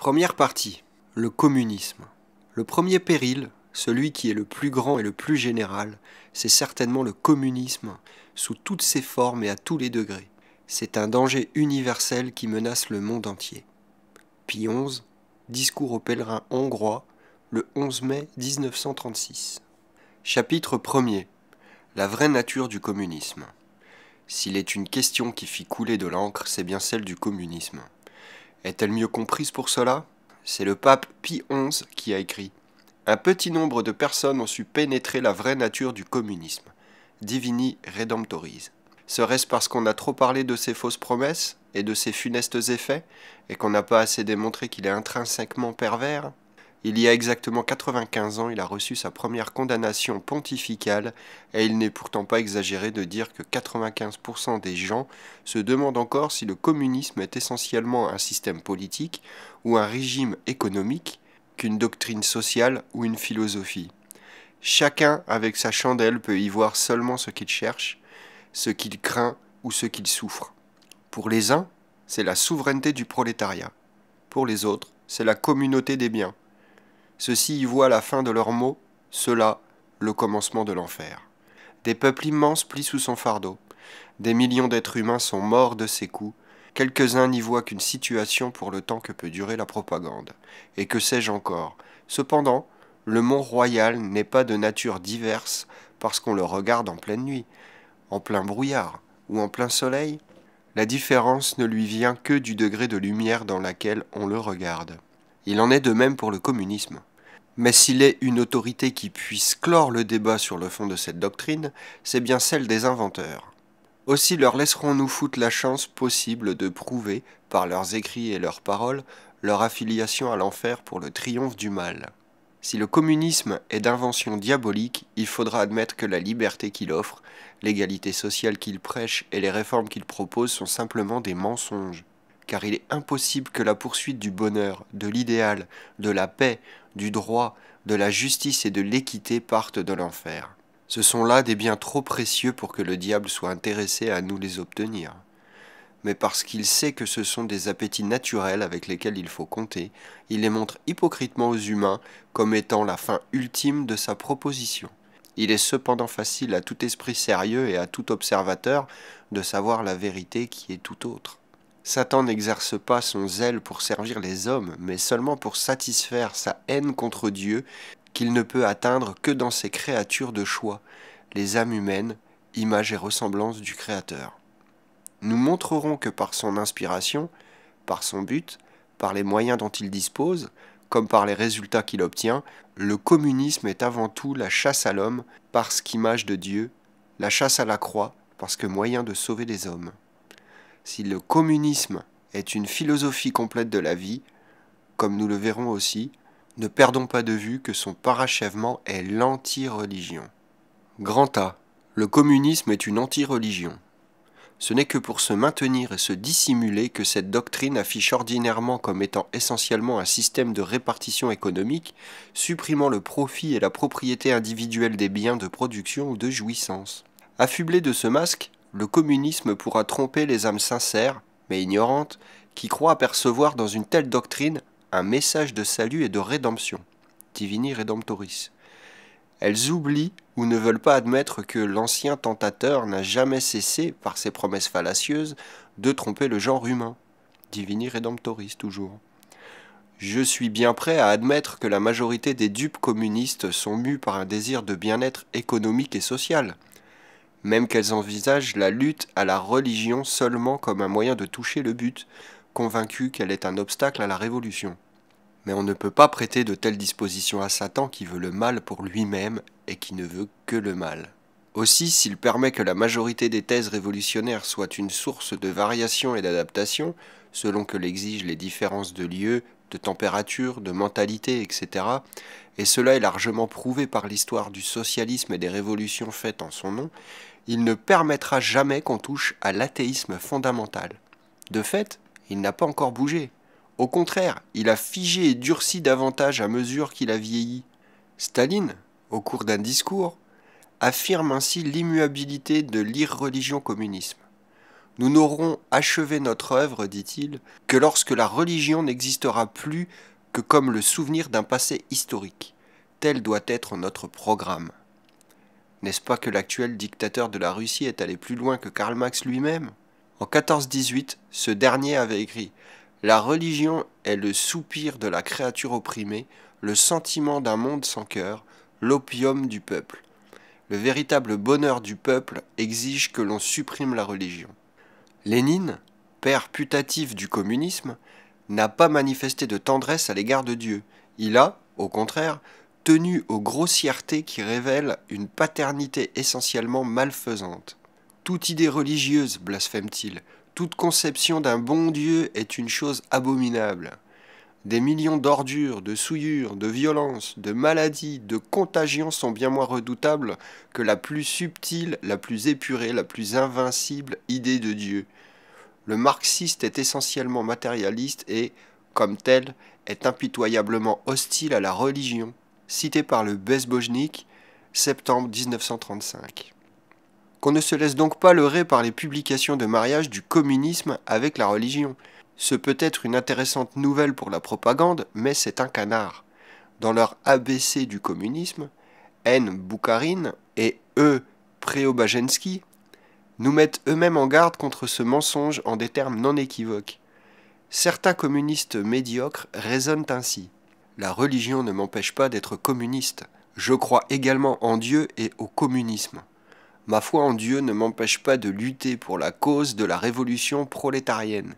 Première partie. Le communisme. Le premier péril, celui qui est le plus grand et le plus général, c'est certainement le communisme, sous toutes ses formes et à tous les degrés. C'est un danger universel qui menace le monde entier. Pie XI, discours aux pèlerins hongrois, le 11 mai 1936. Chapitre 1er. La vraie nature du communisme. S'il est une question qui fit couler de l'encre, c'est bien celle du communisme. Est-elle mieux comprise pour cela C'est le pape Pie XI qui a écrit Un petit nombre de personnes ont su pénétrer la vraie nature du communisme. Divini Redemptoris. Serait-ce parce qu'on a trop parlé de ses fausses promesses et de ses funestes effets, et qu'on n'a pas assez démontré qu'il est intrinsèquement pervers il y a exactement 95 ans, il a reçu sa première condamnation pontificale et il n'est pourtant pas exagéré de dire que 95% des gens se demandent encore si le communisme est essentiellement un système politique ou un régime économique qu'une doctrine sociale ou une philosophie. Chacun avec sa chandelle peut y voir seulement ce qu'il cherche, ce qu'il craint ou ce qu'il souffre. Pour les uns, c'est la souveraineté du prolétariat. Pour les autres, c'est la communauté des biens. Ceux-ci y voient la fin de leurs maux, ceux-là le commencement de l'enfer. Des peuples immenses plient sous son fardeau. Des millions d'êtres humains sont morts de ses coups. Quelques-uns n'y voient qu'une situation pour le temps que peut durer la propagande. Et que sais-je encore Cependant, le mont royal n'est pas de nature diverse parce qu'on le regarde en pleine nuit, en plein brouillard ou en plein soleil. La différence ne lui vient que du degré de lumière dans laquelle on le regarde. Il en est de même pour le communisme mais s'il est une autorité qui puisse clore le débat sur le fond de cette doctrine, c'est bien celle des inventeurs. Aussi leur laisserons-nous foutre la chance possible de prouver, par leurs écrits et leurs paroles, leur affiliation à l'enfer pour le triomphe du mal. Si le communisme est d'invention diabolique, il faudra admettre que la liberté qu'il offre, l'égalité sociale qu'il prêche et les réformes qu'il propose sont simplement des mensonges. Car il est impossible que la poursuite du bonheur, de l'idéal, de la paix, du droit, de la justice et de l'équité partent de l'enfer. Ce sont là des biens trop précieux pour que le diable soit intéressé à nous les obtenir. Mais parce qu'il sait que ce sont des appétits naturels avec lesquels il faut compter, il les montre hypocritement aux humains comme étant la fin ultime de sa proposition. Il est cependant facile à tout esprit sérieux et à tout observateur de savoir la vérité qui est tout autre. Satan n'exerce pas son zèle pour servir les hommes, mais seulement pour satisfaire sa haine contre Dieu, qu'il ne peut atteindre que dans ses créatures de choix, les âmes humaines, image et ressemblance du Créateur. Nous montrerons que par son inspiration, par son but, par les moyens dont il dispose, comme par les résultats qu'il obtient, le communisme est avant tout la chasse à l'homme parce qu'image de Dieu, la chasse à la croix parce que moyen de sauver les hommes si le communisme est une philosophie complète de la vie, comme nous le verrons aussi, ne perdons pas de vue que son parachèvement est l'anti-religion. Grand A. Le communisme est une anti-religion. Ce n'est que pour se maintenir et se dissimuler que cette doctrine affiche ordinairement comme étant essentiellement un système de répartition économique, supprimant le profit et la propriété individuelle des biens de production ou de jouissance. Affublé de ce masque, le communisme pourra tromper les âmes sincères, mais ignorantes, qui croient apercevoir dans une telle doctrine un message de salut et de rédemption. Divini Redemptoris. Elles oublient ou ne veulent pas admettre que l'ancien tentateur n'a jamais cessé, par ses promesses fallacieuses, de tromper le genre humain. Divini Redemptoris toujours. Je suis bien prêt à admettre que la majorité des dupes communistes sont mues par un désir de bien-être économique et social même qu'elles envisagent la lutte à la religion seulement comme un moyen de toucher le but, convaincu qu'elle est un obstacle à la révolution. Mais on ne peut pas prêter de telles dispositions à Satan qui veut le mal pour lui-même et qui ne veut que le mal. Aussi, s'il permet que la majorité des thèses révolutionnaires soient une source de variation et d'adaptation, selon que l'exigent les différences de lieu, de température, de mentalité, etc., et cela est largement prouvé par l'histoire du socialisme et des révolutions faites en son nom, il ne permettra jamais qu'on touche à l'athéisme fondamental. De fait, il n'a pas encore bougé. Au contraire, il a figé et durci davantage à mesure qu'il a vieilli. Staline, au cours d'un discours, affirme ainsi l'immuabilité de l'irreligion-communisme. Nous n'aurons achevé notre œuvre, dit-il, que lorsque la religion n'existera plus que comme le souvenir d'un passé historique. Tel doit être notre programme. N'est-ce pas que l'actuel dictateur de la Russie est allé plus loin que Karl Marx lui-même En 1418, ce dernier avait écrit La religion est le soupir de la créature opprimée, le sentiment d'un monde sans cœur, l'opium du peuple. Le véritable bonheur du peuple exige que l'on supprime la religion. Lénine, père putatif du communisme, n'a pas manifesté de tendresse à l'égard de Dieu. Il a, au contraire, tenu aux grossièretés qui révèlent une paternité essentiellement malfaisante. Toute idée religieuse, blasphème-t-il, toute conception d'un bon Dieu est une chose abominable. Des millions d'ordures, de souillures, de violences, de maladies, de contagions sont bien moins redoutables que la plus subtile, la plus épurée, la plus invincible idée de Dieu. Le marxiste est essentiellement matérialiste et, comme tel, est impitoyablement hostile à la religion, cité par le Besbojnik, septembre 1935. Qu'on ne se laisse donc pas leurrer par les publications de mariage du communisme avec la religion. Ce peut être une intéressante nouvelle pour la propagande, mais c'est un canard. Dans leur ABC du communisme, N. Boukharine et E. Preobajensky nous mettent eux-mêmes en garde contre ce mensonge en des termes non équivoques. Certains communistes médiocres raisonnent ainsi. La religion ne m'empêche pas d'être communiste. Je crois également en Dieu et au communisme. Ma foi en Dieu ne m'empêche pas de lutter pour la cause de la révolution prolétarienne.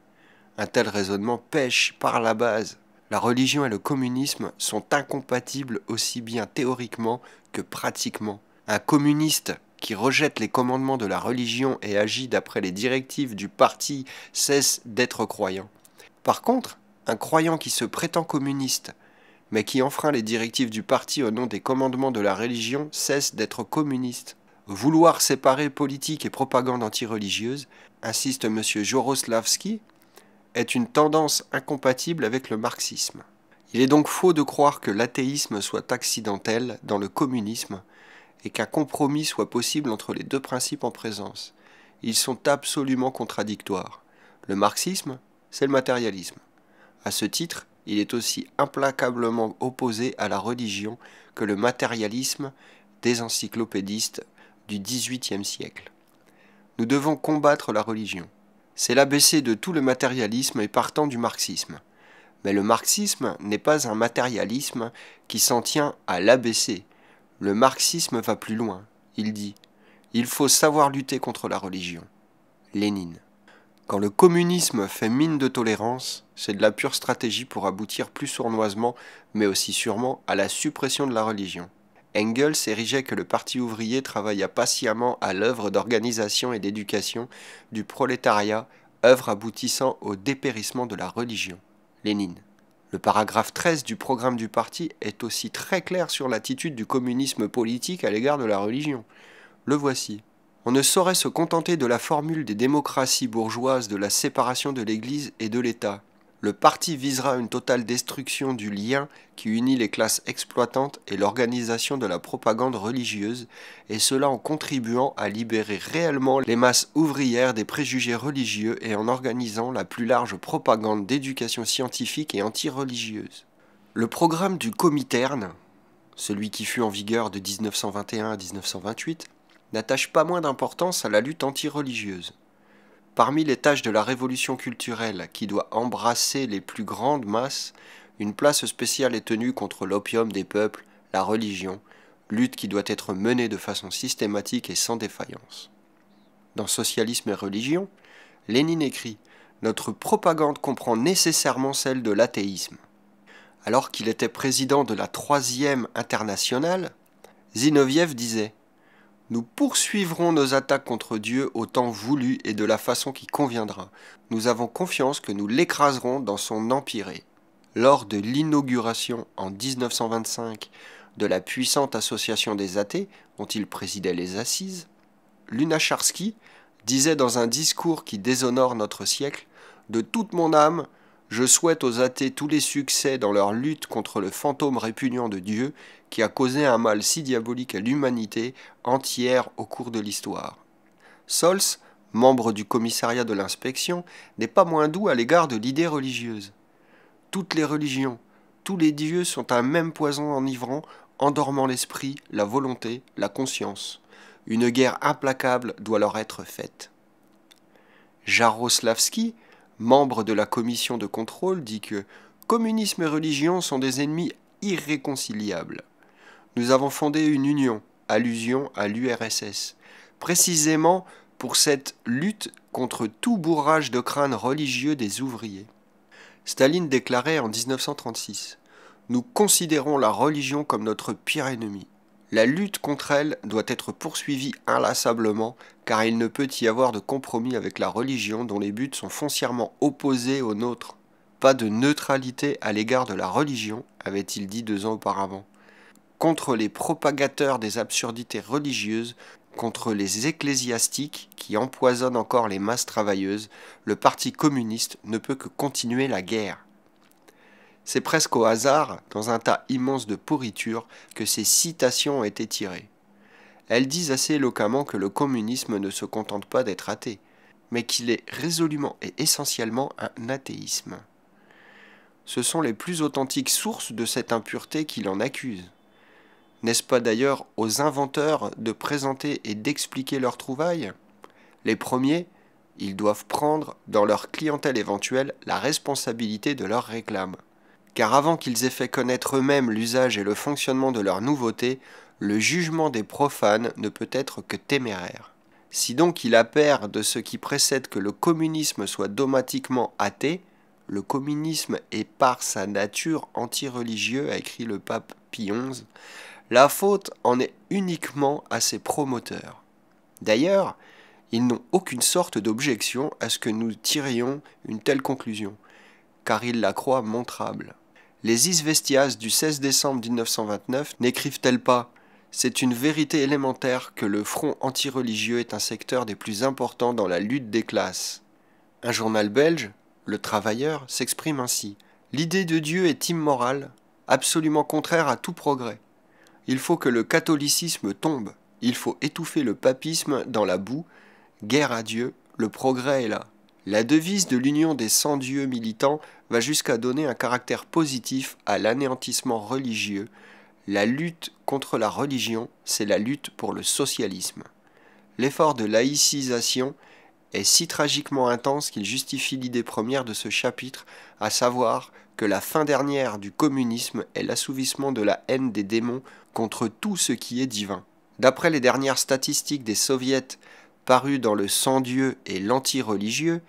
Un tel raisonnement pêche par la base. La religion et le communisme sont incompatibles aussi bien théoriquement que pratiquement. Un communiste qui rejette les commandements de la religion et agit d'après les directives du parti cesse d'être croyant. Par contre, un croyant qui se prétend communiste mais qui enfreint les directives du parti au nom des commandements de la religion, cesse d'être communiste. Vouloir séparer politique et propagande antireligieuse, insiste M. Joroslavski, est une tendance incompatible avec le marxisme. Il est donc faux de croire que l'athéisme soit accidentel dans le communisme et qu'un compromis soit possible entre les deux principes en présence. Ils sont absolument contradictoires. Le marxisme, c'est le matérialisme. À ce titre, il est aussi implacablement opposé à la religion que le matérialisme des encyclopédistes du XVIIIe siècle. Nous devons combattre la religion. C'est l'ABC de tout le matérialisme et partant du marxisme. Mais le marxisme n'est pas un matérialisme qui s'en tient à l'ABC. Le marxisme va plus loin. Il dit Il faut savoir lutter contre la religion. Lénine. Quand le communisme fait mine de tolérance, c'est de la pure stratégie pour aboutir plus sournoisement, mais aussi sûrement, à la suppression de la religion. Engels érigeait que le parti ouvrier travailla patiemment à l'œuvre d'organisation et d'éducation du prolétariat, œuvre aboutissant au dépérissement de la religion. Lénine. Le paragraphe 13 du programme du parti est aussi très clair sur l'attitude du communisme politique à l'égard de la religion. Le voici. On ne saurait se contenter de la formule des démocraties bourgeoises de la séparation de l'Église et de l'État. Le parti visera une totale destruction du lien qui unit les classes exploitantes et l'organisation de la propagande religieuse, et cela en contribuant à libérer réellement les masses ouvrières des préjugés religieux et en organisant la plus large propagande d'éducation scientifique et anti-religieuse. Le programme du comiterne, celui qui fut en vigueur de 1921 à 1928, n'attache pas moins d'importance à la lutte antireligieuse. Parmi les tâches de la révolution culturelle qui doit embrasser les plus grandes masses, une place spéciale est tenue contre l'opium des peuples, la religion, lutte qui doit être menée de façon systématique et sans défaillance. Dans Socialisme et religion, Lénine écrit Notre propagande comprend nécessairement celle de l'athéisme. Alors qu'il était président de la Troisième Internationale, Zinoviev disait nous poursuivrons nos attaques contre Dieu au temps voulu et de la façon qui conviendra. Nous avons confiance que nous l'écraserons dans son empiré. Lors de l'inauguration en 1925 de la puissante association des athées dont il présidait les assises, Lunacharsky disait dans un discours qui déshonore notre siècle De toute mon âme, je souhaite aux athées tous les succès dans leur lutte contre le fantôme répugnant de Dieu qui a causé un mal si diabolique à l'humanité entière au cours de l'histoire. Sols, membre du commissariat de l'inspection, n'est pas moins doux à l'égard de l'idée religieuse. Toutes les religions, tous les dieux sont un même poison enivrant, endormant l'esprit, la volonté, la conscience. Une guerre implacable doit leur être faite. Jaroslavski, membre de la commission de contrôle, dit que communisme et religion sont des ennemis irréconciliables nous avons fondé une union, allusion à l'URSS, précisément pour cette lutte contre tout bourrage de crâne religieux des ouvriers. Staline déclarait en 1936 Nous considérons la religion comme notre pire ennemi. La lutte contre elle doit être poursuivie inlassablement, car il ne peut y avoir de compromis avec la religion dont les buts sont foncièrement opposés aux nôtres. Pas de neutralité à l'égard de la religion, avait-il dit deux ans auparavant contre les propagateurs des absurdités religieuses, contre les ecclésiastiques qui empoisonnent encore les masses travailleuses, le Parti communiste ne peut que continuer la guerre. C'est presque au hasard, dans un tas immense de pourriture, que ces citations ont été tirées. Elles disent assez éloquemment que le communisme ne se contente pas d'être athée, mais qu'il est résolument et essentiellement un athéisme. Ce sont les plus authentiques sources de cette impureté qui l'en accusent. N'est-ce pas d'ailleurs aux inventeurs de présenter et d'expliquer leurs trouvailles Les premiers, ils doivent prendre dans leur clientèle éventuelle la responsabilité de leurs réclames. Car avant qu'ils aient fait connaître eux-mêmes l'usage et le fonctionnement de leur nouveauté, le jugement des profanes ne peut être que téméraire. Si donc il appert de ce qui précède que le communisme soit domatiquement athée, le communisme est par sa nature antireligieux, a écrit le pape Pie XI, la faute en est uniquement à ses promoteurs. D'ailleurs, ils n'ont aucune sorte d'objection à ce que nous tirions une telle conclusion, car ils la croient montrable. Les Isvestias du 16 décembre 1929 n'écrivent-elles pas C'est une vérité élémentaire que le front antireligieux est un secteur des plus importants dans la lutte des classes. Un journal belge, Le Travailleur, s'exprime ainsi. L'idée de Dieu est immorale, absolument contraire à tout progrès. Il faut que le catholicisme tombe, il faut étouffer le papisme dans la boue, guerre à Dieu, le progrès est là. La devise de l'union des cent dieux militants va jusqu'à donner un caractère positif à l'anéantissement religieux. La lutte contre la religion, c'est la lutte pour le socialisme. L'effort de laïcisation est si tragiquement intense qu'il justifie l'idée première de ce chapitre, à savoir que la fin dernière du communisme est l'assouvissement de la haine des démons contre tout ce qui est divin. D'après les dernières statistiques des soviets parues dans le Sans-Dieu et l'Anti-religieux,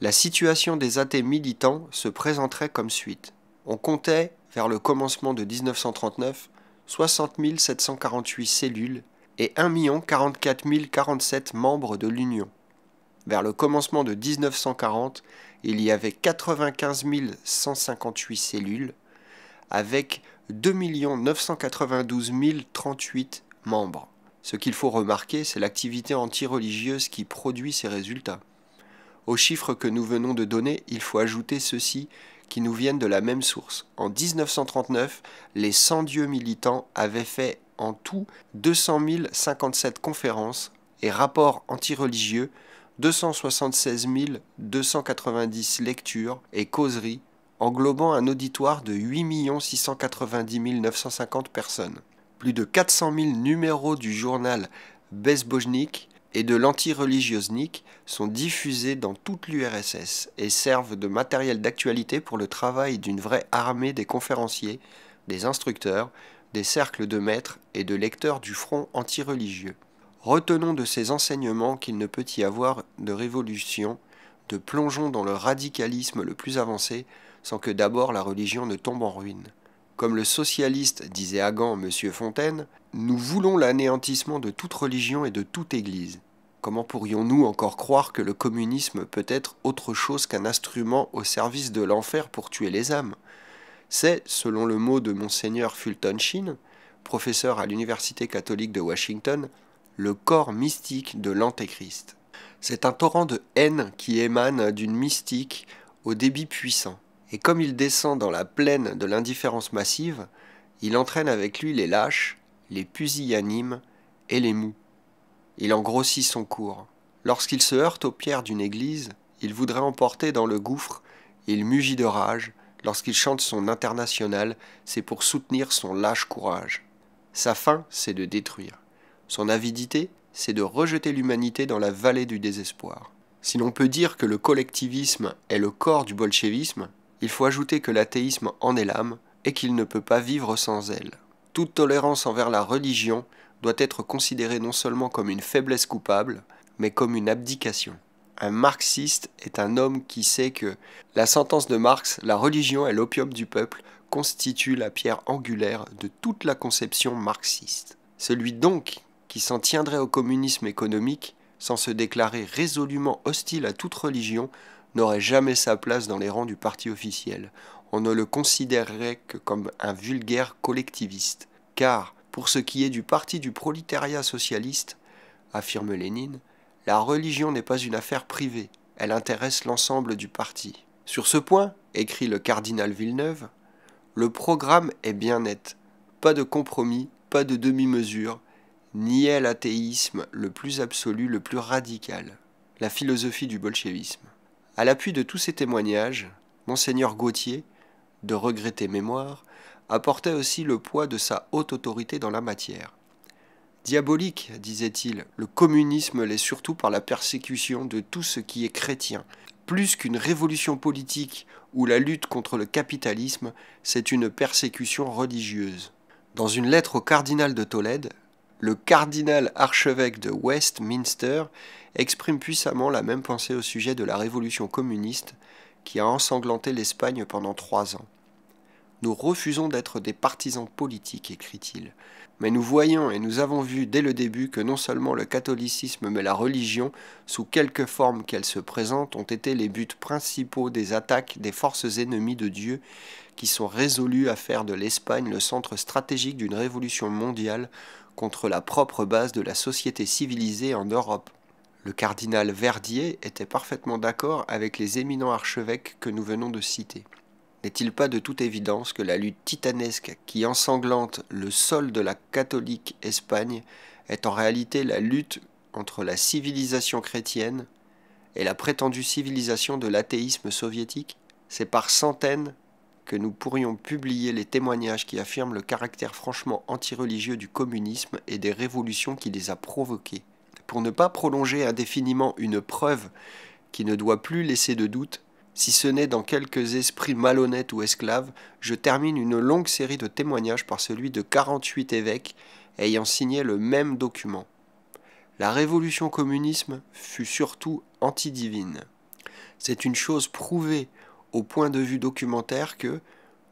la situation des athées militants se présenterait comme suite. On comptait, vers le commencement de 1939, 60 748 cellules et 1 44 047 membres de l'Union. Vers le commencement de 1940, il y avait 95 158 cellules, avec 2 992 038 membres. Ce qu'il faut remarquer, c'est l'activité antireligieuse qui produit ces résultats. Aux chiffres que nous venons de donner, il faut ajouter ceux-ci qui nous viennent de la même source. En 1939, les 100 dieux militants avaient fait en tout 200 057 conférences et rapports antireligieux, 276 290 lectures et causeries englobant un auditoire de 8 690 950 personnes. Plus de 400 000 numéros du journal Bezbojnik et de l'antireligiosnik sont diffusés dans toute l'URSS et servent de matériel d'actualité pour le travail d'une vraie armée des conférenciers, des instructeurs, des cercles de maîtres et de lecteurs du front antireligieux. Retenons de ces enseignements qu'il ne peut y avoir de révolution, de plongeons dans le radicalisme le plus avancé, sans que d'abord la religion ne tombe en ruine. Comme le socialiste disait à Gand M. Fontaine, nous voulons l'anéantissement de toute religion et de toute église. Comment pourrions-nous encore croire que le communisme peut être autre chose qu'un instrument au service de l'enfer pour tuer les âmes C'est, selon le mot de Mgr Fulton Sheen, professeur à l'Université catholique de Washington, le corps mystique de l'Antéchrist. C'est un torrent de haine qui émane d'une mystique au débit puissant et comme il descend dans la plaine de l'indifférence massive, il entraîne avec lui les lâches, les pusillanimes et les mous. Il en grossit son cours. Lorsqu'il se heurte aux pierres d'une église, il voudrait emporter dans le gouffre, il mugit de rage, lorsqu'il chante son international, c'est pour soutenir son lâche courage. Sa fin, c'est de détruire. Son avidité, c'est de rejeter l'humanité dans la vallée du désespoir. Si l'on peut dire que le collectivisme est le corps du bolchevisme, il faut ajouter que l'athéisme en est l'âme et qu'il ne peut pas vivre sans elle. Toute tolérance envers la religion doit être considérée non seulement comme une faiblesse coupable, mais comme une abdication. Un marxiste est un homme qui sait que la sentence de Marx, la religion est l'opium du peuple, constitue la pierre angulaire de toute la conception marxiste. Celui donc qui s'en tiendrait au communisme économique, sans se déclarer résolument hostile à toute religion, n'aurait jamais sa place dans les rangs du parti officiel. On ne le considérerait que comme un vulgaire collectiviste. Car, pour ce qui est du parti du prolétariat socialiste, affirme Lénine, la religion n'est pas une affaire privée, elle intéresse l'ensemble du parti. Sur ce point, écrit le cardinal Villeneuve, le programme est bien net. Pas de compromis, pas de demi-mesure, nier l'athéisme le plus absolu, le plus radical. La philosophie du bolchevisme. À l'appui de tous ces témoignages, monseigneur Gautier, de regretter mémoire, apportait aussi le poids de sa haute autorité dans la matière. Diabolique, disait-il, le communisme l'est surtout par la persécution de tout ce qui est chrétien. Plus qu'une révolution politique ou la lutte contre le capitalisme, c'est une persécution religieuse. Dans une lettre au cardinal de Tolède, le cardinal archevêque de Westminster exprime puissamment la même pensée au sujet de la révolution communiste qui a ensanglanté l'Espagne pendant trois ans. Nous refusons d'être des partisans politiques, écrit-il. Mais nous voyons et nous avons vu dès le début que non seulement le catholicisme mais la religion, sous quelque forme qu'elle se présente, ont été les buts principaux des attaques des forces ennemies de Dieu qui sont résolues à faire de l'Espagne le centre stratégique d'une révolution mondiale contre la propre base de la société civilisée en Europe le cardinal Verdier était parfaitement d'accord avec les éminents archevêques que nous venons de citer. N'est-il pas de toute évidence que la lutte titanesque qui ensanglante le sol de la catholique Espagne est en réalité la lutte entre la civilisation chrétienne et la prétendue civilisation de l'athéisme soviétique C'est par centaines que nous pourrions publier les témoignages qui affirment le caractère franchement antireligieux du communisme et des révolutions qui les a provoquées pour ne pas prolonger indéfiniment une preuve qui ne doit plus laisser de doute, si ce n'est dans quelques esprits malhonnêtes ou esclaves, je termine une longue série de témoignages par celui de 48 évêques ayant signé le même document. La révolution communisme fut surtout antidivine. C'est une chose prouvée au point de vue documentaire que,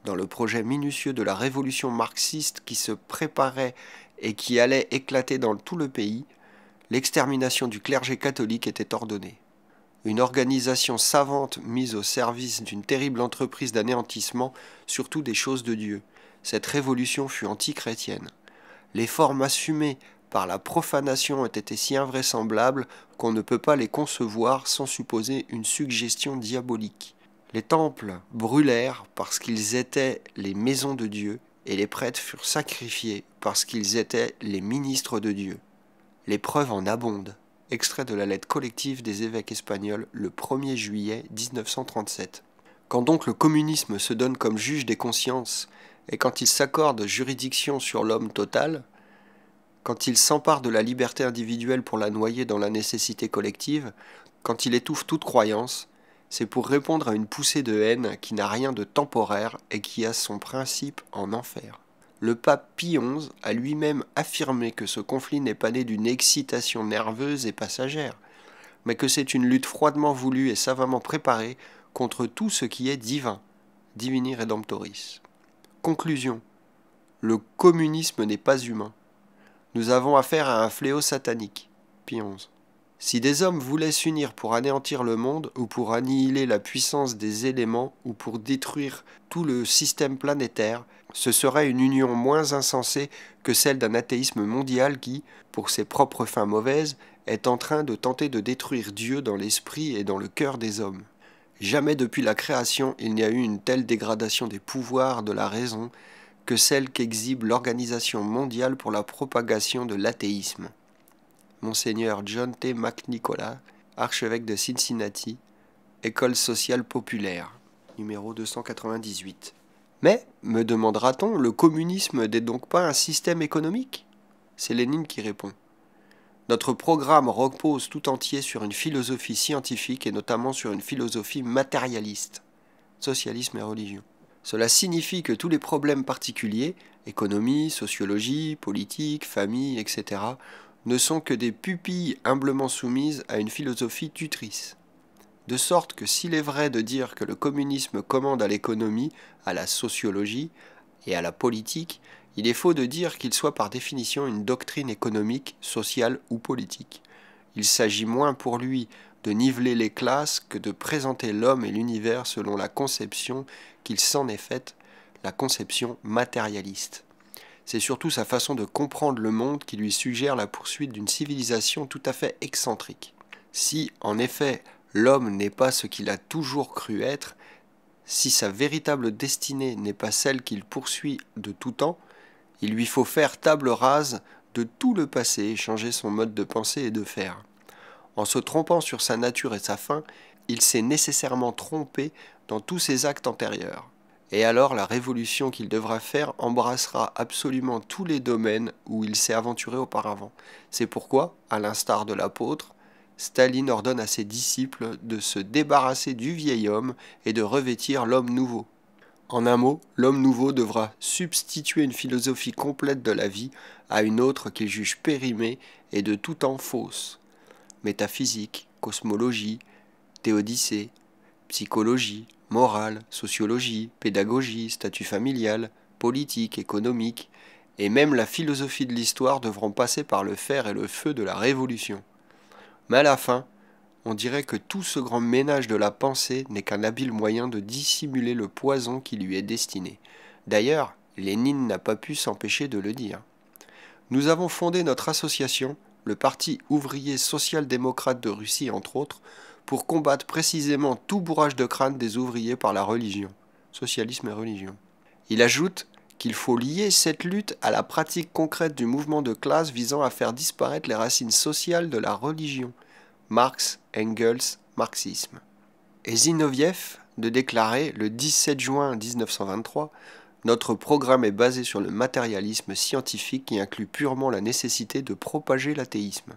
dans le projet minutieux de la révolution marxiste qui se préparait et qui allait éclater dans tout le pays, l'extermination du clergé catholique était ordonnée. Une organisation savante mise au service d'une terrible entreprise d'anéantissement, surtout des choses de Dieu. Cette révolution fut antichrétienne. Les formes assumées par la profanation étaient si invraisemblables qu'on ne peut pas les concevoir sans supposer une suggestion diabolique. Les temples brûlèrent parce qu'ils étaient les maisons de Dieu, et les prêtres furent sacrifiés parce qu'ils étaient les ministres de Dieu. Les preuves en abondent. Extrait de la lettre collective des évêques espagnols le 1er juillet 1937. Quand donc le communisme se donne comme juge des consciences et quand il s'accorde juridiction sur l'homme total, quand il s'empare de la liberté individuelle pour la noyer dans la nécessité collective, quand il étouffe toute croyance, c'est pour répondre à une poussée de haine qui n'a rien de temporaire et qui a son principe en enfer le pape Pie XI a lui-même affirmé que ce conflit n'est pas né d'une excitation nerveuse et passagère, mais que c'est une lutte froidement voulue et savamment préparée contre tout ce qui est divin, divini redemptoris. Conclusion. Le communisme n'est pas humain. Nous avons affaire à un fléau satanique. Pie XI. Si des hommes voulaient s'unir pour anéantir le monde, ou pour annihiler la puissance des éléments, ou pour détruire tout le système planétaire, ce serait une union moins insensée que celle d'un athéisme mondial qui, pour ses propres fins mauvaises, est en train de tenter de détruire Dieu dans l'esprit et dans le cœur des hommes. Jamais depuis la création il n'y a eu une telle dégradation des pouvoirs de la raison que celle qu'exhibe l'Organisation mondiale pour la propagation de l'athéisme. Monseigneur John T. McNicola, archevêque de Cincinnati, École sociale populaire, numéro 298. Mais, me demandera-t-on, le communisme n'est donc pas un système économique C'est Lénine qui répond. Notre programme repose tout entier sur une philosophie scientifique et notamment sur une philosophie matérialiste, socialisme et religion. Cela signifie que tous les problèmes particuliers, économie, sociologie, politique, famille, etc., ne sont que des pupilles humblement soumises à une philosophie tutrice. De sorte que s'il est vrai de dire que le communisme commande à l'économie, à la sociologie et à la politique, il est faux de dire qu'il soit par définition une doctrine économique, sociale ou politique. Il s'agit moins pour lui de niveler les classes que de présenter l'homme et l'univers selon la conception qu'il s'en est faite, la conception matérialiste c'est surtout sa façon de comprendre le monde qui lui suggère la poursuite d'une civilisation tout à fait excentrique. Si, en effet, l'homme n'est pas ce qu'il a toujours cru être, si sa véritable destinée n'est pas celle qu'il poursuit de tout temps, il lui faut faire table rase de tout le passé et changer son mode de pensée et de faire. En se trompant sur sa nature et sa fin, il s'est nécessairement trompé dans tous ses actes antérieurs et alors la révolution qu'il devra faire embrassera absolument tous les domaines où il s'est aventuré auparavant. C'est pourquoi, à l'instar de l'apôtre, Staline ordonne à ses disciples de se débarrasser du vieil homme et de revêtir l'homme nouveau. En un mot, l'homme nouveau devra substituer une philosophie complète de la vie à une autre qu'il juge périmée et de tout temps fausse. Métaphysique, cosmologie, théodicée, psychologie, morale, sociologie, pédagogie, statut familial, politique, économique, et même la philosophie de l'histoire devront passer par le fer et le feu de la Révolution. Mais à la fin, on dirait que tout ce grand ménage de la pensée n'est qu'un habile moyen de dissimuler le poison qui lui est destiné. D'ailleurs, Lénine n'a pas pu s'empêcher de le dire. Nous avons fondé notre association, le Parti ouvrier social-démocrate de Russie entre autres, pour combattre précisément tout bourrage de crâne des ouvriers par la religion, socialisme et religion. Il ajoute qu'il faut lier cette lutte à la pratique concrète du mouvement de classe visant à faire disparaître les racines sociales de la religion. Marx, Engels, marxisme. Et Zinoviev de déclarer le 17 juin 1923 Notre programme est basé sur le matérialisme scientifique qui inclut purement la nécessité de propager l'athéisme.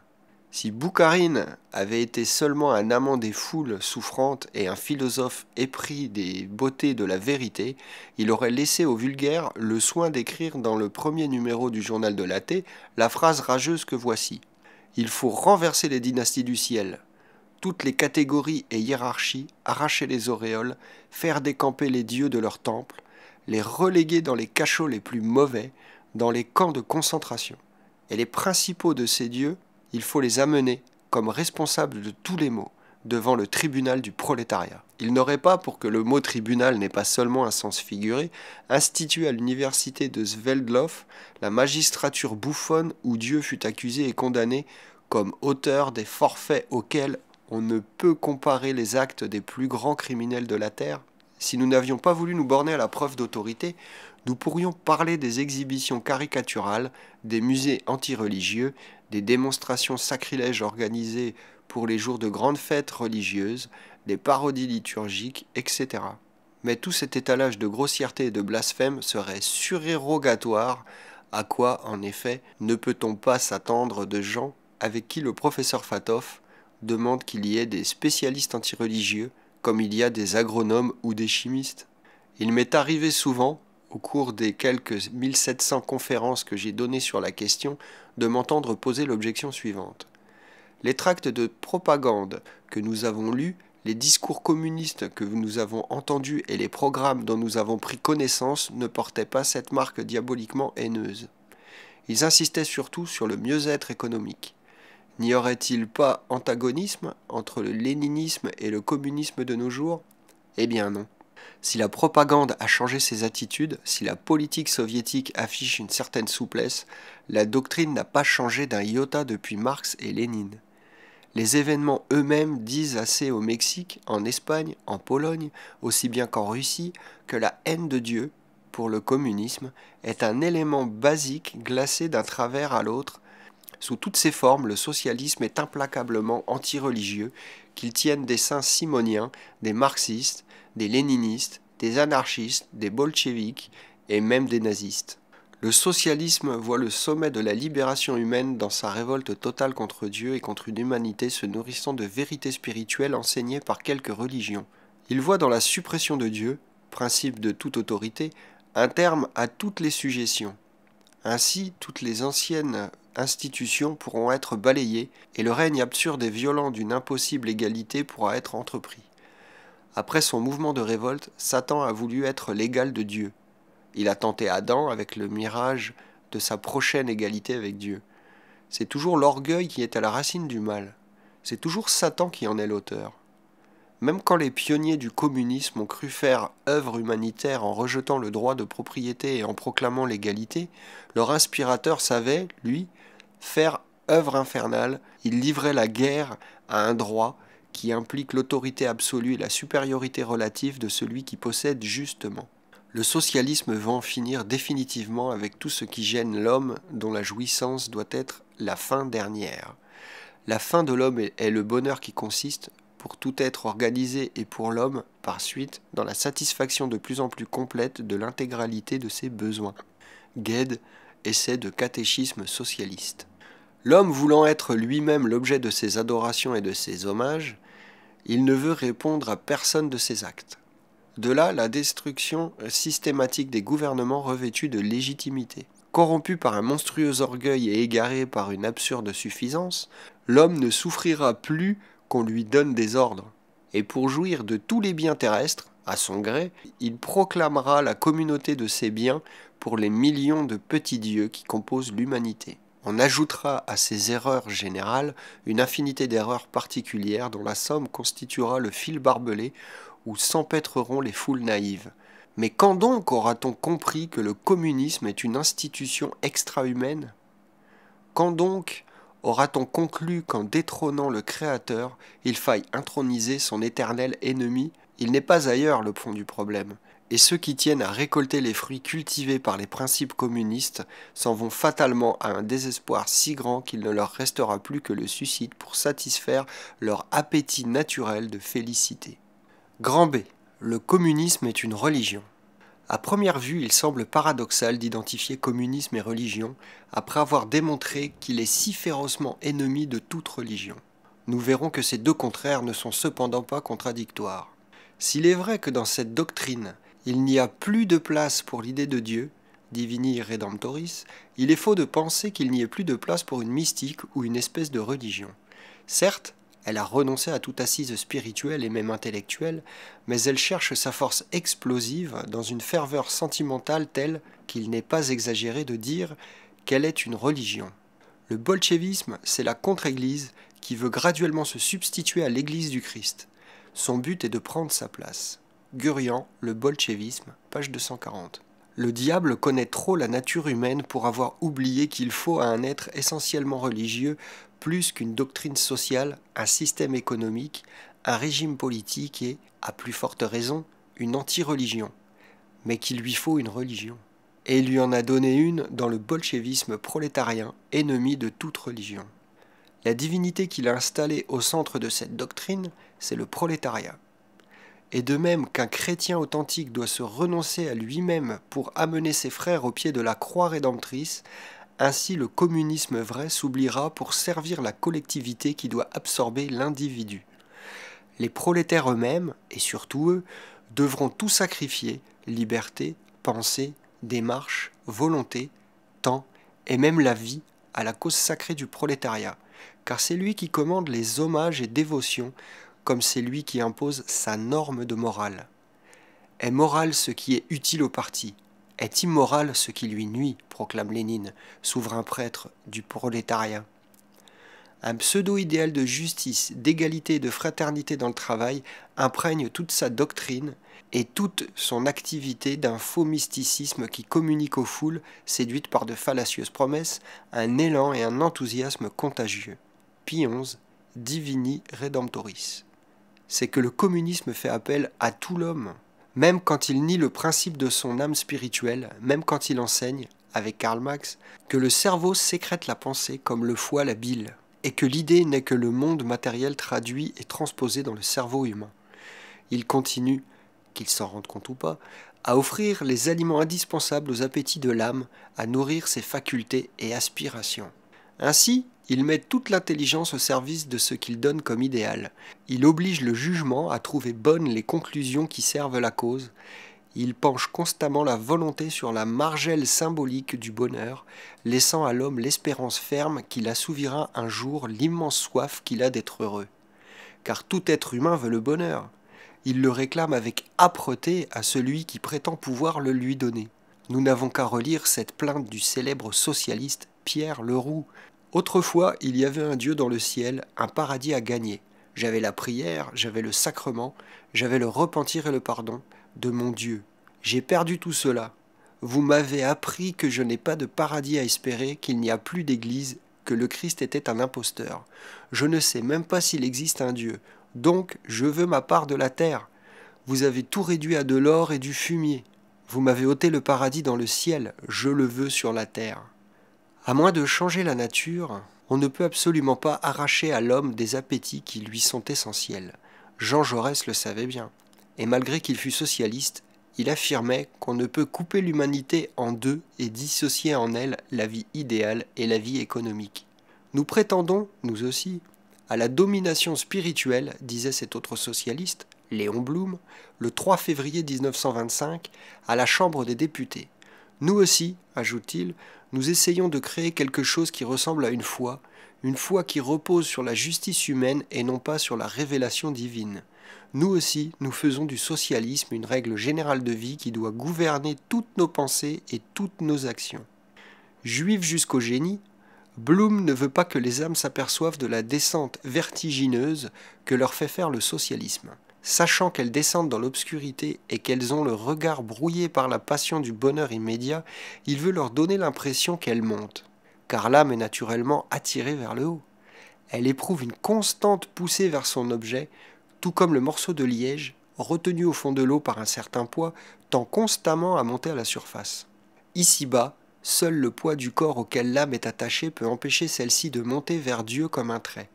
Si Boukharine avait été seulement un amant des foules souffrantes et un philosophe épris des beautés de la vérité, il aurait laissé au vulgaire le soin d'écrire dans le premier numéro du journal de l'athée la phrase rageuse que voici. Il faut renverser les dynasties du ciel, toutes les catégories et hiérarchies, arracher les auréoles, faire décamper les dieux de leurs temples, les reléguer dans les cachots les plus mauvais, dans les camps de concentration. Et les principaux de ces dieux il faut les amener comme responsables de tous les maux devant le tribunal du prolétariat. Il n'aurait pas, pour que le mot tribunal n'ait pas seulement un sens figuré, institué à l'université de Sveldlov la magistrature bouffonne où Dieu fut accusé et condamné comme auteur des forfaits auxquels on ne peut comparer les actes des plus grands criminels de la Terre. Si nous n'avions pas voulu nous borner à la preuve d'autorité, nous pourrions parler des exhibitions caricaturales, des musées antireligieux, des démonstrations sacrilèges organisées pour les jours de grandes fêtes religieuses, des parodies liturgiques, etc. Mais tout cet étalage de grossièreté et de blasphème serait surérogatoire, à quoi, en effet, ne peut-on pas s'attendre de gens avec qui le professeur Fatoff demande qu'il y ait des spécialistes antireligieux comme il y a des agronomes ou des chimistes. Il m'est arrivé souvent, au cours des quelques 1700 conférences que j'ai données sur la question, de m'entendre poser l'objection suivante. Les tracts de propagande que nous avons lus, les discours communistes que nous avons entendus et les programmes dont nous avons pris connaissance ne portaient pas cette marque diaboliquement haineuse. Ils insistaient surtout sur le mieux-être économique. N'y aurait-il pas antagonisme entre le léninisme et le communisme de nos jours Eh bien non si la propagande a changé ses attitudes, si la politique soviétique affiche une certaine souplesse, la doctrine n'a pas changé d'un iota depuis Marx et Lénine. Les événements eux-mêmes disent assez au Mexique, en Espagne, en Pologne, aussi bien qu'en Russie, que la haine de Dieu, pour le communisme, est un élément basique glacé d'un travers à l'autre. Sous toutes ses formes, le socialisme est implacablement antireligieux, qu'il tienne des saints simoniens, des marxistes, des léninistes, des anarchistes, des bolcheviks et même des nazistes. Le socialisme voit le sommet de la libération humaine dans sa révolte totale contre Dieu et contre une humanité se nourrissant de vérités spirituelles enseignées par quelques religions. Il voit dans la suppression de Dieu, principe de toute autorité, un terme à toutes les suggestions. Ainsi, toutes les anciennes institutions pourront être balayées et le règne absurde et violent d'une impossible égalité pourra être entrepris. Après son mouvement de révolte, Satan a voulu être l'égal de Dieu. Il a tenté Adam avec le mirage de sa prochaine égalité avec Dieu. C'est toujours l'orgueil qui est à la racine du mal. C'est toujours Satan qui en est l'auteur. Même quand les pionniers du communisme ont cru faire œuvre humanitaire en rejetant le droit de propriété et en proclamant l'égalité, leur inspirateur savait, lui, faire œuvre infernale. Il livrait la guerre à un droit qui implique l'autorité absolue et la supériorité relative de celui qui possède justement. Le socialisme va en finir définitivement avec tout ce qui gêne l'homme dont la jouissance doit être la fin dernière. La fin de l'homme est le bonheur qui consiste, pour tout être organisé et pour l'homme, par suite, dans la satisfaction de plus en plus complète de l'intégralité de ses besoins. Gued, essai de catéchisme socialiste. L'homme voulant être lui-même l'objet de ses adorations et de ses hommages, il ne veut répondre à personne de ses actes. De là la destruction systématique des gouvernements revêtus de légitimité. Corrompu par un monstrueux orgueil et égaré par une absurde suffisance, l'homme ne souffrira plus qu'on lui donne des ordres. Et pour jouir de tous les biens terrestres, à son gré, il proclamera la communauté de ses biens pour les millions de petits dieux qui composent l'humanité on ajoutera à ces erreurs générales une infinité d'erreurs particulières dont la somme constituera le fil barbelé où s'empêtreront les foules naïves. Mais quand donc aura-t-on compris que le communisme est une institution extra-humaine Quand donc aura-t-on conclu qu'en détrônant le Créateur, il faille introniser son éternel ennemi Il n'est pas ailleurs le fond du problème et ceux qui tiennent à récolter les fruits cultivés par les principes communistes s'en vont fatalement à un désespoir si grand qu'il ne leur restera plus que le suicide pour satisfaire leur appétit naturel de félicité. Grand B. Le communisme est une religion. À première vue, il semble paradoxal d'identifier communisme et religion après avoir démontré qu'il est si férocement ennemi de toute religion. Nous verrons que ces deux contraires ne sont cependant pas contradictoires. S'il est vrai que dans cette doctrine, il n'y a plus de place pour l'idée de Dieu, divini redemptoris, il est faux de penser qu'il n'y ait plus de place pour une mystique ou une espèce de religion. Certes, elle a renoncé à toute assise spirituelle et même intellectuelle, mais elle cherche sa force explosive dans une ferveur sentimentale telle qu'il n'est pas exagéré de dire qu'elle est une religion. Le bolchevisme, c'est la contre-église qui veut graduellement se substituer à l'église du Christ. Son but est de prendre sa place. Gurian, le bolchevisme, page 240. Le diable connaît trop la nature humaine pour avoir oublié qu'il faut à un être essentiellement religieux plus qu'une doctrine sociale, un système économique, un régime politique et, à plus forte raison, une anti-religion. Mais qu'il lui faut une religion. Et il lui en a donné une dans le bolchevisme prolétarien, ennemi de toute religion. La divinité qu'il a installée au centre de cette doctrine, c'est le prolétariat. Et de même qu'un chrétien authentique doit se renoncer à lui-même pour amener ses frères au pied de la croix rédemptrice, ainsi le communisme vrai s'oubliera pour servir la collectivité qui doit absorber l'individu. Les prolétaires eux-mêmes, et surtout eux, devront tout sacrifier, liberté, pensée, démarche, volonté, temps, et même la vie, à la cause sacrée du prolétariat, car c'est lui qui commande les hommages et dévotions comme c'est lui qui impose sa norme de morale. Est moral ce qui est utile au parti, est immoral ce qui lui nuit, proclame Lénine, souverain prêtre du prolétariat. Un pseudo-idéal de justice, d'égalité et de fraternité dans le travail imprègne toute sa doctrine et toute son activité d'un faux mysticisme qui communique aux foules, séduites par de fallacieuses promesses, un élan et un enthousiasme contagieux. Pie Divini Redemptoris c'est que le communisme fait appel à tout l'homme, même quand il nie le principe de son âme spirituelle, même quand il enseigne, avec Karl Marx, que le cerveau sécrète la pensée comme le foie la bile, et que l'idée n'est que le monde matériel traduit et transposé dans le cerveau humain. Il continue, qu'il s'en rende compte ou pas, à offrir les aliments indispensables aux appétits de l'âme, à nourrir ses facultés et aspirations. Ainsi, il met toute l'intelligence au service de ce qu'il donne comme idéal. Il oblige le jugement à trouver bonnes les conclusions qui servent la cause. Il penche constamment la volonté sur la margelle symbolique du bonheur, laissant à l'homme l'espérance ferme qu'il assouvira un jour l'immense soif qu'il a d'être heureux. Car tout être humain veut le bonheur. Il le réclame avec âpreté à celui qui prétend pouvoir le lui donner. Nous n'avons qu'à relire cette plainte du célèbre socialiste Pierre Leroux. Autrefois, il y avait un Dieu dans le ciel, un paradis à gagner. J'avais la prière, j'avais le sacrement, j'avais le repentir et le pardon de mon Dieu. J'ai perdu tout cela. Vous m'avez appris que je n'ai pas de paradis à espérer, qu'il n'y a plus d'église, que le Christ était un imposteur. Je ne sais même pas s'il existe un Dieu. Donc, je veux ma part de la terre. Vous avez tout réduit à de l'or et du fumier. Vous m'avez ôté le paradis dans le ciel, je le veux sur la terre. À moins de changer la nature, on ne peut absolument pas arracher à l'homme des appétits qui lui sont essentiels. Jean Jaurès le savait bien. Et malgré qu'il fût socialiste, il affirmait qu'on ne peut couper l'humanité en deux et dissocier en elle la vie idéale et la vie économique. Nous prétendons, nous aussi, à la domination spirituelle, disait cet autre socialiste, Léon Blum, le 3 février 1925, à la Chambre des députés. Nous aussi, ajoute-t-il, nous essayons de créer quelque chose qui ressemble à une foi, une foi qui repose sur la justice humaine et non pas sur la révélation divine. Nous aussi, nous faisons du socialisme une règle générale de vie qui doit gouverner toutes nos pensées et toutes nos actions. Juif jusqu'au génie, Bloom ne veut pas que les âmes s'aperçoivent de la descente vertigineuse que leur fait faire le socialisme sachant qu'elles descendent dans l'obscurité et qu'elles ont le regard brouillé par la passion du bonheur immédiat, il veut leur donner l'impression qu'elles montent, car l'âme est naturellement attirée vers le haut. Elle éprouve une constante poussée vers son objet, tout comme le morceau de liège, retenu au fond de l'eau par un certain poids, tend constamment à monter à la surface. Ici-bas, seul le poids du corps auquel l'âme est attachée peut empêcher celle-ci de monter vers Dieu comme un trait.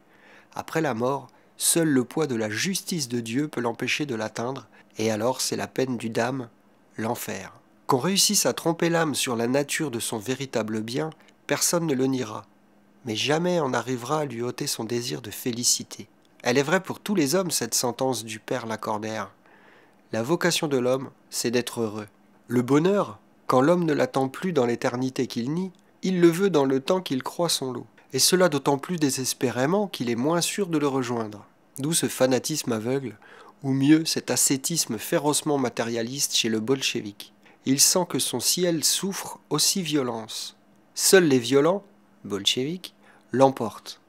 Après la mort, Seul le poids de la justice de Dieu peut l'empêcher de l'atteindre, et alors c'est la peine du dame, l'enfer. Qu'on réussisse à tromper l'âme sur la nature de son véritable bien, personne ne le niera, mais jamais on n'arrivera à lui ôter son désir de félicité. Elle est vraie pour tous les hommes, cette sentence du Père Lacordaire. La vocation de l'homme, c'est d'être heureux. Le bonheur, quand l'homme ne l'attend plus dans l'éternité qu'il nie, il le veut dans le temps qu'il croit son lot et cela d'autant plus désespérément qu'il est moins sûr de le rejoindre. D'où ce fanatisme aveugle, ou mieux cet ascétisme férocement matérialiste chez le bolchevique. Il sent que son ciel souffre aussi violence. Seuls les violents, bolcheviques, l'emportent.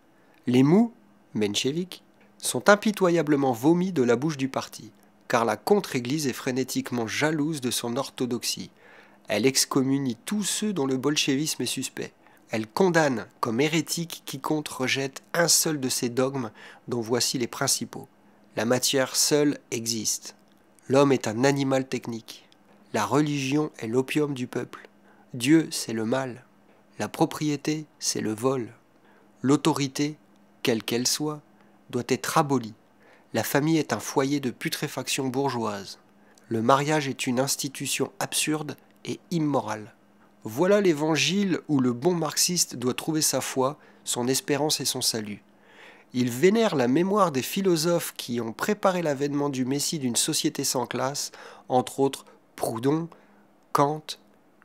Les mous, mencheviques, sont impitoyablement vomis de la bouche du parti, car la contre-église est frénétiquement jalouse de son orthodoxie. Elle excommunie tous ceux dont le bolchevisme est suspect. Elle condamne comme hérétique quiconque rejette un seul de ces dogmes dont voici les principaux. La matière seule existe. L'homme est un animal technique. La religion est l'opium du peuple. Dieu, c'est le mal. La propriété, c'est le vol. L'autorité, quelle qu'elle soit, doit être abolie. La famille est un foyer de putréfaction bourgeoise. Le mariage est une institution absurde et immorale. Voilà l'évangile où le bon marxiste doit trouver sa foi, son espérance et son salut. Il vénère la mémoire des philosophes qui ont préparé l'avènement du Messie d'une société sans classe, entre autres Proudhon, Kant,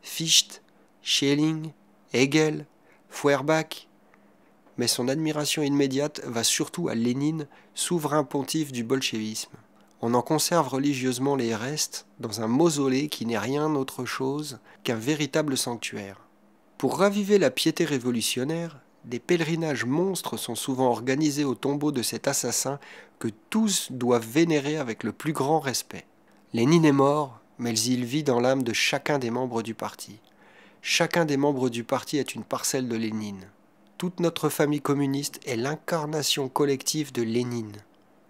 Fichte, Schelling, Hegel, Feuerbach. Mais son admiration immédiate va surtout à Lénine, souverain pontife du bolchevisme. On en conserve religieusement les restes dans un mausolée qui n'est rien autre chose qu'un véritable sanctuaire. Pour raviver la piété révolutionnaire, des pèlerinages monstres sont souvent organisés au tombeau de cet assassin que tous doivent vénérer avec le plus grand respect. Lénine est mort, mais il vit dans l'âme de chacun des membres du parti. Chacun des membres du parti est une parcelle de Lénine. Toute notre famille communiste est l'incarnation collective de Lénine.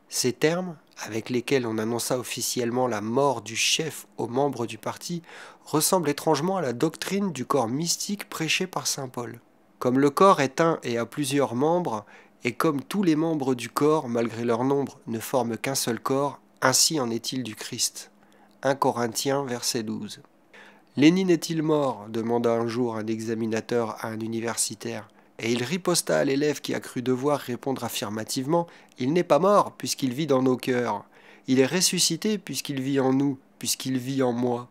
Ces termes, avec lesquels on annonça officiellement la mort du chef aux membres du parti, ressemble étrangement à la doctrine du corps mystique prêchée par Saint Paul. Comme le corps est un et a plusieurs membres, et comme tous les membres du corps, malgré leur nombre, ne forment qu'un seul corps, ainsi en est-il du Christ. 1 Corinthiens, verset 12. Lénine est-il mort demanda un jour un examinateur à un universitaire. Et il riposta à l'élève qui a cru devoir répondre affirmativement Il n'est pas mort, puisqu'il vit dans nos cœurs. Il est ressuscité, puisqu'il vit en nous, puisqu'il vit en moi.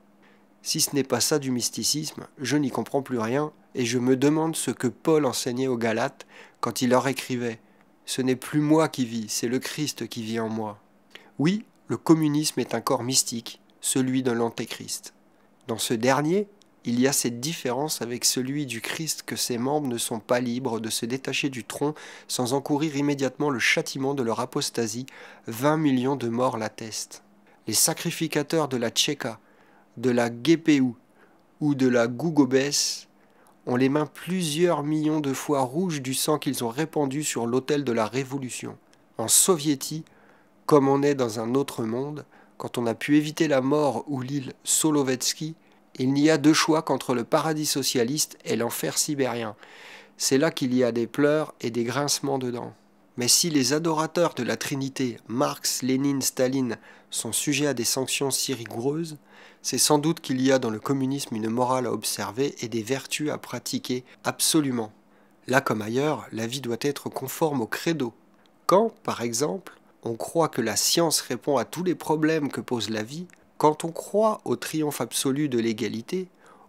Si ce n'est pas ça du mysticisme, je n'y comprends plus rien, et je me demande ce que Paul enseignait aux Galates quand il leur écrivait Ce n'est plus moi qui vis, c'est le Christ qui vit en moi. Oui, le communisme est un corps mystique, celui de l'Antéchrist. Dans ce dernier, il y a cette différence avec celui du Christ que ses membres ne sont pas libres de se détacher du tronc sans encourir immédiatement le châtiment de leur apostasie, 20 millions de morts l'attestent. Les sacrificateurs de la Tchéka, de la Guépéou ou de la Gougobès ont les mains plusieurs millions de fois rouges du sang qu'ils ont répandu sur l'autel de la Révolution. En Soviétie, comme on est dans un autre monde, quand on a pu éviter la mort ou l'île Solovetsky, il n'y a deux choix qu'entre le paradis socialiste et l'enfer sibérien. C'est là qu'il y a des pleurs et des grincements dedans. Mais si les adorateurs de la Trinité, Marx, Lénine, Staline, sont sujets à des sanctions si rigoureuses, c'est sans doute qu'il y a dans le communisme une morale à observer et des vertus à pratiquer absolument. Là comme ailleurs, la vie doit être conforme au credo. Quand, par exemple, on croit que la science répond à tous les problèmes que pose la vie, quand on croit au triomphe absolu de l'égalité,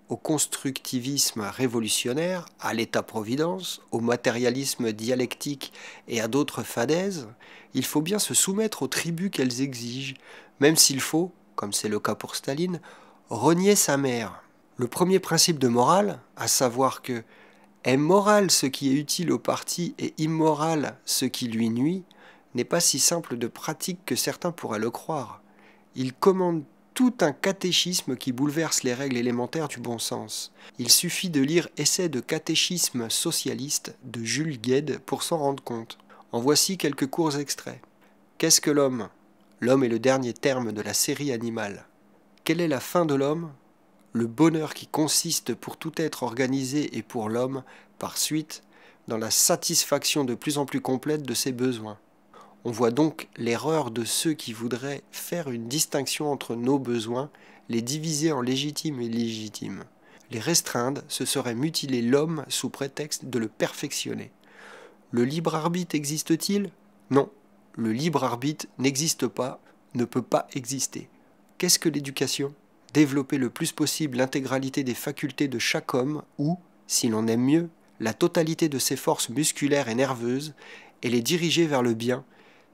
au constructivisme révolutionnaire, à l'État-providence, au matérialisme dialectique et à d'autres fadaises, il faut bien se soumettre aux tribus qu'elles exigent, même s'il faut, comme c'est le cas pour Staline, renier sa mère. Le premier principe de morale, à savoir que est moral ce qui est utile au parti et immoral ce qui lui nuit, n'est pas si simple de pratique que certains pourraient le croire. Il commande tout un catéchisme qui bouleverse les règles élémentaires du bon sens. Il suffit de lire Essai de catéchisme socialiste de Jules Gued pour s'en rendre compte. En voici quelques courts extraits. Qu'est-ce que l'homme L'homme est le dernier terme de la série animale. Quelle est la fin de l'homme Le bonheur qui consiste pour tout être organisé et pour l'homme, par suite, dans la satisfaction de plus en plus complète de ses besoins. On voit donc l'erreur de ceux qui voudraient faire une distinction entre nos besoins, les diviser en légitimes et légitimes. Les restreindre, ce serait mutiler l'homme sous prétexte de le perfectionner. Le libre arbitre existe-t-il Non, le libre arbitre n'existe pas, ne peut pas exister. Qu'est-ce que l'éducation Développer le plus possible l'intégralité des facultés de chaque homme ou, si l'on aime mieux, la totalité de ses forces musculaires et nerveuses et les diriger vers le bien,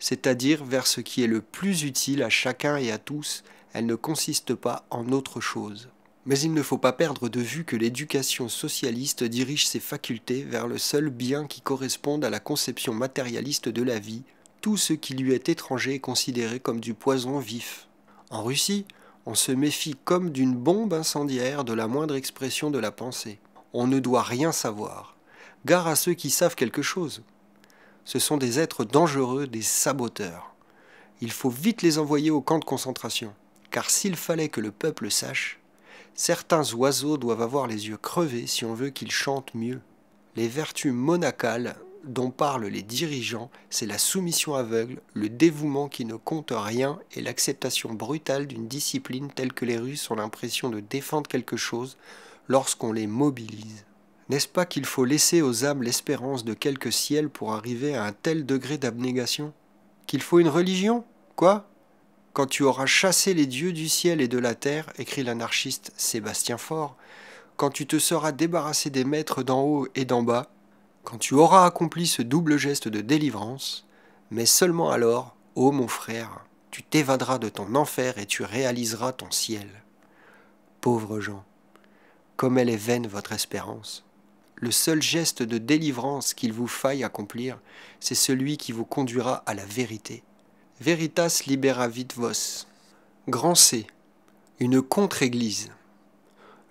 c'est-à-dire vers ce qui est le plus utile à chacun et à tous, elle ne consiste pas en autre chose. Mais il ne faut pas perdre de vue que l'éducation socialiste dirige ses facultés vers le seul bien qui corresponde à la conception matérialiste de la vie, tout ce qui lui est étranger est considéré comme du poison vif. En Russie, on se méfie comme d'une bombe incendiaire de la moindre expression de la pensée. On ne doit rien savoir. Gare à ceux qui savent quelque chose ce sont des êtres dangereux, des saboteurs. Il faut vite les envoyer au camp de concentration, car s'il fallait que le peuple sache, certains oiseaux doivent avoir les yeux crevés si on veut qu'ils chantent mieux. Les vertus monacales dont parlent les dirigeants, c'est la soumission aveugle, le dévouement qui ne compte rien et l'acceptation brutale d'une discipline telle que les Russes ont l'impression de défendre quelque chose lorsqu'on les mobilise. N'est-ce pas qu'il faut laisser aux âmes l'espérance de quelques ciels pour arriver à un tel degré d'abnégation Qu'il faut une religion Quoi Quand tu auras chassé les dieux du ciel et de la terre, écrit l'anarchiste Sébastien Faure, quand tu te seras débarrassé des maîtres d'en haut et d'en bas, quand tu auras accompli ce double geste de délivrance, mais seulement alors, ô mon frère, tu t'évaderas de ton enfer et tu réaliseras ton ciel. Pauvres gens, comme elle est vaine votre espérance le seul geste de délivrance qu'il vous faille accomplir, c'est celui qui vous conduira à la vérité. Veritas liberavit vos. Grand C. Une contre-église.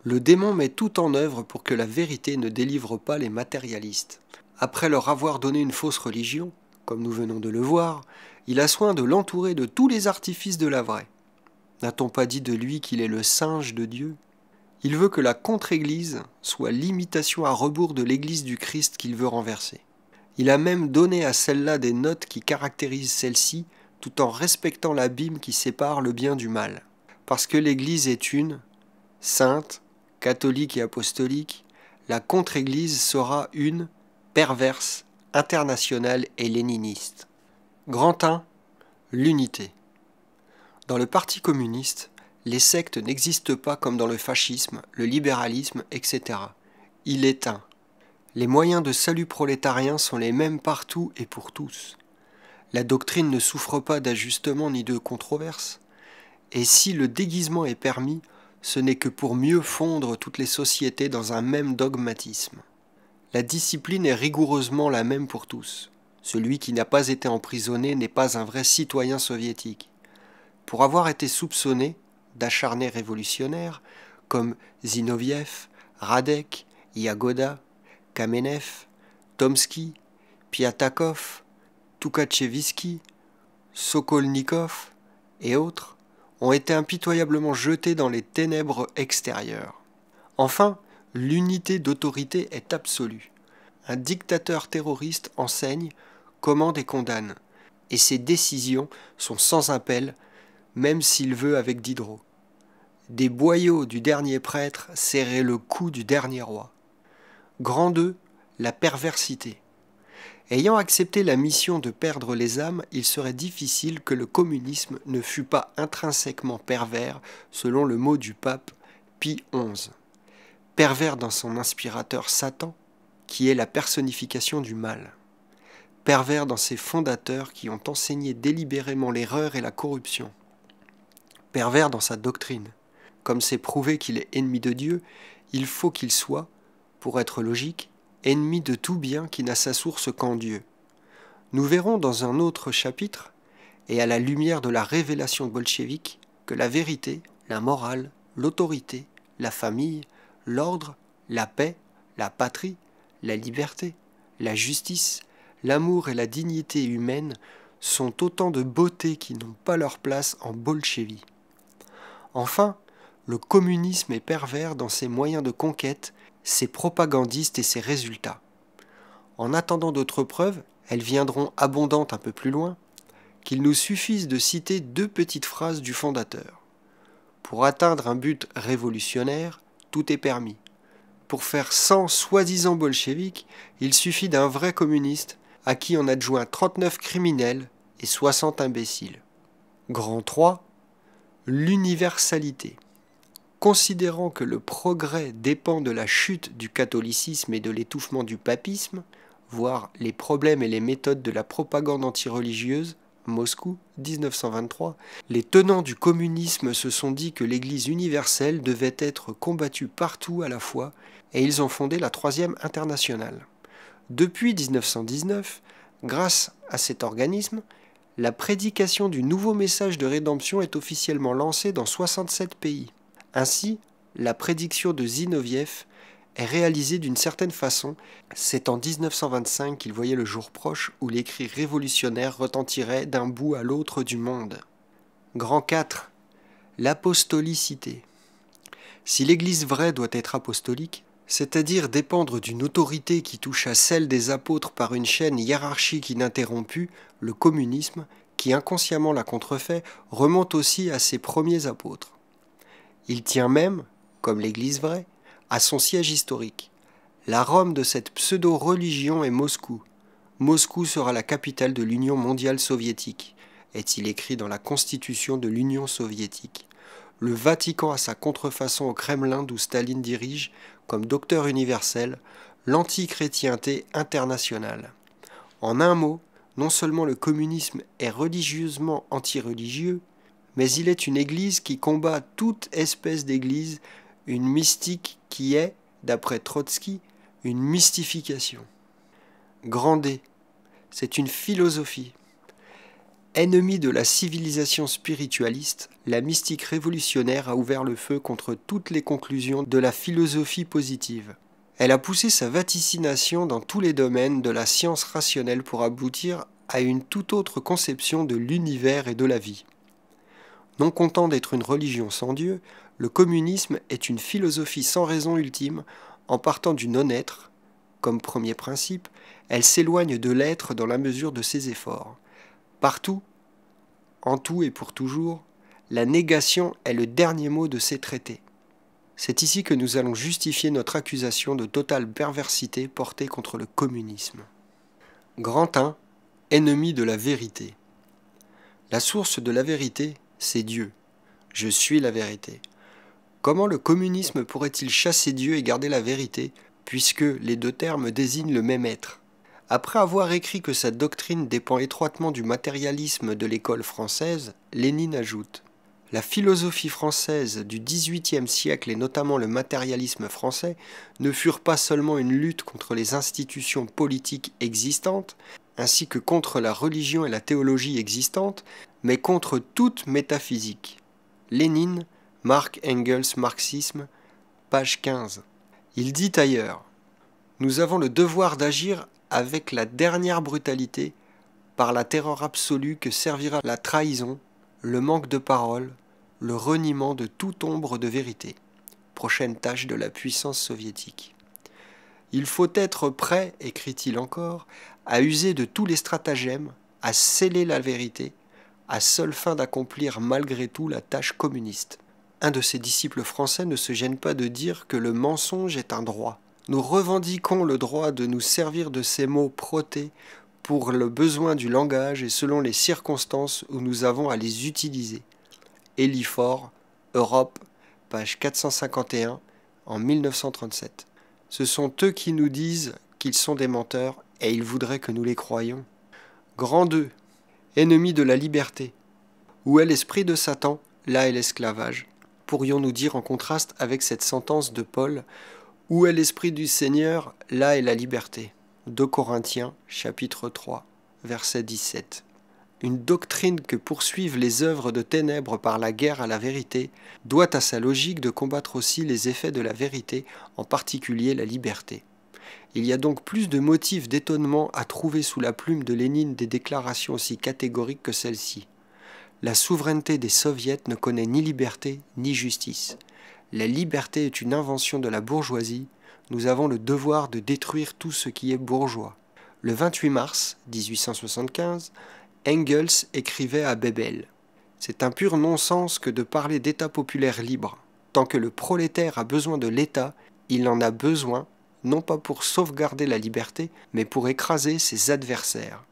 Le démon met tout en œuvre pour que la vérité ne délivre pas les matérialistes. Après leur avoir donné une fausse religion, comme nous venons de le voir, il a soin de l'entourer de tous les artifices de la vraie. N'a-t-on pas dit de lui qu'il est le singe de Dieu il veut que la contre-Église soit l'imitation à rebours de l'Église du Christ qu'il veut renverser. Il a même donné à celle-là des notes qui caractérisent celle-ci tout en respectant l'abîme qui sépare le bien du mal. Parce que l'Église est une, sainte, catholique et apostolique, la contre-Église sera une, perverse, internationale et léniniste. Grand 1. L'unité. Dans le Parti communiste, les sectes n'existent pas comme dans le fascisme, le libéralisme, etc. Il est un. Les moyens de salut prolétarien sont les mêmes partout et pour tous. La doctrine ne souffre pas d'ajustement ni de controverses. Et si le déguisement est permis, ce n'est que pour mieux fondre toutes les sociétés dans un même dogmatisme. La discipline est rigoureusement la même pour tous. Celui qui n'a pas été emprisonné n'est pas un vrai citoyen soviétique. Pour avoir été soupçonné, d'acharnés révolutionnaires comme Zinoviev, Radek, Yagoda, Kamenev, Tomsky, Piatakov, Tukhachevski, Sokolnikov et autres ont été impitoyablement jetés dans les ténèbres extérieures. Enfin, l'unité d'autorité est absolue. Un dictateur terroriste enseigne, commande et condamne, et ses décisions sont sans appel, même s'il veut avec Diderot. Des boyaux du dernier prêtre serraient le cou du dernier roi. Grand 2, la perversité. Ayant accepté la mission de perdre les âmes, il serait difficile que le communisme ne fût pas intrinsèquement pervers, selon le mot du pape Pie XI. Pervers dans son inspirateur Satan, qui est la personnification du mal. Pervers dans ses fondateurs qui ont enseigné délibérément l'erreur et la corruption. Pervers dans sa doctrine comme c'est prouvé qu'il est ennemi de Dieu, il faut qu'il soit, pour être logique, ennemi de tout bien qui n'a sa source qu'en Dieu. Nous verrons dans un autre chapitre, et à la lumière de la révélation bolchevique, que la vérité, la morale, l'autorité, la famille, l'ordre, la paix, la patrie, la liberté, la justice, l'amour et la dignité humaine sont autant de beautés qui n'ont pas leur place en bolchevie. Enfin, le communisme est pervers dans ses moyens de conquête, ses propagandistes et ses résultats. En attendant d'autres preuves, elles viendront abondantes un peu plus loin, qu'il nous suffise de citer deux petites phrases du fondateur. Pour atteindre un but révolutionnaire, tout est permis. Pour faire 100 soi-disant bolcheviques, il suffit d'un vrai communiste à qui on adjoint 39 criminels et 60 imbéciles. Grand 3. L'universalité considérant que le progrès dépend de la chute du catholicisme et de l'étouffement du papisme, voir les problèmes et les méthodes de la propagande antireligieuse, Moscou, 1923, les tenants du communisme se sont dit que l'Église universelle devait être combattue partout à la fois, et ils ont fondé la Troisième Internationale. Depuis 1919, grâce à cet organisme, la prédication du nouveau message de rédemption est officiellement lancée dans 67 pays. Ainsi, la prédiction de Zinoviev est réalisée d'une certaine façon. C'est en 1925 qu'il voyait le jour proche où les cris révolutionnaires retentiraient d'un bout à l'autre du monde. Grand 4. L'apostolicité. Si l'Église vraie doit être apostolique, c'est-à-dire dépendre d'une autorité qui touche à celle des apôtres par une chaîne hiérarchique ininterrompue, le communisme, qui inconsciemment l'a contrefait, remonte aussi à ses premiers apôtres. Il tient même, comme l'Église vraie, à son siège historique. La Rome de cette pseudo-religion est Moscou. Moscou sera la capitale de l'Union mondiale soviétique, est-il écrit dans la Constitution de l'Union soviétique. Le Vatican a sa contrefaçon au Kremlin d'où Staline dirige, comme docteur universel, l'antichrétienté internationale. En un mot, non seulement le communisme est religieusement antireligieux, mais il est une Église qui combat toute espèce d'Église, une mystique qui est, d'après Trotsky, une mystification. Grandet, c'est une philosophie. Ennemie de la civilisation spiritualiste, la mystique révolutionnaire a ouvert le feu contre toutes les conclusions de la philosophie positive. Elle a poussé sa vaticination dans tous les domaines de la science rationnelle pour aboutir à une toute autre conception de l'univers et de la vie. Non content d'être une religion sans Dieu, le communisme est une philosophie sans raison ultime, en partant du non-être, comme premier principe, elle s'éloigne de l'être dans la mesure de ses efforts. Partout, en tout et pour toujours, la négation est le dernier mot de ces traités. C'est ici que nous allons justifier notre accusation de totale perversité portée contre le communisme. Grand Ennemi de la vérité. La source de la vérité, c'est Dieu. Je suis la vérité. Comment le communisme pourrait-il chasser Dieu et garder la vérité, puisque les deux termes désignent le même être après avoir écrit que sa doctrine dépend étroitement du matérialisme de l'école française, Lénine ajoute La philosophie française du XVIIIe siècle et notamment le matérialisme français ne furent pas seulement une lutte contre les institutions politiques existantes, ainsi que contre la religion et la théologie existantes, mais contre toute métaphysique. Lénine, Marc Engels, Marxisme, page 15. Il dit ailleurs Nous avons le devoir d'agir avec la dernière brutalité, par la terreur absolue que servira la trahison, le manque de parole, le reniement de toute ombre de vérité. Prochaine tâche de la puissance soviétique. Il faut être prêt, écrit-il encore, à user de tous les stratagèmes, à sceller la vérité, à seule fin d'accomplir malgré tout la tâche communiste. Un de ses disciples français ne se gêne pas de dire que le mensonge est un droit. Nous revendiquons le droit de nous servir de ces mots protés pour le besoin du langage et selon les circonstances où nous avons à les utiliser. Elie Europe, page 451, en 1937. Ce sont eux qui nous disent qu'ils sont des menteurs et ils voudraient que nous les croyions. Grand ennemi de la liberté. Où est l'esprit de Satan, là est l'esclavage. Pourrions-nous dire en contraste avec cette sentence de Paul Où est l'esprit du Seigneur, là est la liberté. 2 Corinthiens chapitre 3 verset 17. Une doctrine que poursuivent les œuvres de ténèbres par la guerre à la vérité doit à sa logique de combattre aussi les effets de la vérité, en particulier la liberté. Il y a donc plus de motifs d'étonnement à trouver sous la plume de Lénine des déclarations aussi catégoriques que celle-ci. La souveraineté des soviets ne connaît ni liberté ni justice. La liberté est une invention de la bourgeoisie. Nous avons le devoir de détruire tout ce qui est bourgeois. Le 28 mars 1875, Engels écrivait à Bebel C'est un pur non-sens que de parler d'État populaire libre. Tant que le prolétaire a besoin de l'État, il en a besoin non pas pour sauvegarder la liberté, mais pour écraser ses adversaires.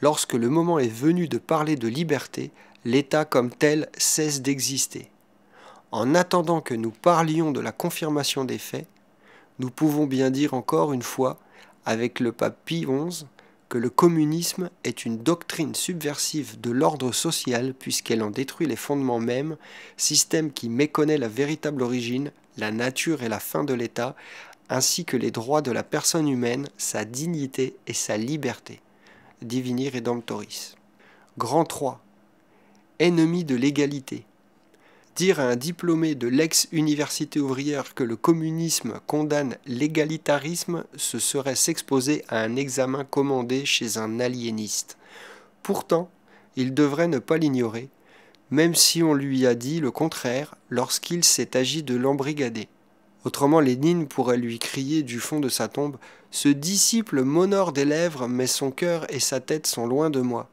Lorsque le moment est venu de parler de liberté, l'État comme tel cesse d'exister. En attendant que nous parlions de la confirmation des faits, nous pouvons bien dire encore une fois, avec le pape Pie XI, que le communisme est une doctrine subversive de l'ordre social puisqu'elle en détruit les fondements mêmes, système qui méconnaît la véritable origine, la nature et la fin de l'État, ainsi que les droits de la personne humaine, sa dignité et sa liberté. Divini Redemptoris. Grand 3. Ennemi de l'égalité. Dire à un diplômé de l'ex-université ouvrière que le communisme condamne l'égalitarisme, ce serait s'exposer à un examen commandé chez un aliéniste. Pourtant, il devrait ne pas l'ignorer, même si on lui a dit le contraire lorsqu'il s'est agi de l'embrigader. Autrement, Lénine pourrait lui crier du fond de sa tombe Ce disciple m'honore des lèvres, mais son cœur et sa tête sont loin de moi.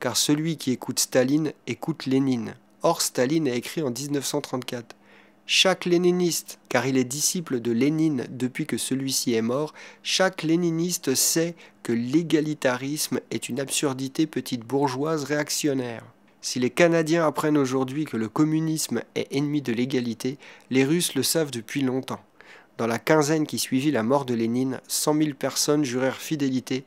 Car celui qui écoute Staline écoute Lénine. Or, Staline a écrit en 1934. Chaque léniniste, car il est disciple de Lénine depuis que celui-ci est mort, chaque léniniste sait que l'égalitarisme est une absurdité petite bourgeoise réactionnaire. Si les Canadiens apprennent aujourd'hui que le communisme est ennemi de l'égalité, les Russes le savent depuis longtemps. Dans la quinzaine qui suivit la mort de Lénine, cent mille personnes jurèrent fidélité,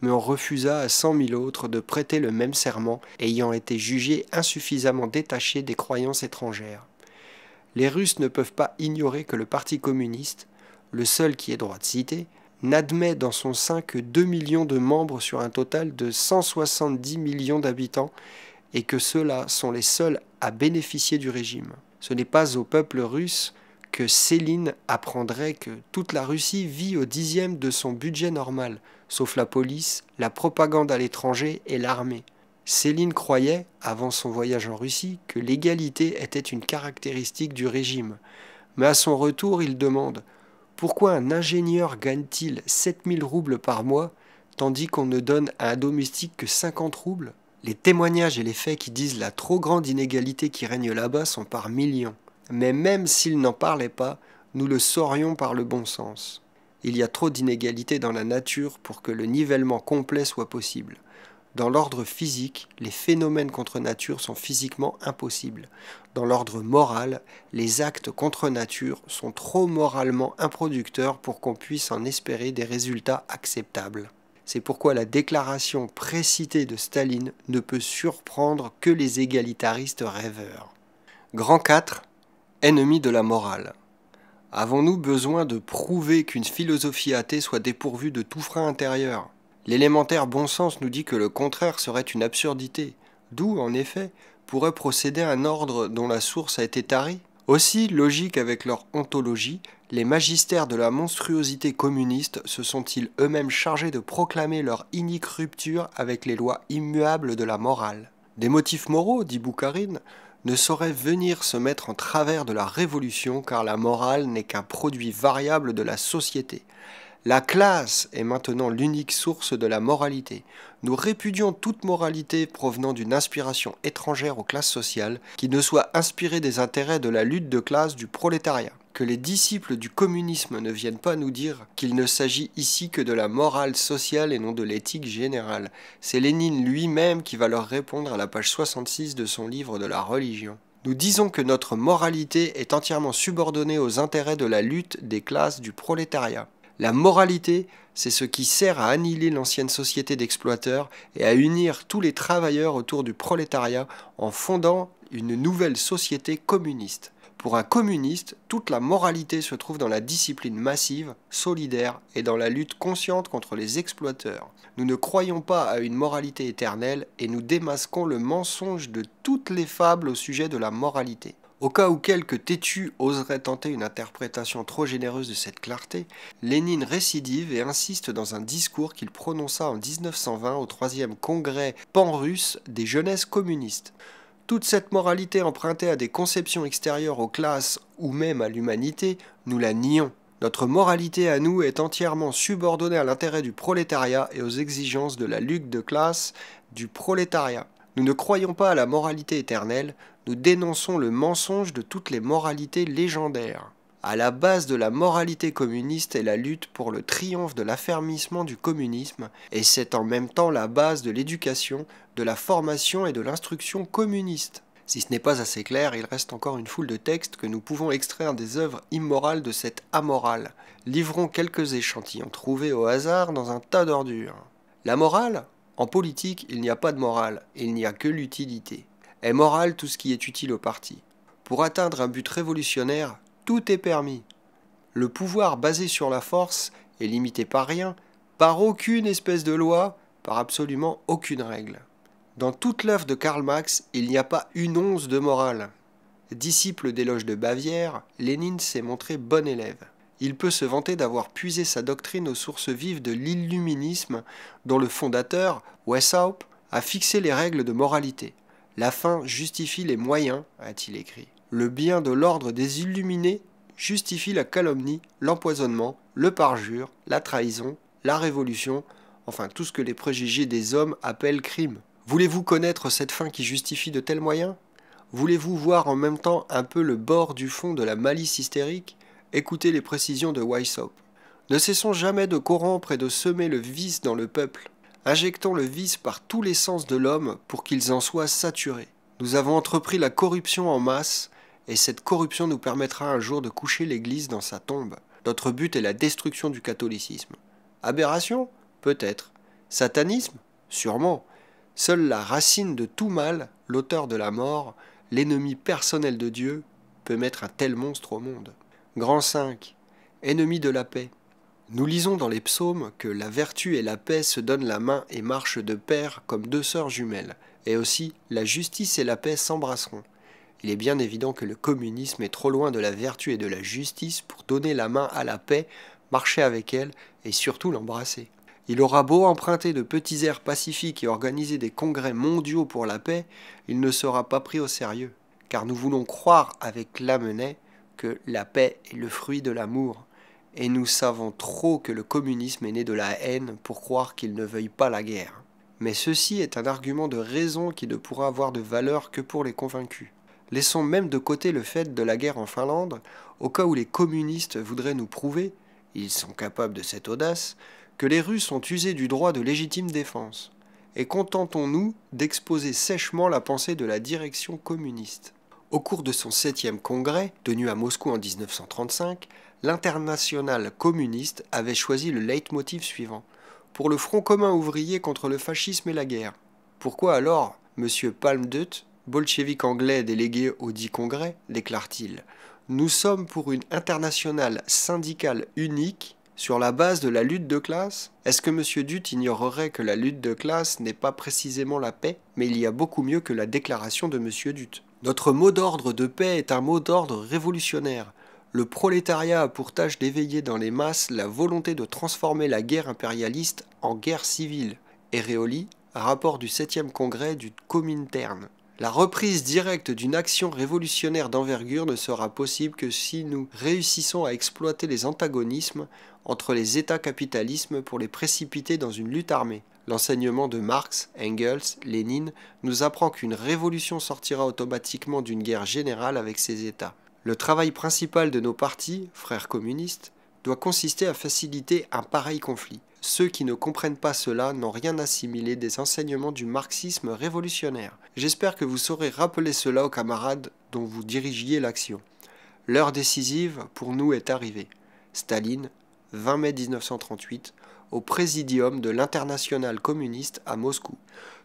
mais on refusa à cent mille autres de prêter le même serment, ayant été jugés insuffisamment détachés des croyances étrangères. Les Russes ne peuvent pas ignorer que le Parti communiste, le seul qui est droit de citer, n'admet dans son sein que 2 millions de membres sur un total de 170 millions d'habitants et que ceux-là sont les seuls à bénéficier du régime. Ce n'est pas au peuple russe que Céline apprendrait que toute la Russie vit au dixième de son budget normal, sauf la police, la propagande à l'étranger et l'armée. Céline croyait, avant son voyage en Russie, que l'égalité était une caractéristique du régime. Mais à son retour, il demande Pourquoi un ingénieur gagne-t-il 7000 roubles par mois, tandis qu'on ne donne à un domestique que 50 roubles les témoignages et les faits qui disent la trop grande inégalité qui règne là-bas sont par millions. Mais même s'ils n'en parlaient pas, nous le saurions par le bon sens. Il y a trop d'inégalités dans la nature pour que le nivellement complet soit possible. Dans l'ordre physique, les phénomènes contre nature sont physiquement impossibles. Dans l'ordre moral, les actes contre nature sont trop moralement improducteurs pour qu'on puisse en espérer des résultats acceptables. C'est pourquoi la déclaration précitée de Staline ne peut surprendre que les égalitaristes rêveurs. Grand 4. Ennemi de la morale. Avons-nous besoin de prouver qu'une philosophie athée soit dépourvue de tout frein intérieur L'élémentaire bon sens nous dit que le contraire serait une absurdité, d'où, en effet, pourrait procéder un ordre dont la source a été tarie aussi logique avec leur ontologie, les magistères de la monstruosité communiste se sont-ils eux-mêmes chargés de proclamer leur inique rupture avec les lois immuables de la morale. Des motifs moraux, dit Boukharine, ne sauraient venir se mettre en travers de la révolution car la morale n'est qu'un produit variable de la société. La classe est maintenant l'unique source de la moralité. Nous répudions toute moralité provenant d'une inspiration étrangère aux classes sociales, qui ne soit inspirée des intérêts de la lutte de classe du prolétariat. Que les disciples du communisme ne viennent pas nous dire qu'il ne s'agit ici que de la morale sociale et non de l'éthique générale. C'est Lénine lui-même qui va leur répondre à la page 66 de son livre de la religion. Nous disons que notre moralité est entièrement subordonnée aux intérêts de la lutte des classes du prolétariat. La moralité, c'est ce qui sert à annihiler l'ancienne société d'exploiteurs et à unir tous les travailleurs autour du prolétariat en fondant une nouvelle société communiste. Pour un communiste, toute la moralité se trouve dans la discipline massive, solidaire et dans la lutte consciente contre les exploiteurs. Nous ne croyons pas à une moralité éternelle et nous démasquons le mensonge de toutes les fables au sujet de la moralité. Au cas où quelques têtus oseraient tenter une interprétation trop généreuse de cette clarté, Lénine récidive et insiste dans un discours qu'il prononça en 1920 au troisième congrès pan-russe des jeunesses communistes. Toute cette moralité empruntée à des conceptions extérieures aux classes ou même à l'humanité, nous la nions. Notre moralité à nous est entièrement subordonnée à l'intérêt du prolétariat et aux exigences de la lutte de classe du prolétariat. Nous ne croyons pas à la moralité éternelle, nous dénonçons le mensonge de toutes les moralités légendaires. À la base de la moralité communiste est la lutte pour le triomphe de l'affermissement du communisme, et c'est en même temps la base de l'éducation, de la formation et de l'instruction communiste. Si ce n'est pas assez clair, il reste encore une foule de textes que nous pouvons extraire des œuvres immorales de cette amorale. Livrons quelques échantillons trouvés au hasard dans un tas d'ordures. La morale En politique, il n'y a pas de morale, il n'y a que l'utilité est moral tout ce qui est utile au parti. Pour atteindre un but révolutionnaire, tout est permis. Le pouvoir basé sur la force est limité par rien, par aucune espèce de loi, par absolument aucune règle. Dans toute l'œuvre de Karl Marx, il n'y a pas une once de morale. Disciple des de Bavière, Lénine s'est montré bon élève. Il peut se vanter d'avoir puisé sa doctrine aux sources vives de l'illuminisme, dont le fondateur, Weishaupt, a fixé les règles de moralité. La fin justifie les moyens, a-t-il écrit. Le bien de l'ordre des illuminés justifie la calomnie, l'empoisonnement, le parjure, la trahison, la révolution, enfin tout ce que les préjugés des hommes appellent crime. Voulez-vous connaître cette fin qui justifie de tels moyens Voulez-vous voir en même temps un peu le bord du fond de la malice hystérique Écoutez les précisions de Weissop. Ne cessons jamais de corrompre et de semer le vice dans le peuple. Injectons le vice par tous les sens de l'homme pour qu'ils en soient saturés. Nous avons entrepris la corruption en masse, et cette corruption nous permettra un jour de coucher l'Église dans sa tombe. Notre but est la destruction du catholicisme. Aberration Peut-être. Satanisme Sûrement. Seule la racine de tout mal, l'auteur de la mort, l'ennemi personnel de Dieu, peut mettre un tel monstre au monde. Grand 5. Ennemi de la paix. Nous lisons dans les psaumes que la vertu et la paix se donnent la main et marchent de pair comme deux sœurs jumelles, et aussi la justice et la paix s'embrasseront. Il est bien évident que le communisme est trop loin de la vertu et de la justice pour donner la main à la paix, marcher avec elle et surtout l'embrasser. Il aura beau emprunter de petits airs pacifiques et organiser des congrès mondiaux pour la paix, il ne sera pas pris au sérieux, car nous voulons croire avec Lamennais que la paix est le fruit de l'amour, et nous savons trop que le communisme est né de la haine pour croire qu'il ne veuille pas la guerre. Mais ceci est un argument de raison qui ne pourra avoir de valeur que pour les convaincus. Laissons même de côté le fait de la guerre en Finlande, au cas où les communistes voudraient nous prouver, ils sont capables de cette audace, que les Russes ont usé du droit de légitime défense. Et contentons-nous d'exposer sèchement la pensée de la direction communiste. Au cours de son septième congrès, tenu à Moscou en 1935, L'international communiste avait choisi le leitmotiv suivant pour le Front commun ouvrier contre le fascisme et la guerre. Pourquoi alors M. Palmdut, bolchevique anglais délégué au dit congrès, déclare-t-il Nous sommes pour une internationale syndicale unique sur la base de la lutte de classe Est-ce que M. Dutt ignorerait que la lutte de classe n'est pas précisément la paix, mais il y a beaucoup mieux que la déclaration de M. Dutt Notre mot d'ordre de paix est un mot d'ordre révolutionnaire le prolétariat a pour tâche d'éveiller dans les masses la volonté de transformer la guerre impérialiste en guerre civile. Ereoli, rapport du 7e congrès du Comintern. La reprise directe d'une action révolutionnaire d'envergure ne sera possible que si nous réussissons à exploiter les antagonismes entre les États capitalismes pour les précipiter dans une lutte armée. L'enseignement de Marx, Engels, Lénine nous apprend qu'une révolution sortira automatiquement d'une guerre générale avec ces États. Le travail principal de nos partis, frères communistes, doit consister à faciliter un pareil conflit. Ceux qui ne comprennent pas cela n'ont rien assimilé des enseignements du marxisme révolutionnaire. J'espère que vous saurez rappeler cela aux camarades dont vous dirigiez l'action. L'heure décisive pour nous est arrivée. Staline, 20 mai 1938, au présidium de l'internationale communiste à Moscou.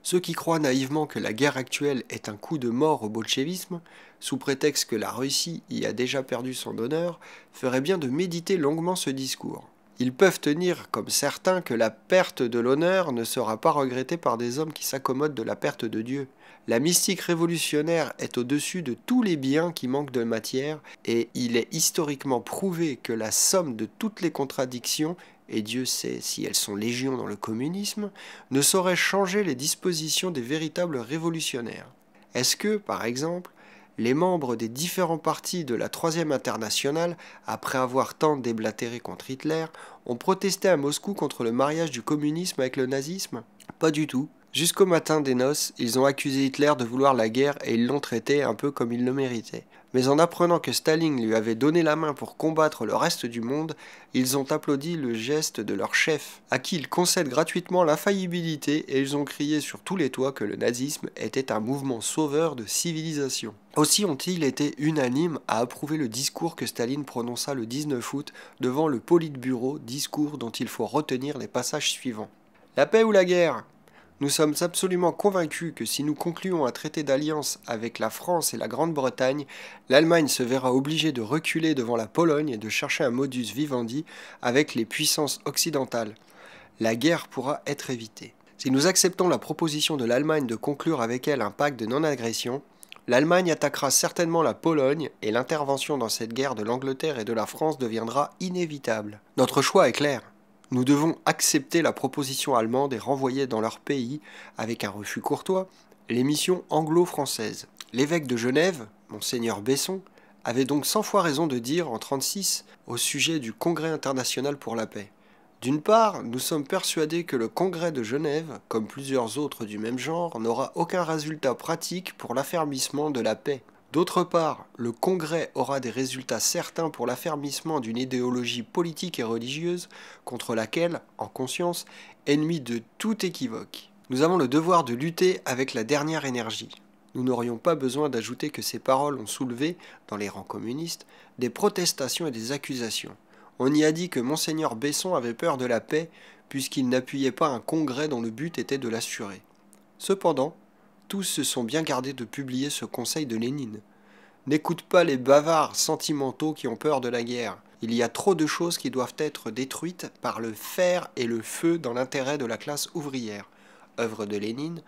Ceux qui croient naïvement que la guerre actuelle est un coup de mort au bolchevisme sous prétexte que la Russie y a déjà perdu son honneur, ferait bien de méditer longuement ce discours. Ils peuvent tenir comme certains que la perte de l'honneur ne sera pas regrettée par des hommes qui s'accommodent de la perte de Dieu. La mystique révolutionnaire est au-dessus de tous les biens qui manquent de matière, et il est historiquement prouvé que la somme de toutes les contradictions et Dieu sait si elles sont légions dans le communisme, ne saurait changer les dispositions des véritables révolutionnaires. Est-ce que, par exemple, les membres des différents partis de la Troisième Internationale, après avoir tant déblatéré contre Hitler, ont protesté à Moscou contre le mariage du communisme avec le nazisme Pas du tout. Jusqu'au matin des noces, ils ont accusé Hitler de vouloir la guerre et ils l'ont traité un peu comme il le méritait mais en apprenant que Staline lui avait donné la main pour combattre le reste du monde, ils ont applaudi le geste de leur chef, à qui ils concèdent gratuitement l'infaillibilité et ils ont crié sur tous les toits que le nazisme était un mouvement sauveur de civilisation. Aussi ont-ils été unanimes à approuver le discours que Staline prononça le 19 août devant le Politburo, discours dont il faut retenir les passages suivants. La paix ou la guerre nous sommes absolument convaincus que si nous concluons un traité d'alliance avec la France et la Grande-Bretagne, l'Allemagne se verra obligée de reculer devant la Pologne et de chercher un modus vivendi avec les puissances occidentales. La guerre pourra être évitée. Si nous acceptons la proposition de l'Allemagne de conclure avec elle un pacte de non-agression, l'Allemagne attaquera certainement la Pologne et l'intervention dans cette guerre de l'Angleterre et de la France deviendra inévitable. Notre choix est clair. Nous devons accepter la proposition allemande et renvoyer dans leur pays, avec un refus courtois, les missions anglo-françaises. L'évêque de Genève, monseigneur Besson, avait donc cent fois raison de dire en 1936 au sujet du Congrès international pour la paix. D'une part, nous sommes persuadés que le Congrès de Genève, comme plusieurs autres du même genre, n'aura aucun résultat pratique pour l'affermissement de la paix. D'autre part, le Congrès aura des résultats certains pour l'affermissement d'une idéologie politique et religieuse contre laquelle, en conscience, ennemi de tout équivoque, nous avons le devoir de lutter avec la dernière énergie. Nous n'aurions pas besoin d'ajouter que ces paroles ont soulevé, dans les rangs communistes, des protestations et des accusations. On y a dit que Mgr Besson avait peur de la paix puisqu'il n'appuyait pas un congrès dont le but était de l'assurer. Cependant, tous se sont bien gardés de publier ce conseil de Lénine. N'écoute pas les bavards sentimentaux qui ont peur de la guerre. Il y a trop de choses qui doivent être détruites par le fer et le feu dans l'intérêt de la classe ouvrière. Œuvre de Lénine,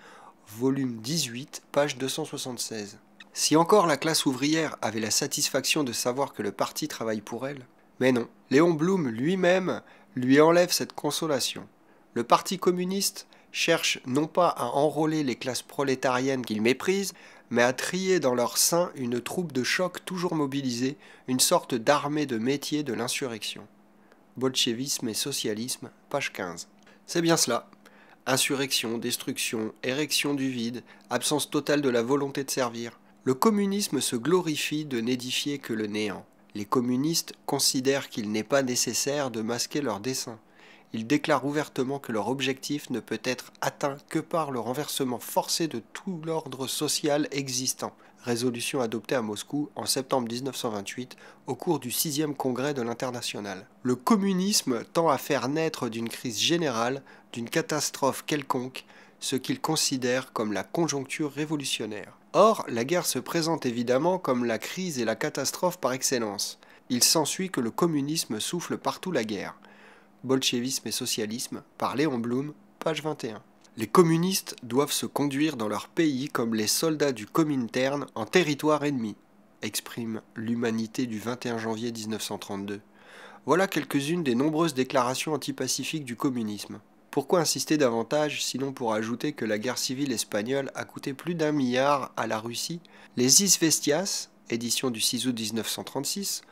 volume 18, page 276. Si encore la classe ouvrière avait la satisfaction de savoir que le parti travaille pour elle, mais non, Léon Blum lui-même lui enlève cette consolation. Le Parti communiste cherche non pas à enrôler les classes prolétariennes qu'ils méprisent, mais à trier dans leur sein une troupe de choc toujours mobilisée, une sorte d'armée de métiers de l'insurrection. Bolchevisme et socialisme, page 15. C'est bien cela. Insurrection, destruction, érection du vide, absence totale de la volonté de servir. Le communisme se glorifie de n'édifier que le néant. Les communistes considèrent qu'il n'est pas nécessaire de masquer leur dessein. Ils déclarent ouvertement que leur objectif ne peut être atteint que par le renversement forcé de tout l'ordre social existant, résolution adoptée à Moscou en septembre 1928 au cours du 6e congrès de l'Internationale. Le communisme tend à faire naître d'une crise générale, d'une catastrophe quelconque, ce qu'il considère comme la conjoncture révolutionnaire. Or, la guerre se présente évidemment comme la crise et la catastrophe par excellence. Il s'ensuit que le communisme souffle partout la guerre. Bolchevisme et socialisme, par Léon Blum, page 21. Les communistes doivent se conduire dans leur pays comme les soldats du Comintern en territoire ennemi, exprime l'humanité du 21 janvier 1932. Voilà quelques-unes des nombreuses déclarations antipacifiques du communisme. Pourquoi insister davantage sinon pour ajouter que la guerre civile espagnole a coûté plus d'un milliard à la Russie Les Isvestias, édition du 6 août 1936,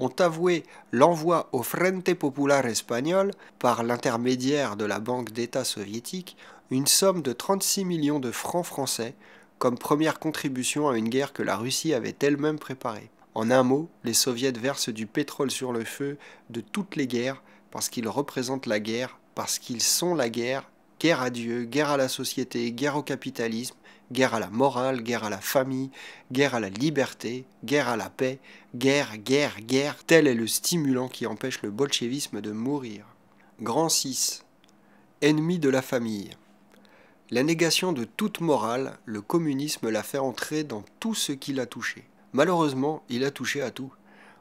ont avoué l'envoi au Frente Popular espagnol, par l'intermédiaire de la Banque d'État soviétique, une somme de 36 millions de francs français comme première contribution à une guerre que la Russie avait elle-même préparée. En un mot, les soviets versent du pétrole sur le feu de toutes les guerres parce qu'ils représentent la guerre, parce qu'ils sont la guerre, guerre à Dieu, guerre à la société, guerre au capitalisme, guerre à la morale, guerre à la famille, guerre à la liberté, guerre à la paix, guerre, guerre, guerre, tel est le stimulant qui empêche le bolchevisme de mourir. Grand 6. Ennemi de la famille. La négation de toute morale, le communisme l'a fait entrer dans tout ce qu'il a touché. Malheureusement, il a touché à tout,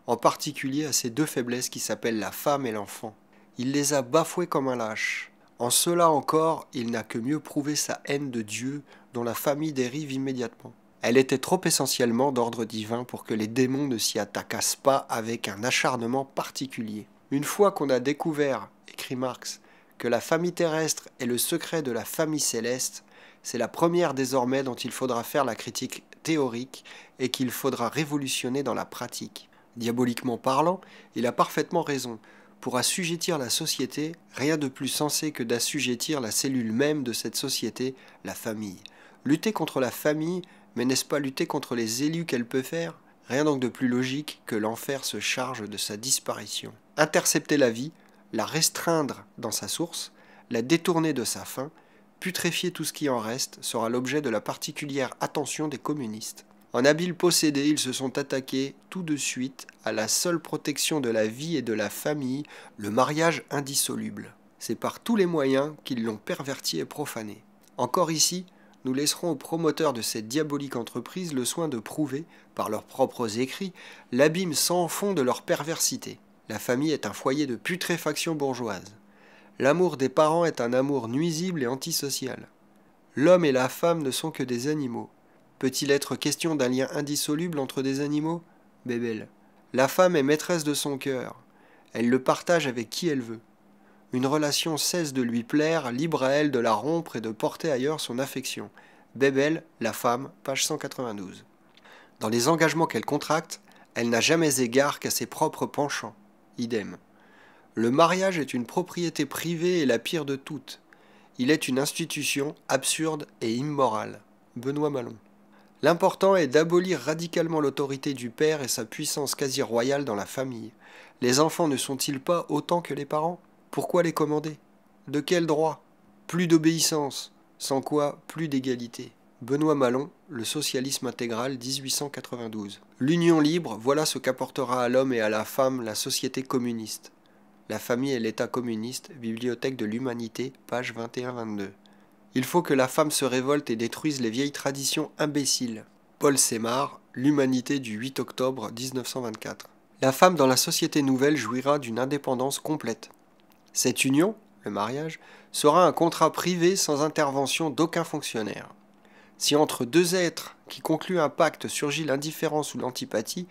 en particulier à ces deux faiblesses qui s'appellent la femme et l'enfant. Il les a bafoués comme un lâche. En cela encore, il n'a que mieux prouvé sa haine de Dieu, dont la famille dérive immédiatement. Elle était trop essentiellement d'ordre divin pour que les démons ne s'y attaquassent pas avec un acharnement particulier. Une fois qu'on a découvert, écrit Marx, que la famille terrestre est le secret de la famille céleste, c'est la première désormais dont il faudra faire la critique théorique et qu'il faudra révolutionner dans la pratique. Diaboliquement parlant, il a parfaitement raison. Pour assujettir la société, rien de plus sensé que d'assujettir la cellule même de cette société, la famille. Lutter contre la famille, mais n'est-ce pas lutter contre les élus qu'elle peut faire Rien donc de plus logique que l'enfer se charge de sa disparition. Intercepter la vie, la restreindre dans sa source, la détourner de sa fin, putréfier tout ce qui en reste sera l'objet de la particulière attention des communistes. En habile possédé, ils se sont attaqués tout de suite à la seule protection de la vie et de la famille, le mariage indissoluble. C'est par tous les moyens qu'ils l'ont perverti et profané. Encore ici, nous laisserons aux promoteurs de cette diabolique entreprise le soin de prouver, par leurs propres écrits, l'abîme sans fond de leur perversité. La famille est un foyer de putréfaction bourgeoise. L'amour des parents est un amour nuisible et antisocial. L'homme et la femme ne sont que des animaux. Peut-il être question d'un lien indissoluble entre des animaux Bébel. La femme est maîtresse de son cœur. Elle le partage avec qui elle veut. Une relation cesse de lui plaire, libre à elle de la rompre et de porter ailleurs son affection. Bébel, la femme, page 192. Dans les engagements qu'elle contracte, elle n'a jamais égard qu'à ses propres penchants. Idem. Le mariage est une propriété privée et la pire de toutes. Il est une institution absurde et immorale. Benoît Malon. L'important est d'abolir radicalement l'autorité du père et sa puissance quasi royale dans la famille. Les enfants ne sont-ils pas autant que les parents pourquoi les commander De quel droit Plus d'obéissance, sans quoi plus d'égalité. Benoît Malon, Le socialisme intégral 1892. L'union libre, voilà ce qu'apportera à l'homme et à la femme la société communiste. La famille et l'État communiste, Bibliothèque de l'Humanité, page 21-22. Il faut que la femme se révolte et détruise les vieilles traditions imbéciles. Paul Sémard, L'Humanité du 8 octobre 1924. La femme dans la société nouvelle jouira d'une indépendance complète. Cette union, le mariage, sera un contrat privé sans intervention d'aucun fonctionnaire. Si entre deux êtres qui concluent un pacte surgit l'indifférence ou l'antipathie,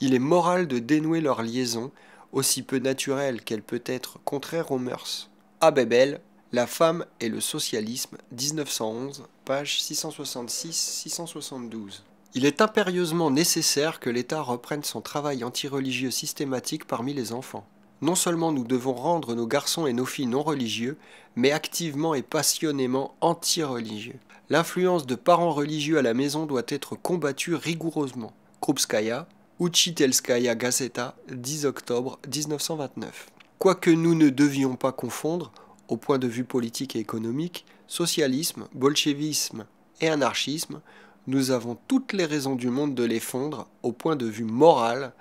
il est moral de dénouer leur liaison, aussi peu naturelle qu'elle peut être contraire aux mœurs. À Bebel, La femme et le socialisme, 1911, page 666-672. Il est impérieusement nécessaire que l'État reprenne son travail antireligieux systématique parmi les enfants non seulement nous devons rendre nos garçons et nos filles non religieux, mais activement et passionnément anti-religieux. L'influence de parents religieux à la maison doit être combattue rigoureusement. Krupskaya, Uchitelskaya Gazeta, 10 octobre 1929. Quoique nous ne devions pas confondre, au point de vue politique et économique, socialisme, bolchevisme et anarchisme, nous avons toutes les raisons du monde de les fondre au point de vue moral,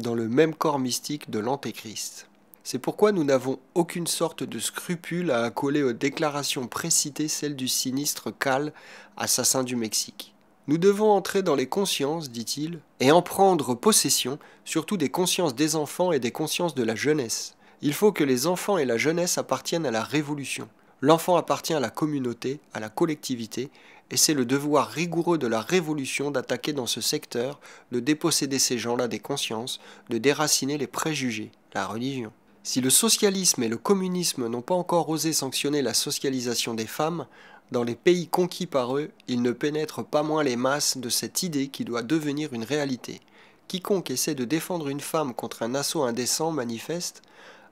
dans le même corps mystique de l'Antéchrist. C'est pourquoi nous n'avons aucune sorte de scrupule à accoler aux déclarations précitées celles du sinistre Cal, assassin du Mexique. Nous devons entrer dans les consciences, dit-il, et en prendre possession, surtout des consciences des enfants et des consciences de la jeunesse. Il faut que les enfants et la jeunesse appartiennent à la révolution. L'enfant appartient à la communauté, à la collectivité, et c'est le devoir rigoureux de la Révolution d'attaquer dans ce secteur, de déposséder ces gens-là des consciences, de déraciner les préjugés, la religion. Si le socialisme et le communisme n'ont pas encore osé sanctionner la socialisation des femmes, dans les pays conquis par eux, ils ne pénètrent pas moins les masses de cette idée qui doit devenir une réalité. Quiconque essaie de défendre une femme contre un assaut indécent manifeste,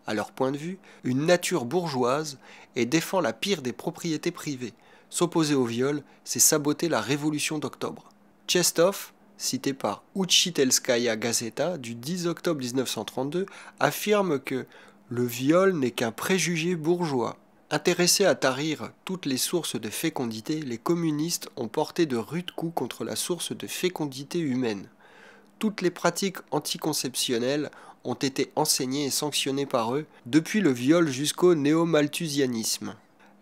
à leur point de vue, une nature bourgeoise et défend la pire des propriétés privées, S'opposer au viol, c'est saboter la révolution d'octobre. Chestov, cité par Uchitelskaya Gazeta du 10 octobre 1932, affirme que le viol n'est qu'un préjugé bourgeois. Intéressés à tarir toutes les sources de fécondité, les communistes ont porté de rudes coups contre la source de fécondité humaine. Toutes les pratiques anticonceptionnelles ont été enseignées et sanctionnées par eux, depuis le viol jusqu'au néo-malthusianisme.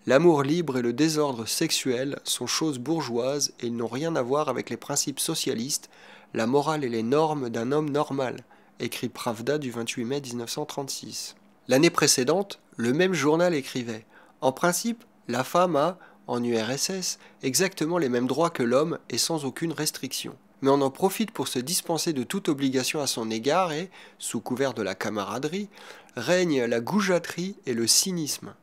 L'amour libre et le désordre sexuel sont choses bourgeoises et n'ont rien à voir avec les principes socialistes, la morale et les normes d'un homme normal, écrit Pravda du 28 mai 1936. L'année précédente, le même journal écrivait En principe, la femme a, en URSS, exactement les mêmes droits que l'homme et sans aucune restriction. Mais on en profite pour se dispenser de toute obligation à son égard et, sous couvert de la camaraderie, règne la goujaterie et le cynisme.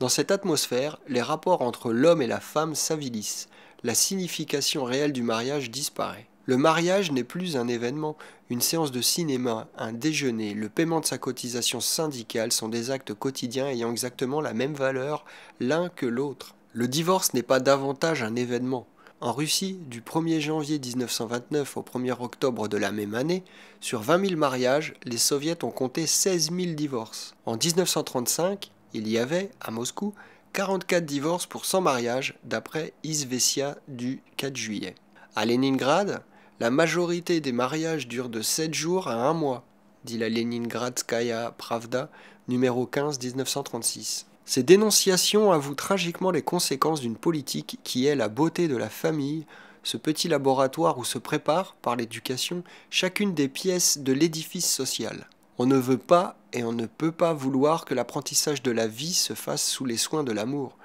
Dans cette atmosphère, les rapports entre l'homme et la femme s'avilissent, la signification réelle du mariage disparaît. Le mariage n'est plus un événement, une séance de cinéma, un déjeuner, le paiement de sa cotisation syndicale sont des actes quotidiens ayant exactement la même valeur l'un que l'autre. Le divorce n'est pas davantage un événement, en Russie, du 1er janvier 1929 au 1er octobre de la même année, sur 20 000 mariages, les soviets ont compté 16 000 divorces. En 1935, il y avait, à Moscou, 44 divorces pour 100 mariages, d'après Isvesia du 4 juillet. À Leningrad, la majorité des mariages dure de 7 jours à 1 mois, dit la Leningradskaya Pravda, numéro 15 1936. Ces dénonciations avouent tragiquement les conséquences d'une politique qui est la beauté de la famille, ce petit laboratoire où se prépare, par l'éducation, chacune des pièces de l'édifice social. On ne veut pas et on ne peut pas vouloir que l'apprentissage de la vie se fasse sous les soins de l'amour.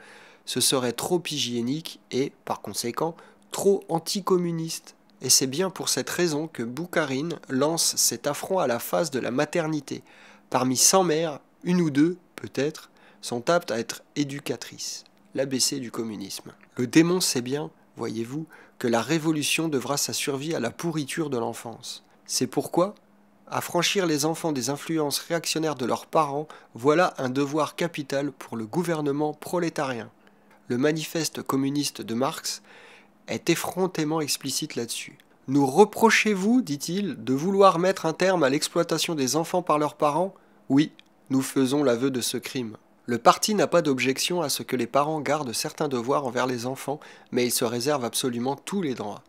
Ce serait trop hygiénique et, par conséquent, trop anticommuniste. Et c'est bien pour cette raison que Boukharine lance cet affront à la face de la maternité. Parmi 100 mères, une ou deux, peut-être, sont aptes à être éducatrices. L'ABC du communisme. Le démon sait bien, voyez-vous, que la révolution devra sa survie à la pourriture de l'enfance. C'est pourquoi, Affranchir les enfants des influences réactionnaires de leurs parents, voilà un devoir capital pour le gouvernement prolétarien. Le manifeste communiste de Marx est effrontément explicite là-dessus. Nous reprochez-vous, dit-il, de vouloir mettre un terme à l'exploitation des enfants par leurs parents Oui, nous faisons l'aveu de ce crime. Le parti n'a pas d'objection à ce que les parents gardent certains devoirs envers les enfants, mais ils se réservent absolument tous les droits.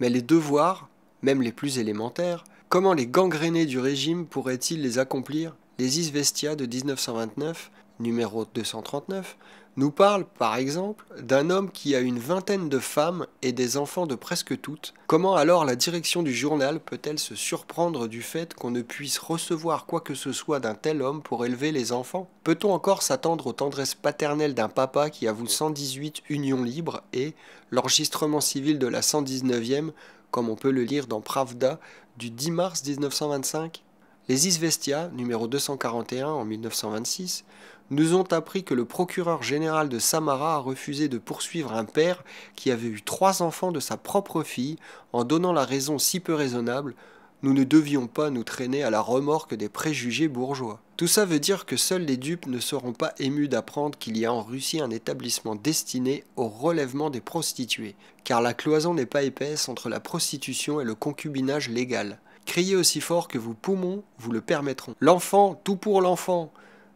Mais les devoirs, même les plus élémentaires, Comment les gangrénés du régime pourraient-ils les accomplir Les Isvestia de 1929, numéro 239, nous parlent par exemple d'un homme qui a une vingtaine de femmes et des enfants de presque toutes. Comment alors la direction du journal peut-elle se surprendre du fait qu'on ne puisse recevoir quoi que ce soit d'un tel homme pour élever les enfants Peut-on encore s'attendre aux tendresses paternelles d'un papa qui avoue 118 unions libres et l'enregistrement civil de la 119e comme on peut le lire dans Pravda du 10 mars 1925. Les Isvestia, numéro 241 en 1926, nous ont appris que le procureur général de Samara a refusé de poursuivre un père qui avait eu trois enfants de sa propre fille en donnant la raison si peu raisonnable nous ne devions pas nous traîner à la remorque des préjugés bourgeois. Tout ça veut dire que seuls les dupes ne seront pas émus d'apprendre qu'il y a en Russie un établissement destiné au relèvement des prostituées, car la cloison n'est pas épaisse entre la prostitution et le concubinage légal. Criez aussi fort que vos poumons vous le permettront. L'enfant, tout pour l'enfant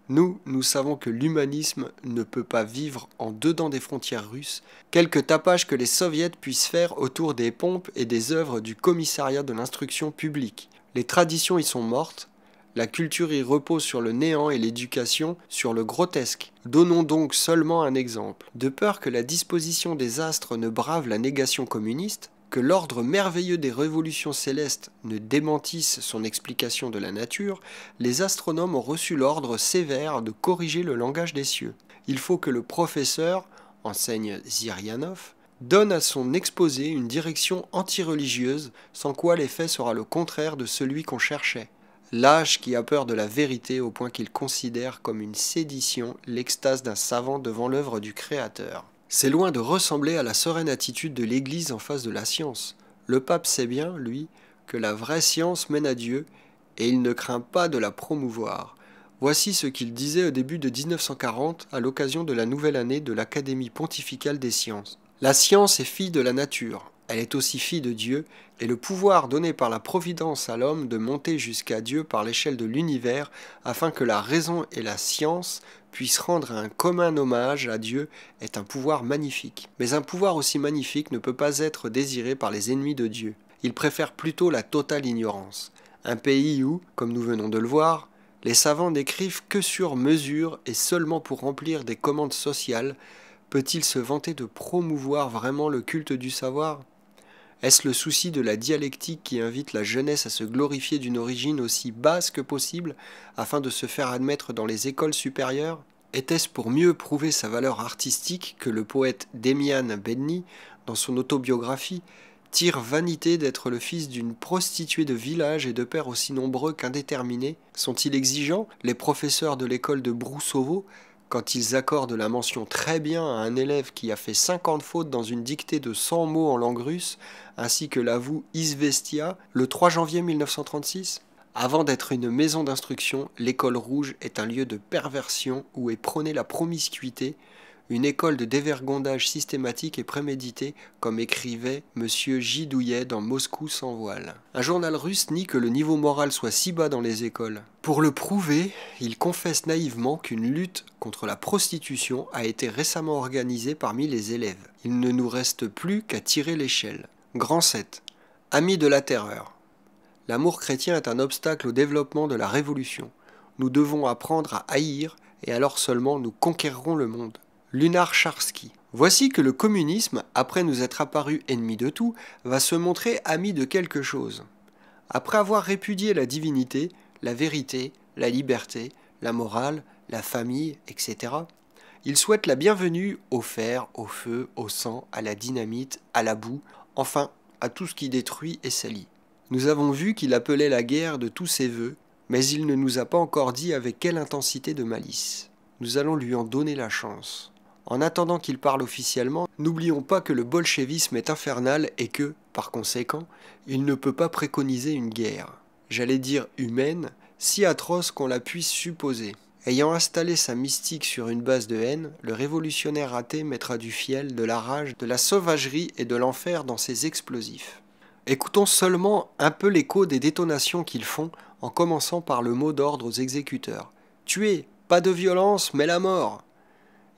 nous, nous savons que l'humanisme ne peut pas vivre en dedans des frontières russes, quelques tapages que les soviets puissent faire autour des pompes et des œuvres du commissariat de l'instruction publique. Les traditions y sont mortes, la culture y repose sur le néant et l'éducation sur le grotesque. Donnons donc seulement un exemple. De peur que la disposition des astres ne brave la négation communiste, que l'ordre merveilleux des révolutions célestes ne démentisse son explication de la nature, les astronomes ont reçu l'ordre sévère de corriger le langage des cieux. Il faut que le professeur, enseigne Zirianov, donne à son exposé une direction antireligieuse, sans quoi l'effet sera le contraire de celui qu'on cherchait. L'âge qui a peur de la vérité au point qu'il considère comme une sédition l'extase d'un savant devant l'œuvre du Créateur. C'est loin de ressembler à la sereine attitude de l'Église en face de la science. Le pape sait bien, lui, que la vraie science mène à Dieu, et il ne craint pas de la promouvoir. Voici ce qu'il disait au début de 1940 à l'occasion de la nouvelle année de l'Académie pontificale des sciences. La science est fille de la nature, elle est aussi fille de Dieu, et le pouvoir donné par la Providence à l'homme de monter jusqu'à Dieu par l'échelle de l'univers, afin que la raison et la science puissent rendre un commun hommage à Dieu, est un pouvoir magnifique. Mais un pouvoir aussi magnifique ne peut pas être désiré par les ennemis de Dieu. Ils préfèrent plutôt la totale ignorance. Un pays où, comme nous venons de le voir, les savants n'écrivent que sur mesure et seulement pour remplir des commandes sociales, peut-il se vanter de promouvoir vraiment le culte du savoir est-ce le souci de la dialectique qui invite la jeunesse à se glorifier d'une origine aussi basse que possible afin de se faire admettre dans les écoles supérieures Était-ce pour mieux prouver sa valeur artistique que le poète Demian Benny, dans son autobiographie, tire vanité d'être le fils d'une prostituée de village et de pères aussi nombreux qu'indéterminés Sont-ils exigeants, les professeurs de l'école de Broussovo quand ils accordent la mention très bien à un élève qui a fait 50 fautes dans une dictée de 100 mots en langue russe, ainsi que l'avoue Isvestia le 3 janvier 1936 Avant d'être une maison d'instruction, l'école rouge est un lieu de perversion où est prônée la promiscuité une école de dévergondage systématique et prémédité, comme écrivait M. J. dans Moscou sans voile. Un journal russe nie que le niveau moral soit si bas dans les écoles. Pour le prouver, il confesse naïvement qu'une lutte contre la prostitution a été récemment organisée parmi les élèves. Il ne nous reste plus qu'à tirer l'échelle. Grand 7. Ami de la terreur. L'amour chrétien est un obstacle au développement de la révolution. Nous devons apprendre à haïr et alors seulement nous conquérons le monde. Lunar Charsky. Voici que le communisme, après nous être apparu ennemi de tout, va se montrer ami de quelque chose. Après avoir répudié la divinité, la vérité, la liberté, la morale, la famille, etc., il souhaite la bienvenue au fer, au feu, au sang, à la dynamite, à la boue, enfin à tout ce qui détruit et salit. Nous avons vu qu'il appelait la guerre de tous ses voeux, mais il ne nous a pas encore dit avec quelle intensité de malice. Nous allons lui en donner la chance. En attendant qu'il parle officiellement, n'oublions pas que le bolchevisme est infernal et que, par conséquent, il ne peut pas préconiser une guerre. J'allais dire humaine, si atroce qu'on la puisse supposer. Ayant installé sa mystique sur une base de haine, le révolutionnaire athée mettra du fiel, de la rage, de la sauvagerie et de l'enfer dans ses explosifs. Écoutons seulement un peu l'écho des détonations qu'ils font en commençant par le mot d'ordre aux exécuteurs. Tuez, pas de violence, mais la mort.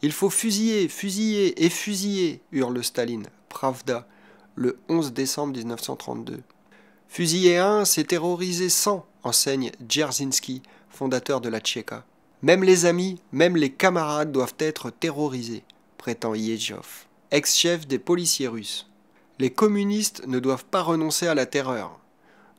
Il faut fusiller, fusiller et fusiller, hurle Staline, Pravda, le 11 décembre 1932. Fusiller un, c'est terroriser cent !» enseigne Dzerzhinsky, fondateur de la Tchéka. Même les amis, même les camarades doivent être terrorisés, prétend Yezhov, ex-chef des policiers russes. Les communistes ne doivent pas renoncer à la terreur.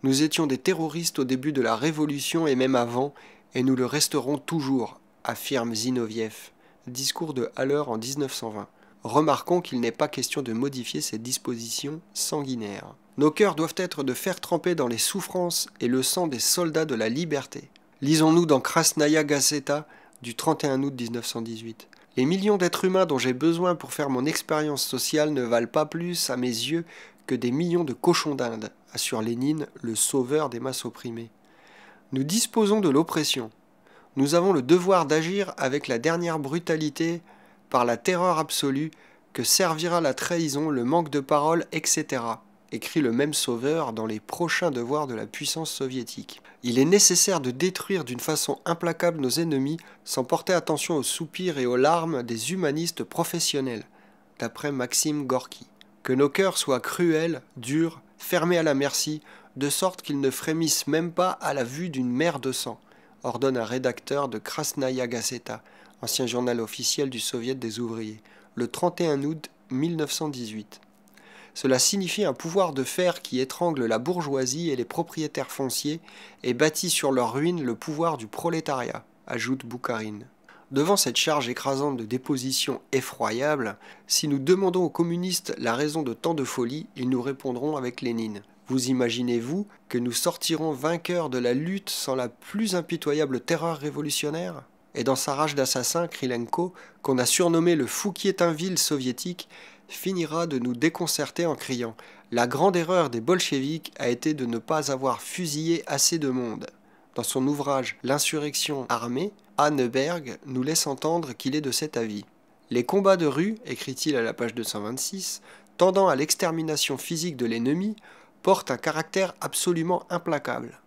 Nous étions des terroristes au début de la révolution et même avant, et nous le resterons toujours, affirme Zinoviev discours de Haller en 1920. Remarquons qu'il n'est pas question de modifier ces dispositions sanguinaires. Nos cœurs doivent être de faire tremper dans les souffrances et le sang des soldats de la liberté. Lisons-nous dans Krasnaya Gazeta du 31 août 1918. Les millions d'êtres humains dont j'ai besoin pour faire mon expérience sociale ne valent pas plus, à mes yeux, que des millions de cochons d'Inde, assure Lénine, le sauveur des masses opprimées. Nous disposons de l'oppression, nous avons le devoir d'agir avec la dernière brutalité, par la terreur absolue, que servira la trahison, le manque de parole, etc. écrit le même sauveur dans les prochains devoirs de la puissance soviétique. Il est nécessaire de détruire d'une façon implacable nos ennemis sans porter attention aux soupirs et aux larmes des humanistes professionnels, d'après Maxime Gorky. Que nos cœurs soient cruels, durs, fermés à la merci, de sorte qu'ils ne frémissent même pas à la vue d'une mer de sang ordonne un rédacteur de Krasnaya Gazeta, ancien journal officiel du Soviet des ouvriers, le 31 août 1918. Cela signifie un pouvoir de fer qui étrangle la bourgeoisie et les propriétaires fonciers et bâtit sur leurs ruines le pouvoir du prolétariat, ajoute Boukharine. Devant cette charge écrasante de dépositions effroyables, si nous demandons aux communistes la raison de tant de folie, ils nous répondront avec Lénine. Vous imaginez-vous que nous sortirons vainqueurs de la lutte sans la plus impitoyable terreur révolutionnaire Et dans sa rage d'assassin, Krylenko, qu'on a surnommé le Fouquier-Tinville soviétique, finira de nous déconcerter en criant La grande erreur des bolcheviks a été de ne pas avoir fusillé assez de monde. Dans son ouvrage L'insurrection armée, Anneberg nous laisse entendre qu'il est de cet avis. Les combats de rue, écrit-il à la page 226, tendant à l'extermination physique de l'ennemi, porte un caractère absolument implacable.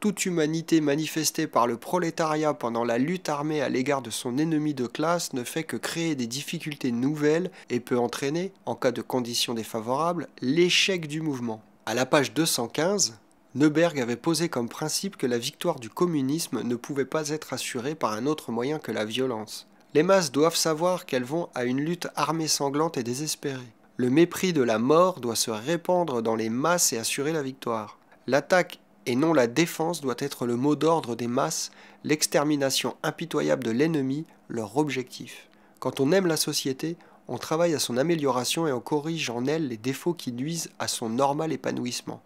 Toute humanité manifestée par le prolétariat pendant la lutte armée à l'égard de son ennemi de classe ne fait que créer des difficultés nouvelles et peut entraîner, en cas de conditions défavorables, l'échec du mouvement. À la page 215, Neuberg avait posé comme principe que la victoire du communisme ne pouvait pas être assurée par un autre moyen que la violence. Les masses doivent savoir qu'elles vont à une lutte armée sanglante et désespérée. Le mépris de la mort doit se répandre dans les masses et assurer la victoire. L'attaque et non la défense doit être le mot d'ordre des masses, l'extermination impitoyable de l'ennemi, leur objectif. Quand on aime la société, on travaille à son amélioration et on corrige en elle les défauts qui nuisent à son normal épanouissement.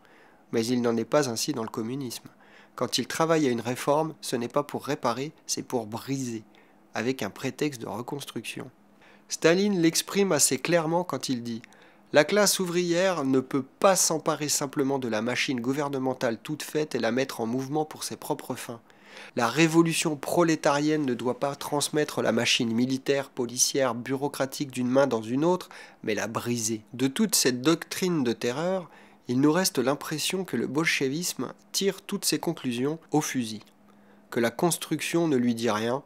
Mais il n'en est pas ainsi dans le communisme. Quand il travaille à une réforme, ce n'est pas pour réparer, c'est pour briser, avec un prétexte de reconstruction. Staline l'exprime assez clairement quand il dit La classe ouvrière ne peut pas s'emparer simplement de la machine gouvernementale toute faite et la mettre en mouvement pour ses propres fins. La révolution prolétarienne ne doit pas transmettre la machine militaire, policière, bureaucratique d'une main dans une autre, mais la briser. De toute cette doctrine de terreur, il nous reste l'impression que le bolchevisme tire toutes ses conclusions au fusil, que la construction ne lui dit rien,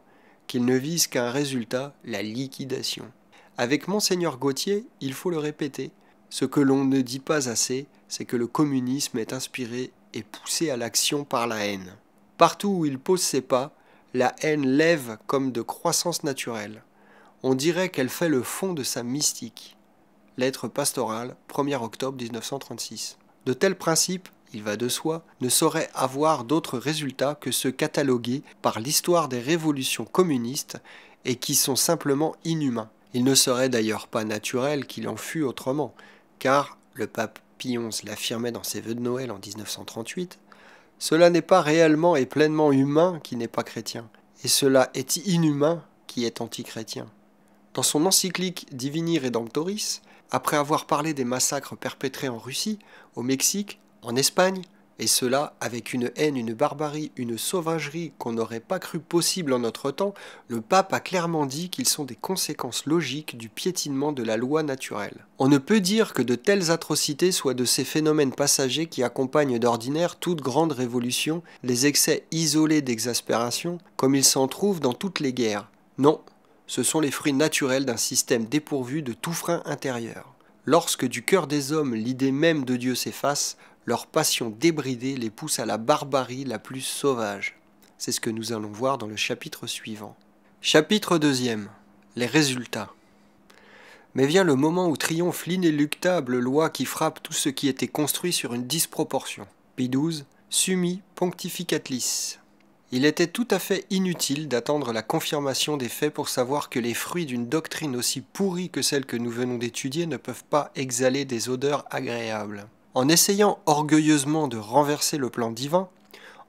qu'il ne vise qu'un résultat, la liquidation. Avec monseigneur Gauthier, il faut le répéter, ce que l'on ne dit pas assez, c'est que le communisme est inspiré et poussé à l'action par la haine. Partout où il pose ses pas, la haine lève comme de croissance naturelle. On dirait qu'elle fait le fond de sa mystique. Lettre pastorale, 1er octobre 1936. De tels principes il va de soi, ne saurait avoir d'autres résultats que ceux catalogués par l'histoire des révolutions communistes et qui sont simplement inhumains. Il ne serait d'ailleurs pas naturel qu'il en fût autrement, car, le pape Pie l'affirmait dans ses vœux de Noël en 1938, cela n'est pas réellement et pleinement humain qui n'est pas chrétien, et cela est inhumain qui est antichrétien. Dans son encyclique Divini Redemptoris, après avoir parlé des massacres perpétrés en Russie, au Mexique, en Espagne, et cela avec une haine, une barbarie, une sauvagerie qu'on n'aurait pas cru possible en notre temps, le pape a clairement dit qu'ils sont des conséquences logiques du piétinement de la loi naturelle. On ne peut dire que de telles atrocités soient de ces phénomènes passagers qui accompagnent d'ordinaire toute grande révolution, les excès isolés d'exaspération, comme il s'en trouvent dans toutes les guerres. Non, ce sont les fruits naturels d'un système dépourvu de tout frein intérieur. Lorsque du cœur des hommes l'idée même de Dieu s'efface, leur passion débridée les pousse à la barbarie la plus sauvage. C'est ce que nous allons voir dans le chapitre suivant. Chapitre 2 Les résultats. Mais vient le moment où triomphe l'inéluctable loi qui frappe tout ce qui était construit sur une disproportion. P12, Summi Pontificatlis. Il était tout à fait inutile d'attendre la confirmation des faits pour savoir que les fruits d'une doctrine aussi pourrie que celle que nous venons d'étudier ne peuvent pas exhaler des odeurs agréables en essayant orgueilleusement de renverser le plan divin,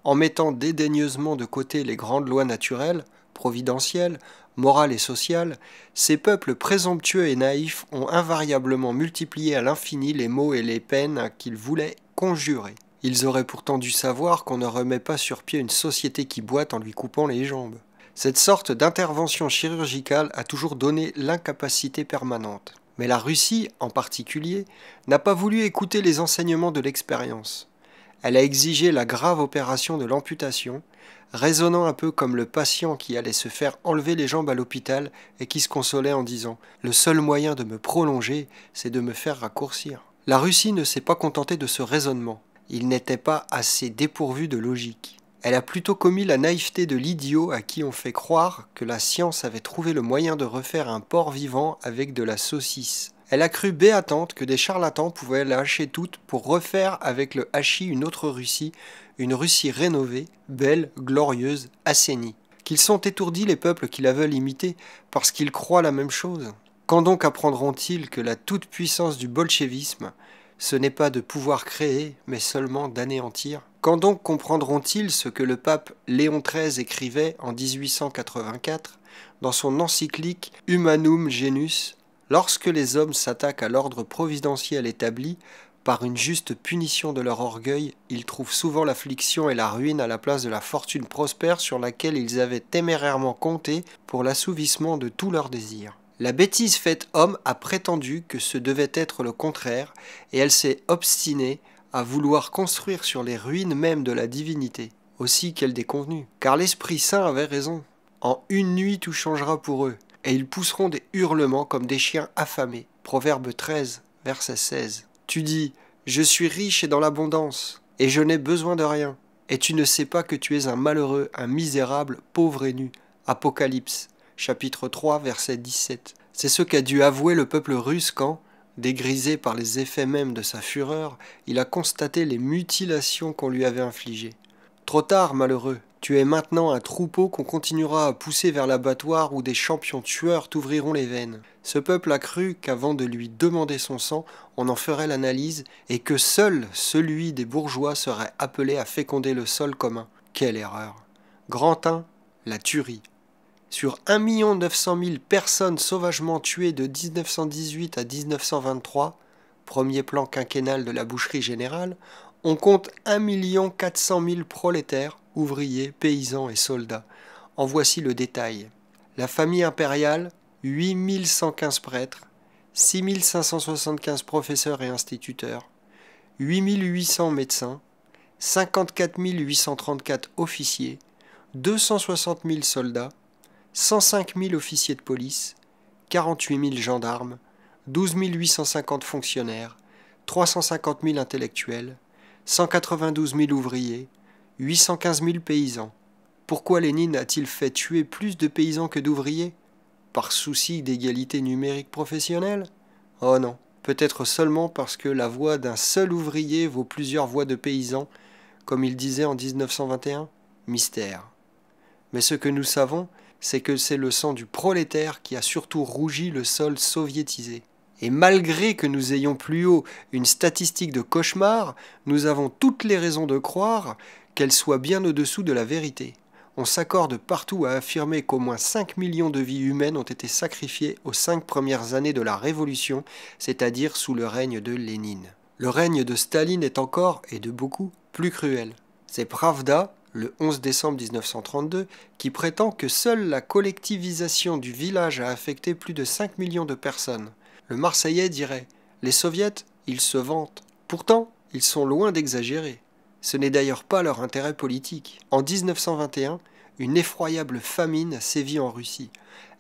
en mettant dédaigneusement de côté les grandes lois naturelles, providentielles, morales et sociales, ces peuples présomptueux et naïfs ont invariablement multiplié à l'infini les maux et les peines qu'ils voulaient conjurer. Ils auraient pourtant dû savoir qu'on ne remet pas sur pied une société qui boite en lui coupant les jambes. Cette sorte d'intervention chirurgicale a toujours donné l'incapacité permanente. Mais la Russie, en particulier, n'a pas voulu écouter les enseignements de l'expérience. Elle a exigé la grave opération de l'amputation, raisonnant un peu comme le patient qui allait se faire enlever les jambes à l'hôpital et qui se consolait en disant ⁇ Le seul moyen de me prolonger, c'est de me faire raccourcir ⁇ La Russie ne s'est pas contentée de ce raisonnement, il n'était pas assez dépourvu de logique elle a plutôt commis la naïveté de l'idiot à qui on fait croire que la science avait trouvé le moyen de refaire un porc vivant avec de la saucisse. Elle a cru béatante que des charlatans pouvaient lâcher toutes pour refaire avec le hachis une autre Russie, une Russie rénovée, belle, glorieuse, assainie. Qu'ils sont étourdis les peuples qui la veulent imiter, parce qu'ils croient la même chose. Quand donc apprendront-ils que la toute-puissance du bolchevisme, ce n'est pas de pouvoir créer, mais seulement d'anéantir Quand donc comprendront-ils ce que le pape Léon XIII écrivait en 1884 dans son encyclique Humanum Genus Lorsque les hommes s'attaquent à l'ordre providentiel établi, par une juste punition de leur orgueil, ils trouvent souvent l'affliction et la ruine à la place de la fortune prospère sur laquelle ils avaient témérairement compté pour l'assouvissement de tous leurs désirs. La bêtise faite homme a prétendu que ce devait être le contraire, et elle s'est obstinée à vouloir construire sur les ruines mêmes de la divinité. Aussi qu'elle déconvenue. Car l'Esprit Saint avait raison. En une nuit tout changera pour eux, et ils pousseront des hurlements comme des chiens affamés. Proverbe 13, verset 16. Tu dis, je suis riche et dans l'abondance, et je n'ai besoin de rien. Et tu ne sais pas que tu es un malheureux, un misérable, pauvre et nu. Apocalypse chapitre 3, verset 17. C'est ce qu'a dû avouer le peuple russe quand, dégrisé par les effets mêmes de sa fureur, il a constaté les mutilations qu'on lui avait infligées. Trop tard, malheureux, tu es maintenant un troupeau qu'on continuera à pousser vers l'abattoir où des champions tueurs t'ouvriront les veines. Ce peuple a cru qu'avant de lui demander son sang, on en ferait l'analyse et que seul celui des bourgeois serait appelé à féconder le sol commun. Quelle erreur. Grantin, la tuerie sur 1 900 000 personnes sauvagement tuées de 1918 à 1923, premier plan quinquennal de la boucherie générale, on compte 1 400 000 prolétaires, ouvriers, paysans et soldats. En voici le détail. La famille impériale, 8 115 prêtres, 6 575 professeurs et instituteurs, 8 800 médecins, 54 834 officiers, 260 000 soldats, 105 000 officiers de police, 48 000 gendarmes, 12 850 fonctionnaires, 350 000 intellectuels, 192 000 ouvriers, 815 000 paysans. Pourquoi Lénine a-t-il fait tuer plus de paysans que d'ouvriers Par souci d'égalité numérique professionnelle Oh non, peut-être seulement parce que la voix d'un seul ouvrier vaut plusieurs voix de paysans, comme il disait en 1921 Mystère. Mais ce que nous savons, c'est que c'est le sang du prolétaire qui a surtout rougi le sol soviétisé. Et malgré que nous ayons plus haut une statistique de cauchemar, nous avons toutes les raisons de croire qu'elle soit bien au-dessous de la vérité. On s'accorde partout à affirmer qu'au moins 5 millions de vies humaines ont été sacrifiées aux cinq premières années de la Révolution, c'est-à-dire sous le règne de Lénine. Le règne de Staline est encore, et de beaucoup, plus cruel. C'est Pravda, le 11 décembre 1932, qui prétend que seule la collectivisation du village a affecté plus de 5 millions de personnes. Le Marseillais dirait Les soviets, ils se vantent. Pourtant, ils sont loin d'exagérer. Ce n'est d'ailleurs pas leur intérêt politique. En 1921, une effroyable famine sévit en Russie.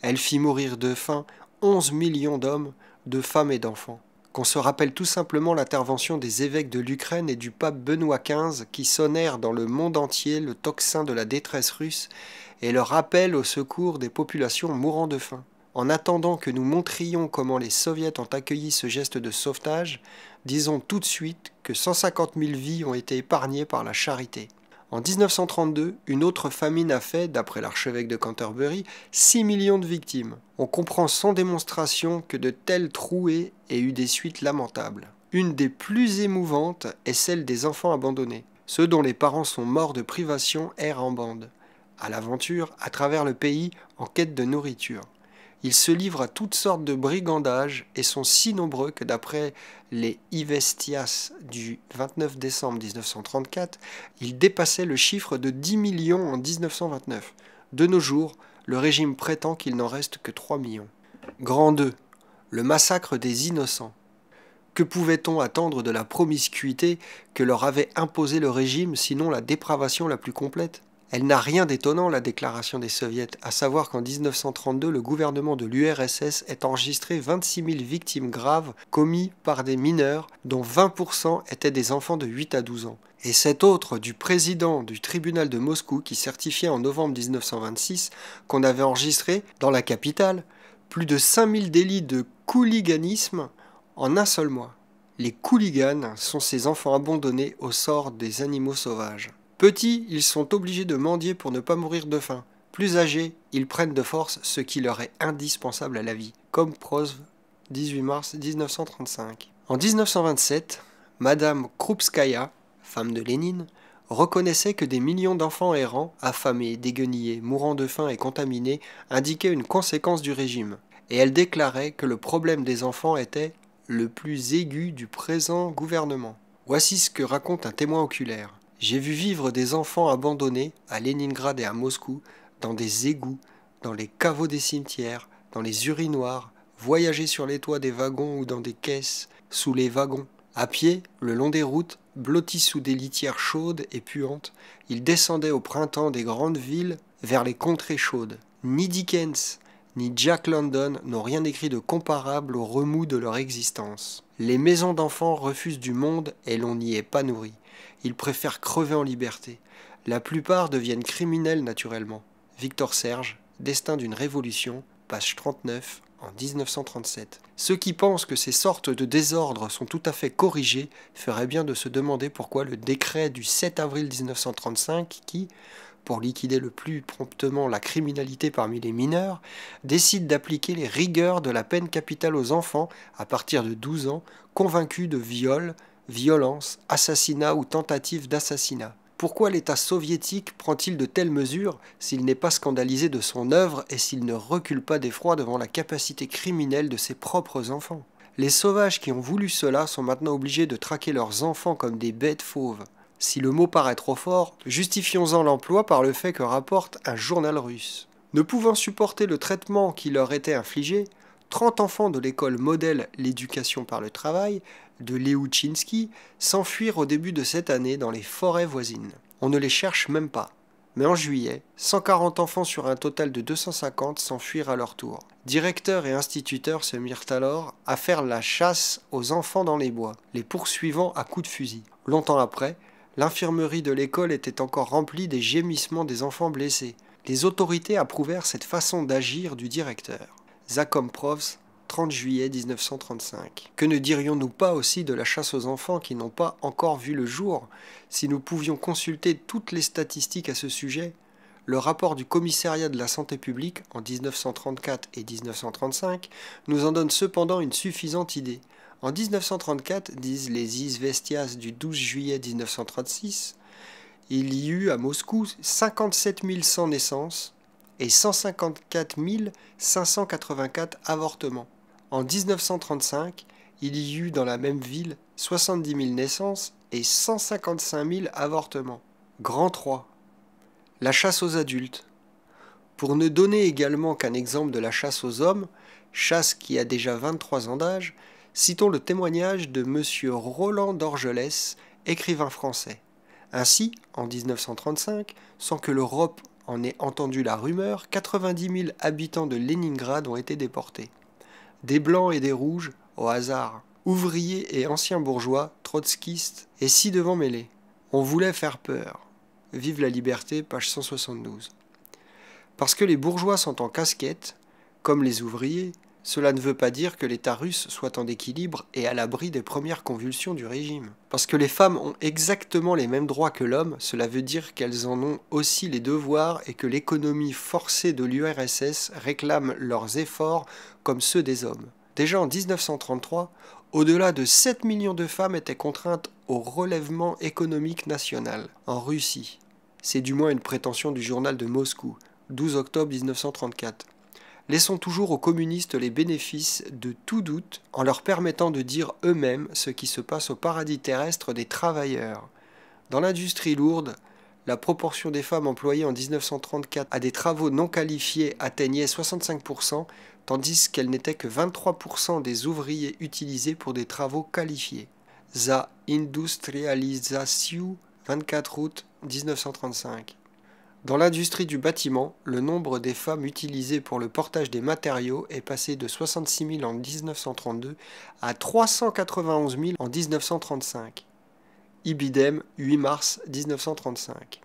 Elle fit mourir de faim 11 millions d'hommes, de femmes et d'enfants qu'on se rappelle tout simplement l'intervention des évêques de l'Ukraine et du pape Benoît XV qui sonnèrent dans le monde entier le tocsin de la détresse russe et leur appel au secours des populations mourant de faim. En attendant que nous montrions comment les soviets ont accueilli ce geste de sauvetage, disons tout de suite que 150 000 vies ont été épargnées par la charité. En 1932, une autre famine a fait, d'après l'archevêque de Canterbury, 6 millions de victimes. On comprend sans démonstration que de telles trouées aient eu des suites lamentables. Une des plus émouvantes est celle des enfants abandonnés, ceux dont les parents sont morts de privation errent en bande, à l'aventure, à travers le pays, en quête de nourriture. Ils se livrent à toutes sortes de brigandages et sont si nombreux que d'après les Ivestias du 29 décembre 1934, ils dépassaient le chiffre de 10 millions en 1929. De nos jours, le régime prétend qu'il n'en reste que 3 millions. Grand 2. Le massacre des innocents. Que pouvait-on attendre de la promiscuité que leur avait imposée le régime sinon la dépravation la plus complète elle n'a rien d'étonnant, la déclaration des soviets, à savoir qu'en 1932, le gouvernement de l'URSS ait enregistré 26 000 victimes graves commises par des mineurs, dont 20% étaient des enfants de 8 à 12 ans. Et cet autre du président du tribunal de Moscou qui certifiait en novembre 1926 qu'on avait enregistré, dans la capitale, plus de 5000 délits de couliganisme » en un seul mois. Les couligans sont ces enfants abandonnés au sort des animaux sauvages. Petits, ils sont obligés de mendier pour ne pas mourir de faim. Plus âgés, ils prennent de force ce qui leur est indispensable à la vie, comme prose 18 mars 1935. En 1927, Madame Krupskaya, femme de Lénine, reconnaissait que des millions d'enfants errants, affamés, déguenillés, mourant de faim et contaminés, indiquaient une conséquence du régime. Et elle déclarait que le problème des enfants était le plus aigu du présent gouvernement. Voici ce que raconte un témoin oculaire. J'ai vu vivre des enfants abandonnés à Leningrad et à Moscou, dans des égouts, dans les caveaux des cimetières, dans les urinoirs, voyager sur les toits des wagons ou dans des caisses, sous les wagons. À pied, le long des routes, blottis sous des litières chaudes et puantes, ils descendaient au printemps des grandes villes vers les contrées chaudes. Ni Dickens, ni Jack London n'ont rien écrit de comparable au remous de leur existence. Les maisons d'enfants refusent du monde et l'on n'y est pas nourri. Ils préfèrent crever en liberté. La plupart deviennent criminels naturellement. Victor Serge, Destin d'une révolution, page 39 en 1937. Ceux qui pensent que ces sortes de désordres sont tout à fait corrigés feraient bien de se demander pourquoi le décret du 7 avril 1935 qui, pour liquider le plus promptement la criminalité parmi les mineurs, décide d'appliquer les rigueurs de la peine capitale aux enfants à partir de 12 ans convaincus de viol, violence, assassinat ou tentative d'assassinat. Pourquoi l'État soviétique prend-il de telles mesures s'il n'est pas scandalisé de son œuvre et s'il ne recule pas d'effroi devant la capacité criminelle de ses propres enfants Les sauvages qui ont voulu cela sont maintenant obligés de traquer leurs enfants comme des bêtes fauves. Si le mot paraît trop fort, justifions-en l'emploi par le fait que rapporte un journal russe. Ne pouvant supporter le traitement qui leur était infligé, 30 enfants de l'école modèle L'éducation par le travail de Léouchinski s'enfuirent au début de cette année dans les forêts voisines. On ne les cherche même pas. Mais en juillet, 140 enfants sur un total de 250 s'enfuirent à leur tour. Directeurs et instituteurs se mirent alors à faire la chasse aux enfants dans les bois, les poursuivant à coups de fusil. Longtemps après, l'infirmerie de l'école était encore remplie des gémissements des enfants blessés. Les autorités approuvèrent cette façon d'agir du directeur. Zakomprovs 30 juillet 1935. Que ne dirions-nous pas aussi de la chasse aux enfants qui n'ont pas encore vu le jour si nous pouvions consulter toutes les statistiques à ce sujet le rapport du commissariat de la santé publique en 1934 et 1935 nous en donne cependant une suffisante idée. En 1934, disent les Isvestias du 12 juillet 1936, il y eut à Moscou 57 100 naissances et 154 584 avortements. En 1935, il y eut dans la même ville 70 000 naissances et 155 000 avortements. Grand 3. La chasse aux adultes. Pour ne donner également qu'un exemple de la chasse aux hommes, chasse qui a déjà 23 ans d'âge, citons le témoignage de Monsieur Roland d'Orgelès, écrivain français. Ainsi, en 1935, sans que l'Europe en ait entendu la rumeur, 90 000 habitants de Leningrad ont été déportés des blancs et des rouges au hasard, ouvriers et anciens bourgeois, trotskistes et si devant mêlés. On voulait faire peur. Vive la liberté, page 172. Parce que les bourgeois sont en casquette, comme les ouvriers, cela ne veut pas dire que l'État russe soit en équilibre et à l'abri des premières convulsions du régime. Parce que les femmes ont exactement les mêmes droits que l'homme, cela veut dire qu'elles en ont aussi les devoirs et que l'économie forcée de l'URSS réclame leurs efforts comme ceux des hommes. Déjà en 1933, au-delà de 7 millions de femmes étaient contraintes au relèvement économique national en Russie. C'est du moins une prétention du journal de Moscou, 12 octobre 1934. Laissons toujours aux communistes les bénéfices de tout doute en leur permettant de dire eux-mêmes ce qui se passe au paradis terrestre des travailleurs. Dans l'industrie lourde, la proportion des femmes employées en 1934 à des travaux non qualifiés atteignait 65%, tandis qu'elles n'étaient que 23% des ouvriers utilisés pour des travaux qualifiés. The Industrialisation, 24 août 1935. Dans l'industrie du bâtiment, le nombre des femmes utilisées pour le portage des matériaux est passé de 66 000 en 1932 à 391 000 en 1935. Ibidem, 8 mars 1935.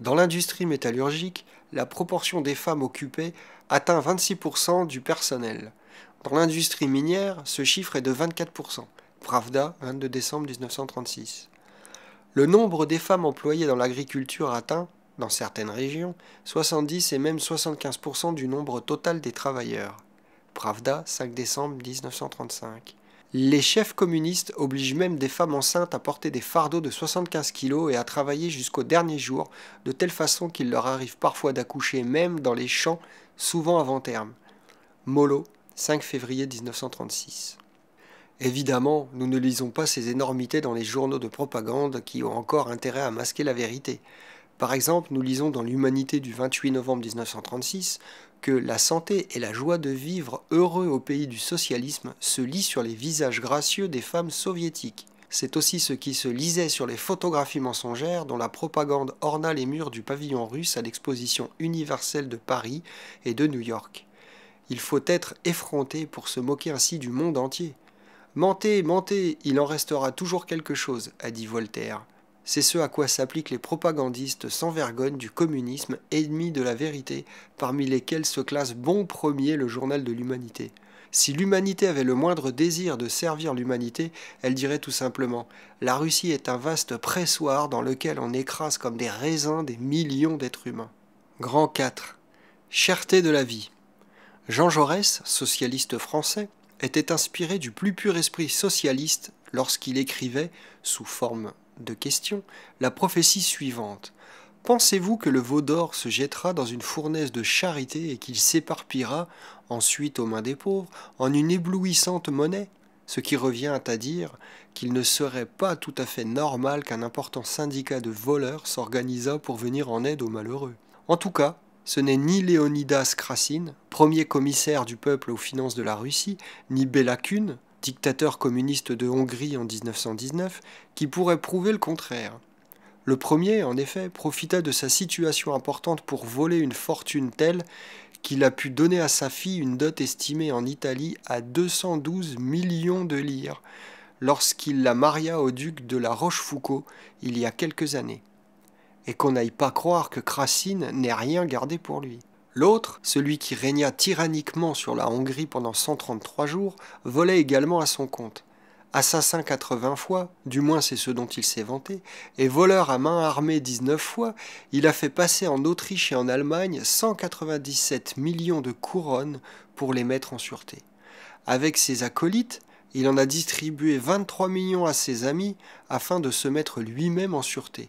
Dans l'industrie métallurgique, la proportion des femmes occupées atteint 26% du personnel. Dans l'industrie minière, ce chiffre est de 24%. Pravda, 22 décembre 1936. Le nombre des femmes employées dans l'agriculture atteint dans certaines régions, 70 et même 75% du nombre total des travailleurs. Pravda, 5 décembre 1935. Les chefs communistes obligent même des femmes enceintes à porter des fardeaux de 75 kg et à travailler jusqu'au dernier jour, de telle façon qu'il leur arrive parfois d'accoucher même dans les champs, souvent avant terme. Molo, 5 février 1936. Évidemment, nous ne lisons pas ces énormités dans les journaux de propagande qui ont encore intérêt à masquer la vérité. Par exemple, nous lisons dans l'Humanité du 28 novembre 1936 que la santé et la joie de vivre heureux au pays du socialisme se lient sur les visages gracieux des femmes soviétiques. C'est aussi ce qui se lisait sur les photographies mensongères dont la propagande orna les murs du pavillon russe à l'exposition universelle de Paris et de New York. Il faut être effronté pour se moquer ainsi du monde entier. Mentez, mentez, il en restera toujours quelque chose, a dit Voltaire. C'est ce à quoi s'appliquent les propagandistes sans vergogne du communisme, ennemis de la vérité, parmi lesquels se classe bon premier le journal de l'humanité. Si l'humanité avait le moindre désir de servir l'humanité, elle dirait tout simplement La Russie est un vaste pressoir dans lequel on écrase comme des raisins des millions d'êtres humains. Grand 4. Cherté de la vie. Jean Jaurès, socialiste français, était inspiré du plus pur esprit socialiste lorsqu'il écrivait, sous forme de question la prophétie suivante. Pensez-vous que le veau d'or se jettera dans une fournaise de charité et qu'il s'éparpillera ensuite aux mains des pauvres en une éblouissante monnaie Ce qui revient à dire qu'il ne serait pas tout à fait normal qu'un important syndicat de voleurs s'organisât pour venir en aide aux malheureux. En tout cas, ce n'est ni Léonidas Krasine, premier commissaire du peuple aux finances de la Russie, ni Béla dictateur communiste de Hongrie en 1919, qui pourrait prouver le contraire. Le premier, en effet, profita de sa situation importante pour voler une fortune telle qu'il a pu donner à sa fille une dot estimée en Italie à 212 millions de lire lorsqu'il la maria au duc de la Rochefoucauld il y a quelques années. Et qu'on n'aille pas croire que Crassine n'ait rien gardé pour lui. L'autre, celui qui régna tyranniquement sur la Hongrie pendant 133 jours, volait également à son compte. Assassin 80 fois, du moins c'est ce dont il s'est vanté, et voleur à main armée 19 fois, il a fait passer en Autriche et en Allemagne 197 millions de couronnes pour les mettre en sûreté. Avec ses acolytes, il en a distribué 23 millions à ses amis afin de se mettre lui-même en sûreté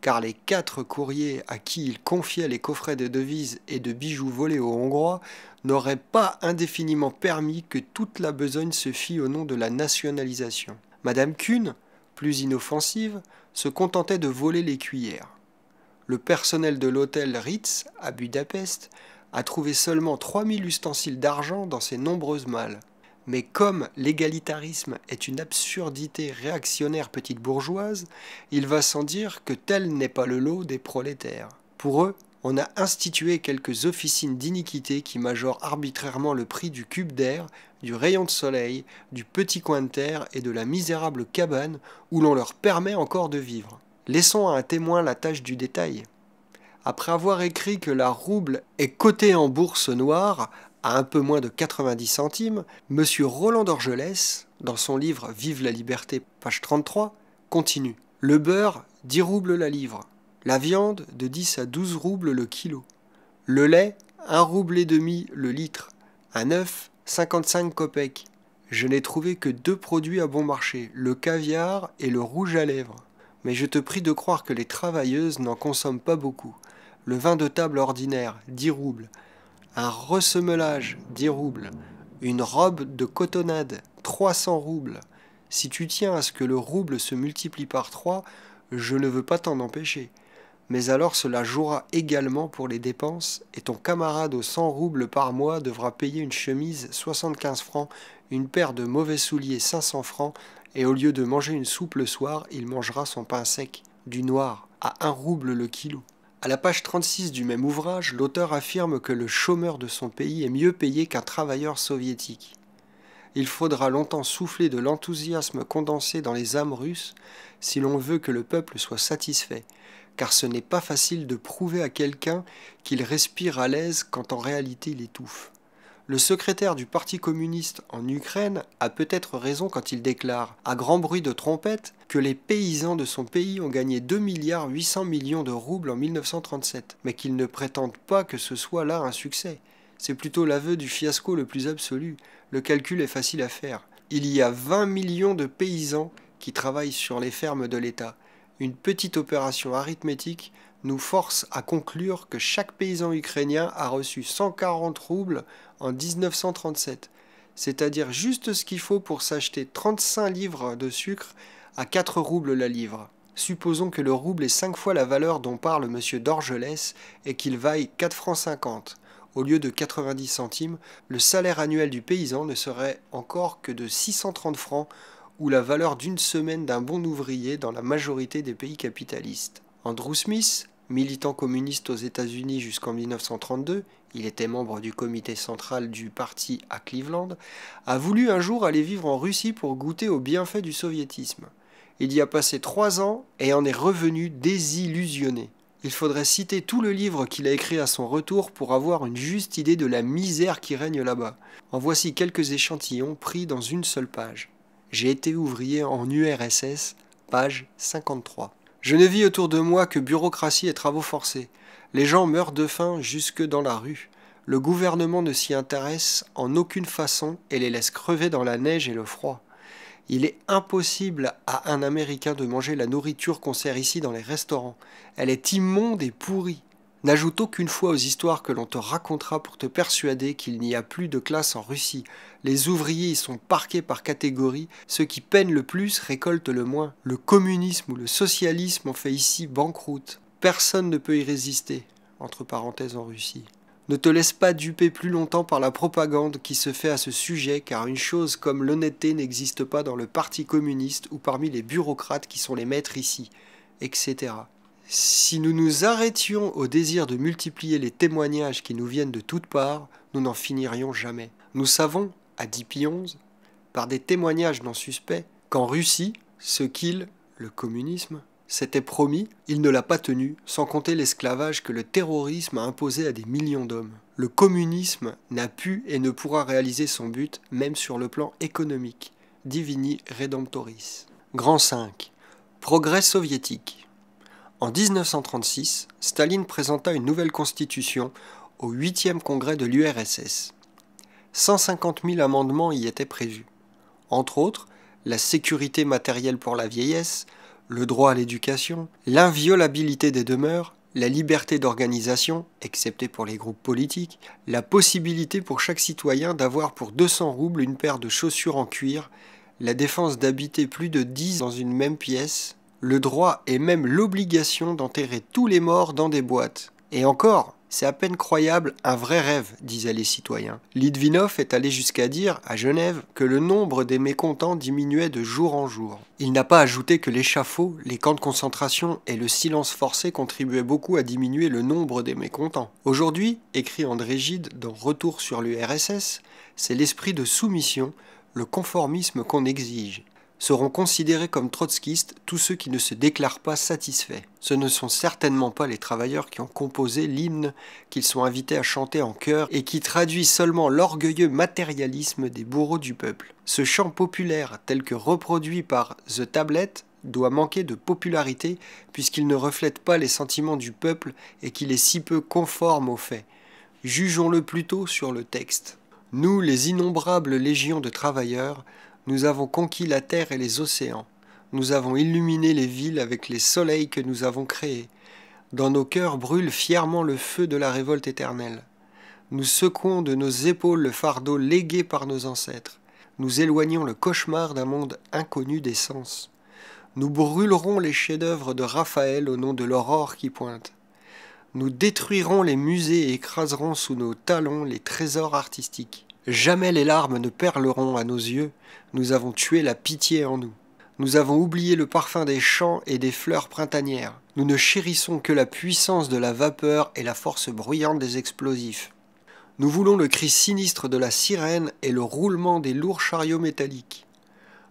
car les quatre courriers à qui il confiait les coffrets de devises et de bijoux volés aux Hongrois n'auraient pas indéfiniment permis que toute la besogne se fît au nom de la nationalisation. Madame Kuhn, plus inoffensive, se contentait de voler les cuillères. Le personnel de l'hôtel Ritz, à Budapest, a trouvé seulement 3000 ustensiles d'argent dans ses nombreuses malles, mais comme l'égalitarisme est une absurdité réactionnaire petite bourgeoise, il va sans dire que tel n'est pas le lot des prolétaires. Pour eux, on a institué quelques officines d'iniquité qui majorent arbitrairement le prix du cube d'air, du rayon de soleil, du petit coin de terre et de la misérable cabane où l'on leur permet encore de vivre. Laissons à un témoin la tâche du détail. Après avoir écrit que la rouble est cotée en bourse noire, à un peu moins de 90 centimes, M. Roland d'Orgelès, dans son livre Vive la liberté, page 33, continue. Le beurre, 10 roubles la livre. La viande, de 10 à 12 roubles le kilo. Le lait, 1 rouble et demi le litre. Un œuf, 55 copecs. Je n'ai trouvé que deux produits à bon marché, le caviar et le rouge à lèvres. Mais je te prie de croire que les travailleuses n'en consomment pas beaucoup. Le vin de table ordinaire, 10 roubles un ressemelage, 10 roubles, une robe de cotonnade, 300 roubles. Si tu tiens à ce que le rouble se multiplie par 3, je ne veux pas t'en empêcher. Mais alors cela jouera également pour les dépenses, et ton camarade aux 100 roubles par mois devra payer une chemise 75 francs, une paire de mauvais souliers 500 francs, et au lieu de manger une soupe le soir, il mangera son pain sec, du noir, à 1 rouble le kilo. À la page 36 du même ouvrage, l'auteur affirme que le chômeur de son pays est mieux payé qu'un travailleur soviétique. Il faudra longtemps souffler de l'enthousiasme condensé dans les âmes russes si l'on veut que le peuple soit satisfait, car ce n'est pas facile de prouver à quelqu'un qu'il respire à l'aise quand en réalité il étouffe. Le secrétaire du Parti communiste en Ukraine a peut-être raison quand il déclare, à grand bruit de trompette, que les paysans de son pays ont gagné 2 milliards 800 millions de roubles en 1937, mais qu'il ne prétend pas que ce soit là un succès. C'est plutôt l'aveu du fiasco le plus absolu. Le calcul est facile à faire. Il y a 20 millions de paysans qui travaillent sur les fermes de l'État. Une petite opération arithmétique nous force à conclure que chaque paysan ukrainien a reçu 140 roubles en 1937, c'est-à-dire juste ce qu'il faut pour s'acheter 35 livres de sucre à 4 roubles la livre. Supposons que le rouble est 5 fois la valeur dont parle Monsieur d'Orgelès et qu'il vaille 4 francs 50. Au lieu de 90 centimes, le salaire annuel du paysan ne serait encore que de 630 francs ou la valeur d'une semaine d'un bon ouvrier dans la majorité des pays capitalistes. Andrew Smith, Militant communiste aux États-Unis jusqu'en 1932, il était membre du comité central du parti à Cleveland, a voulu un jour aller vivre en Russie pour goûter aux bienfaits du soviétisme. Il y a passé trois ans et en est revenu désillusionné. Il faudrait citer tout le livre qu'il a écrit à son retour pour avoir une juste idée de la misère qui règne là-bas. En voici quelques échantillons pris dans une seule page. J'ai été ouvrier en URSS, page 53. Je ne vis autour de moi que bureaucratie et travaux forcés. Les gens meurent de faim jusque dans la rue. Le gouvernement ne s'y intéresse en aucune façon et les laisse crever dans la neige et le froid. Il est impossible à un Américain de manger la nourriture qu'on sert ici dans les restaurants. Elle est immonde et pourrie. N'ajoute aucune fois aux histoires que l'on te racontera pour te persuader qu'il n'y a plus de classe en Russie. Les ouvriers y sont parqués par catégorie, ceux qui peinent le plus récoltent le moins. Le communisme ou le socialisme ont fait ici banqueroute. Personne ne peut y résister, entre parenthèses en Russie. Ne te laisse pas duper plus longtemps par la propagande qui se fait à ce sujet, car une chose comme l'honnêteté n'existe pas dans le Parti communiste ou parmi les bureaucrates qui sont les maîtres ici, etc. Si nous nous arrêtions au désir de multiplier les témoignages qui nous viennent de toutes parts, nous n'en finirions jamais. Nous savons, à onze, par des témoignages non suspects, qu'en Russie, ce qu'il, le communisme, s'était promis, il ne l'a pas tenu, sans compter l'esclavage que le terrorisme a imposé à des millions d'hommes. Le communisme n'a pu et ne pourra réaliser son but, même sur le plan économique. Divini Redemptoris. Grand 5. Progrès soviétique. En 1936, Staline présenta une nouvelle constitution au 8e congrès de l'URSS. 150 000 amendements y étaient prévus. Entre autres, la sécurité matérielle pour la vieillesse, le droit à l'éducation, l'inviolabilité des demeures, la liberté d'organisation, excepté pour les groupes politiques, la possibilité pour chaque citoyen d'avoir pour 200 roubles une paire de chaussures en cuir, la défense d'habiter plus de 10 dans une même pièce, le droit et même l'obligation d'enterrer tous les morts dans des boîtes. Et encore, c'est à peine croyable, un vrai rêve, disaient les citoyens. Litvinov est allé jusqu'à dire, à Genève, que le nombre des mécontents diminuait de jour en jour. Il n'a pas ajouté que l'échafaud, les camps de concentration et le silence forcé contribuaient beaucoup à diminuer le nombre des mécontents. Aujourd'hui, écrit André Gide dans Retour sur l'URSS, c'est l'esprit de soumission, le conformisme qu'on exige seront considérés comme trotskistes tous ceux qui ne se déclarent pas satisfaits. Ce ne sont certainement pas les travailleurs qui ont composé l'hymne qu'ils sont invités à chanter en chœur et qui traduit seulement l'orgueilleux matérialisme des bourreaux du peuple. Ce chant populaire tel que reproduit par The Tablet doit manquer de popularité puisqu'il ne reflète pas les sentiments du peuple et qu'il est si peu conforme aux faits. Jugeons-le plutôt sur le texte. Nous, les innombrables légions de travailleurs, nous avons conquis la terre et les océans. Nous avons illuminé les villes avec les soleils que nous avons créés. Dans nos cœurs brûle fièrement le feu de la révolte éternelle. Nous secouons de nos épaules le fardeau légué par nos ancêtres. Nous éloignons le cauchemar d'un monde inconnu des sens. Nous brûlerons les chefs-d'œuvre de Raphaël au nom de l'aurore qui pointe. Nous détruirons les musées et écraserons sous nos talons les trésors artistiques. Jamais les larmes ne perleront à nos yeux, nous avons tué la pitié en nous. Nous avons oublié le parfum des champs et des fleurs printanières. Nous ne chérissons que la puissance de la vapeur et la force bruyante des explosifs. Nous voulons le cri sinistre de la sirène et le roulement des lourds chariots métalliques.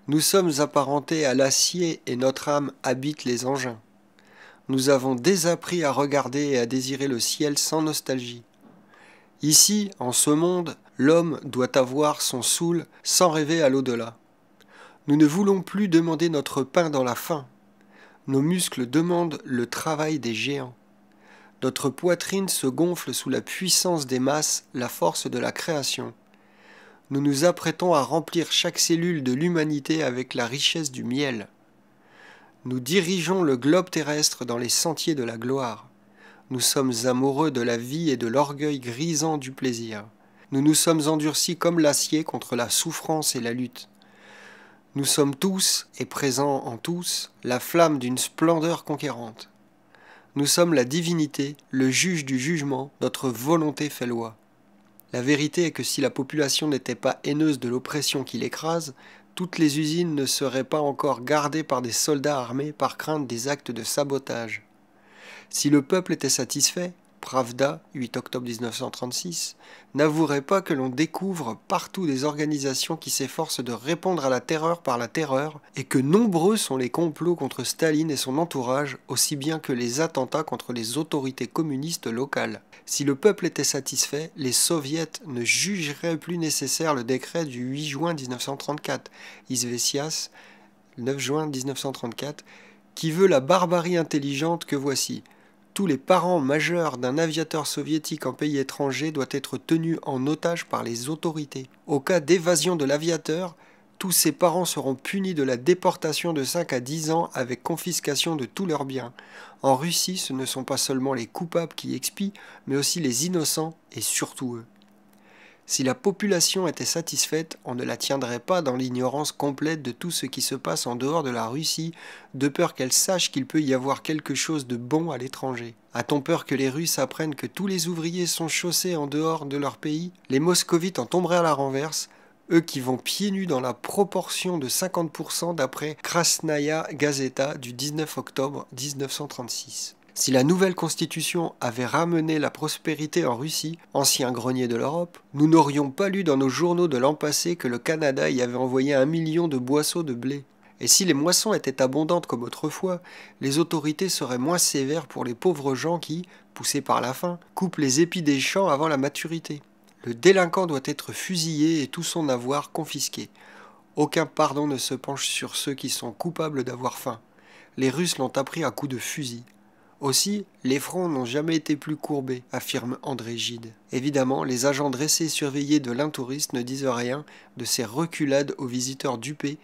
Nous sommes apparentés à l'acier et notre âme habite les engins. Nous avons désappris à regarder et à désirer le ciel sans nostalgie. Ici, en ce monde, l'homme doit avoir son soule sans rêver à l'au-delà. Nous ne voulons plus demander notre pain dans la faim. Nos muscles demandent le travail des géants. Notre poitrine se gonfle sous la puissance des masses, la force de la création. Nous nous apprêtons à remplir chaque cellule de l'humanité avec la richesse du miel. Nous dirigeons le globe terrestre dans les sentiers de la gloire. Nous sommes amoureux de la vie et de l'orgueil grisant du plaisir. Nous nous sommes endurcis comme l'acier contre la souffrance et la lutte. Nous sommes tous, et présents en tous, la flamme d'une splendeur conquérante. Nous sommes la divinité, le juge du jugement, notre volonté fait loi. La vérité est que si la population n'était pas haineuse de l'oppression qui l'écrase, toutes les usines ne seraient pas encore gardées par des soldats armés par crainte des actes de sabotage. Si le peuple était satisfait, Pravda, 8 octobre 1936, n'avouerait pas que l'on découvre partout des organisations qui s'efforcent de répondre à la terreur par la terreur, et que nombreux sont les complots contre Staline et son entourage, aussi bien que les attentats contre les autorités communistes locales. Si le peuple était satisfait, les soviets ne jugeraient plus nécessaire le décret du 8 juin 1934, Isvesias, 9 juin 1934, qui veut la barbarie intelligente que voici tous les parents majeurs d'un aviateur soviétique en pays étranger doivent être tenus en otage par les autorités. Au cas d'évasion de l'aviateur, tous ses parents seront punis de la déportation de 5 à 10 ans avec confiscation de tous leurs biens. En Russie, ce ne sont pas seulement les coupables qui expient, mais aussi les innocents et surtout eux. Si la population était satisfaite, on ne la tiendrait pas dans l'ignorance complète de tout ce qui se passe en dehors de la Russie, de peur qu'elle sache qu'il peut y avoir quelque chose de bon à l'étranger. A-t-on peur que les Russes apprennent que tous les ouvriers sont chaussés en dehors de leur pays Les moscovites en tomberaient à la renverse, eux qui vont pieds nus dans la proportion de 50% d'après Krasnaya Gazeta du 19 octobre 1936. Si la nouvelle constitution avait ramené la prospérité en Russie, ancien grenier de l'Europe, nous n'aurions pas lu dans nos journaux de l'an passé que le Canada y avait envoyé un million de boisseaux de blé. Et si les moissons étaient abondantes comme autrefois, les autorités seraient moins sévères pour les pauvres gens qui, poussés par la faim, coupent les épis des champs avant la maturité. Le délinquant doit être fusillé et tout son avoir confisqué. Aucun pardon ne se penche sur ceux qui sont coupables d'avoir faim. Les Russes l'ont appris à coups de fusil. Aussi, les fronts n'ont jamais été plus courbés, affirme André Gide. Évidemment, les agents dressés et surveillés de l'intouriste ne disent rien de ces reculades aux visiteurs dupés,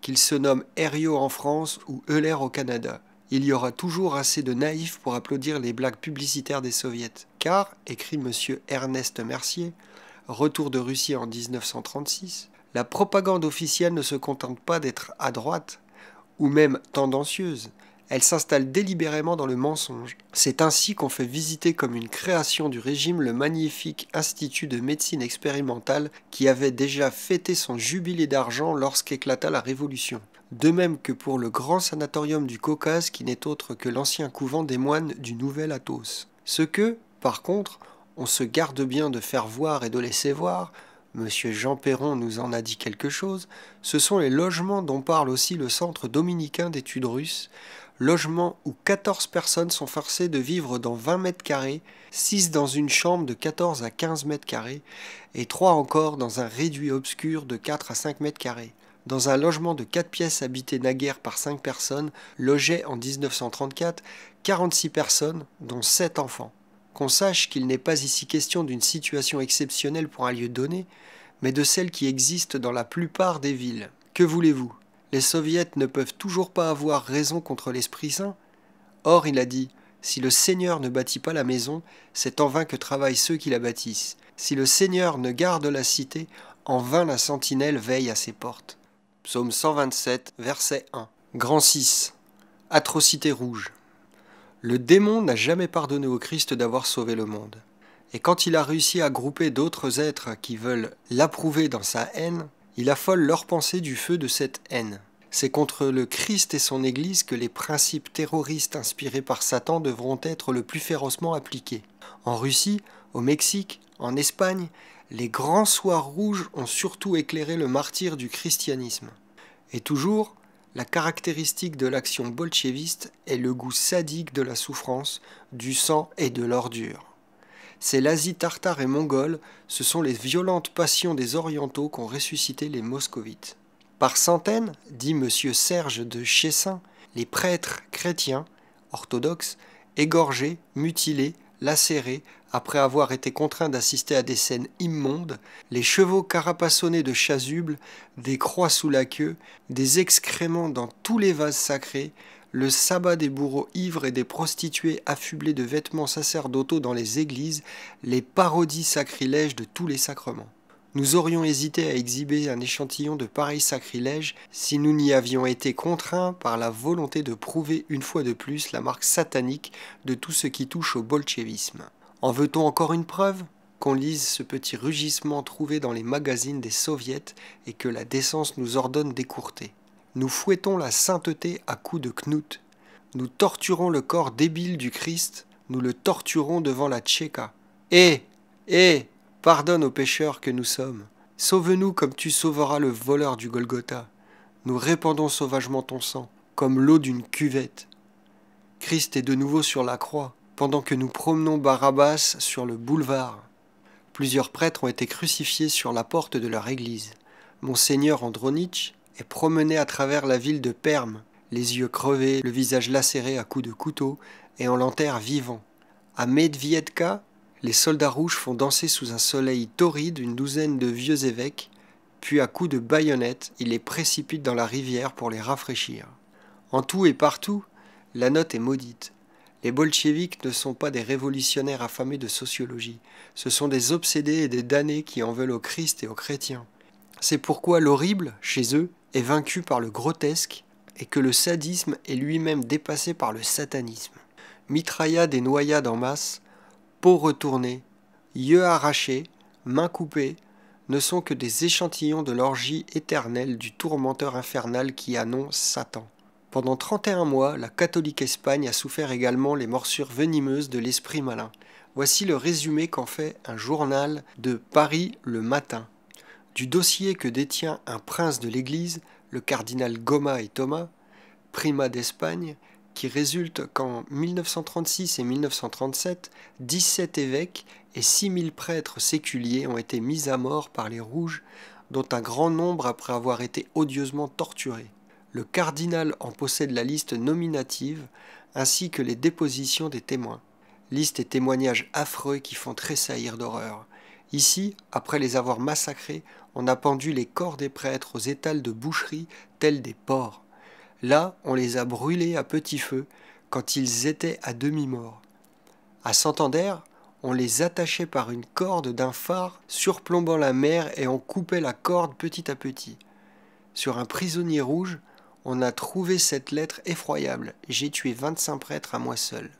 qu'ils se nomment Herriot en France ou Euler au Canada. Il y aura toujours assez de naïfs pour applaudir les blagues publicitaires des soviets, car, écrit M. Ernest Mercier, retour de Russie en 1936, la propagande officielle ne se contente pas d'être à droite, ou même tendancieuse, elle s'installe délibérément dans le mensonge. C'est ainsi qu'on fait visiter comme une création du régime le magnifique institut de médecine expérimentale qui avait déjà fêté son jubilé d'argent lorsqu'éclata la Révolution. De même que pour le grand sanatorium du Caucase qui n'est autre que l'ancien couvent des moines du Nouvel Athos. Ce que, par contre, on se garde bien de faire voir et de laisser voir, Monsieur Jean Perron nous en a dit quelque chose, ce sont les logements dont parle aussi le Centre dominicain d'études russes, logement où 14 personnes sont forcées de vivre dans 20 mètres carrés, 6 dans une chambre de 14 à 15 mètres carrés, et 3 encore dans un réduit obscur de 4 à 5 mètres carrés. Dans un logement de 4 pièces habité naguère par 5 personnes, logeaient en 1934 46 personnes, dont 7 enfants. Qu'on sache qu'il n'est pas ici question d'une situation exceptionnelle pour un lieu donné, mais de celle qui existe dans la plupart des villes. Que voulez-vous les soviets ne peuvent toujours pas avoir raison contre l'Esprit Saint. Or, il a dit, si le Seigneur ne bâtit pas la maison, c'est en vain que travaillent ceux qui la bâtissent. Si le Seigneur ne garde la cité, en vain la sentinelle veille à ses portes. Psaume 127, verset 1. Grand 6. Atrocité rouge. Le démon n'a jamais pardonné au Christ d'avoir sauvé le monde. Et quand il a réussi à grouper d'autres êtres qui veulent l'approuver dans sa haine, il affole leur pensée du feu de cette haine. C'est contre le Christ et son Église que les principes terroristes inspirés par Satan devront être le plus férocement appliqués. En Russie, au Mexique, en Espagne, les grands soirs rouges ont surtout éclairé le martyr du christianisme. Et toujours, la caractéristique de l'action bolcheviste est le goût sadique de la souffrance, du sang et de l'ordure c'est l'Asie tartare et mongole, ce sont les violentes passions des orientaux qu'ont ressuscité les moscovites. Par centaines, dit M. Serge de Chessin, les prêtres chrétiens, orthodoxes, égorgés, mutilés, lacérés, après avoir été contraints d'assister à des scènes immondes, les chevaux carapassonnés de chasubles, des croix sous la queue, des excréments dans tous les vases sacrés, le sabbat des bourreaux ivres et des prostituées affublées de vêtements sacerdotaux dans les églises, les parodies sacrilèges de tous les sacrements. Nous aurions hésité à exhiber un échantillon de pareils sacrilèges si nous n'y avions été contraints par la volonté de prouver une fois de plus la marque satanique de tout ce qui touche au bolchevisme. En veut-on encore une preuve Qu'on lise ce petit rugissement trouvé dans les magazines des soviets et que la décence nous ordonne d'écourter. Nous fouettons la sainteté à coups de knout. Nous torturons le corps débile du Christ. Nous le torturons devant la Tchéka. Hé eh, Hé eh, Pardonne aux pécheurs que nous sommes. Sauve-nous comme tu sauveras le voleur du Golgotha. Nous répandons sauvagement ton sang, comme l'eau d'une cuvette. Christ est de nouveau sur la croix, pendant que nous promenons Barabbas sur le boulevard. Plusieurs prêtres ont été crucifiés sur la porte de leur église. Monseigneur Andronitch est promené à travers la ville de Perm, les yeux crevés, le visage lacéré à coups de couteau, et en l'enterre vivant. À Medviedka, les soldats rouges font danser sous un soleil torride une douzaine de vieux évêques, puis à coups de baïonnette, ils les précipitent dans la rivière pour les rafraîchir. En tout et partout, la note est maudite. Les bolcheviks ne sont pas des révolutionnaires affamés de sociologie, ce sont des obsédés et des damnés qui en veulent au Christ et aux chrétiens. C'est pourquoi l'horrible, chez eux, est vaincu par le grotesque et que le sadisme est lui-même dépassé par le satanisme. Mitraillades et noyades en masse, peau retournée, yeux arrachés, mains coupées, ne sont que des échantillons de l'orgie éternelle du tourmenteur infernal qui annonce Satan. Pendant 31 mois, la catholique Espagne a souffert également les morsures venimeuses de l'esprit malin. Voici le résumé qu'en fait un journal de Paris le matin du dossier que détient un prince de l'Église, le cardinal Goma et Thomas, primat d'Espagne, qui résulte qu'en 1936 et 1937, 17 évêques et 6000 prêtres séculiers ont été mis à mort par les Rouges, dont un grand nombre après avoir été odieusement torturés. Le cardinal en possède la liste nominative ainsi que les dépositions des témoins. Liste et témoignages affreux qui font tressaillir d'horreur. Ici, après les avoir massacrés, on a pendu les corps des prêtres aux étals de boucherie tels des porcs. Là, on les a brûlés à petit feu quand ils étaient à demi-morts. À Santander, on les attachait par une corde d'un phare surplombant la mer et on coupait la corde petit à petit. Sur un prisonnier rouge, on a trouvé cette lettre effroyable. J'ai tué vingt-cinq prêtres à moi seul.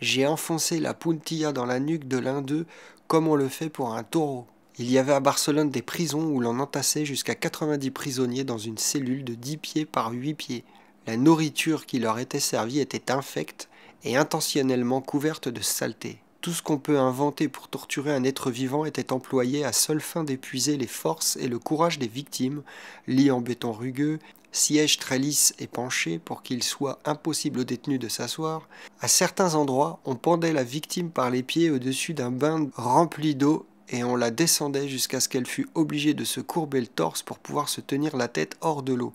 J'ai enfoncé la puntilla dans la nuque de l'un d'eux comme on le fait pour un taureau. Il y avait à Barcelone des prisons où l'on entassait jusqu'à 90 prisonniers dans une cellule de 10 pieds par 8 pieds. La nourriture qui leur était servie était infecte et intentionnellement couverte de saleté. Tout ce qu'on peut inventer pour torturer un être vivant était employé à seule fin d'épuiser les forces et le courage des victimes, liés en béton rugueux, siège très lisse et penché pour qu'il soit impossible aux détenus de s'asseoir, à certains endroits on pendait la victime par les pieds au-dessus d'un bain rempli d'eau et on la descendait jusqu'à ce qu'elle fût obligée de se courber le torse pour pouvoir se tenir la tête hors de l'eau.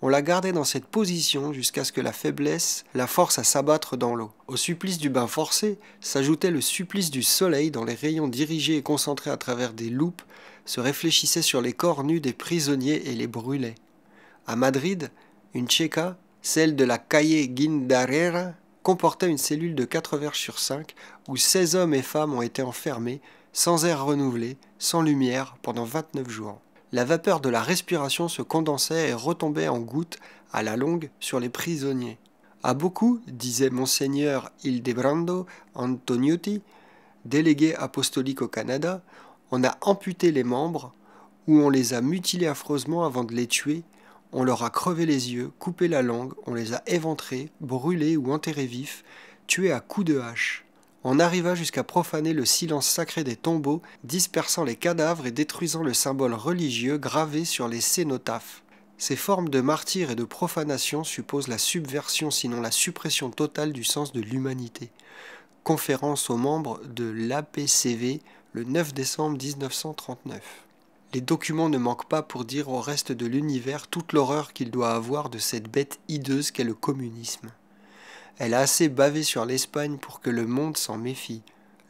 On la gardait dans cette position jusqu'à ce que la faiblesse la force à s'abattre dans l'eau. Au supplice du bain forcé s'ajoutait le supplice du soleil dont les rayons dirigés et concentrés à travers des loupes, se réfléchissaient sur les corps nus des prisonniers et les brûlaient. À Madrid, une Checa, celle de la Calle Guindarera, comportait une cellule de 4 verres sur 5 où 16 hommes et femmes ont été enfermés, sans air renouvelé, sans lumière, pendant 29 jours. La vapeur de la respiration se condensait et retombait en gouttes, à la longue, sur les prisonniers. À beaucoup, disait Monseigneur Hildebrando Antoniotti, délégué apostolique au Canada, on a amputé les membres ou on les a mutilés affreusement avant de les tuer on leur a crevé les yeux, coupé la langue, on les a éventrés, brûlés ou enterrés vifs, tués à coups de hache. On arriva jusqu'à profaner le silence sacré des tombeaux, dispersant les cadavres et détruisant le symbole religieux gravé sur les cénotaphes. Ces formes de martyrs et de profanation supposent la subversion, sinon la suppression totale du sens de l'humanité. Conférence aux membres de l'APCV le 9 décembre 1939. Les documents ne manquent pas pour dire au reste de l'univers toute l'horreur qu'il doit avoir de cette bête hideuse qu'est le communisme. Elle a assez bavé sur l'Espagne pour que le monde s'en méfie.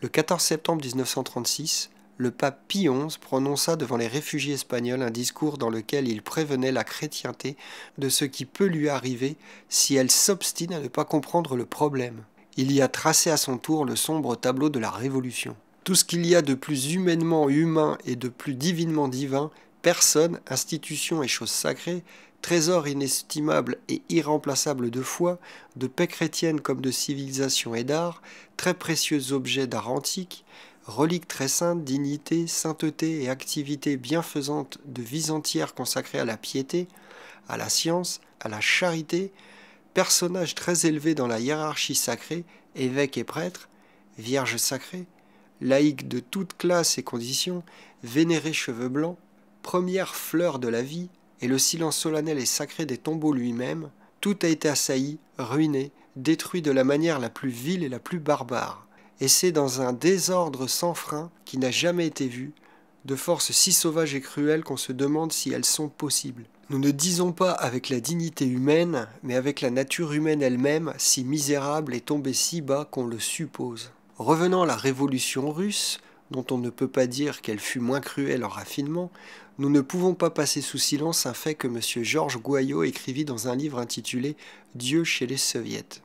Le 14 septembre 1936, le pape Pie XI prononça devant les réfugiés espagnols un discours dans lequel il prévenait la chrétienté de ce qui peut lui arriver si elle s'obstine à ne pas comprendre le problème. Il y a tracé à son tour le sombre tableau de la Révolution. Tout ce qu'il y a de plus humainement humain et de plus divinement divin, personnes, institutions et choses sacrées, trésors inestimables et irremplaçables de foi, de paix chrétienne comme de civilisation et d'art, très précieux objets d'art antique, reliques très saintes, dignité, sainteté et activité bienfaisante de vies entières consacrées à la piété, à la science, à la charité, personnages très élevés dans la hiérarchie sacrée, évêques et prêtres, vierges sacrées, laïque de toutes classes et conditions, vénérés cheveux blancs, première fleur de la vie, et le silence solennel et sacré des tombeaux lui-même, tout a été assailli, ruiné, détruit de la manière la plus vile et la plus barbare. Et c'est dans un désordre sans frein qui n'a jamais été vu, de forces si sauvages et cruelles qu'on se demande si elles sont possibles. Nous ne disons pas avec la dignité humaine, mais avec la nature humaine elle-même, si misérable et tombée si bas qu'on le suppose. Revenant à la révolution russe, dont on ne peut pas dire qu'elle fut moins cruelle en raffinement, nous ne pouvons pas passer sous silence un fait que M. Georges Guayot écrivit dans un livre intitulé Dieu chez les soviets.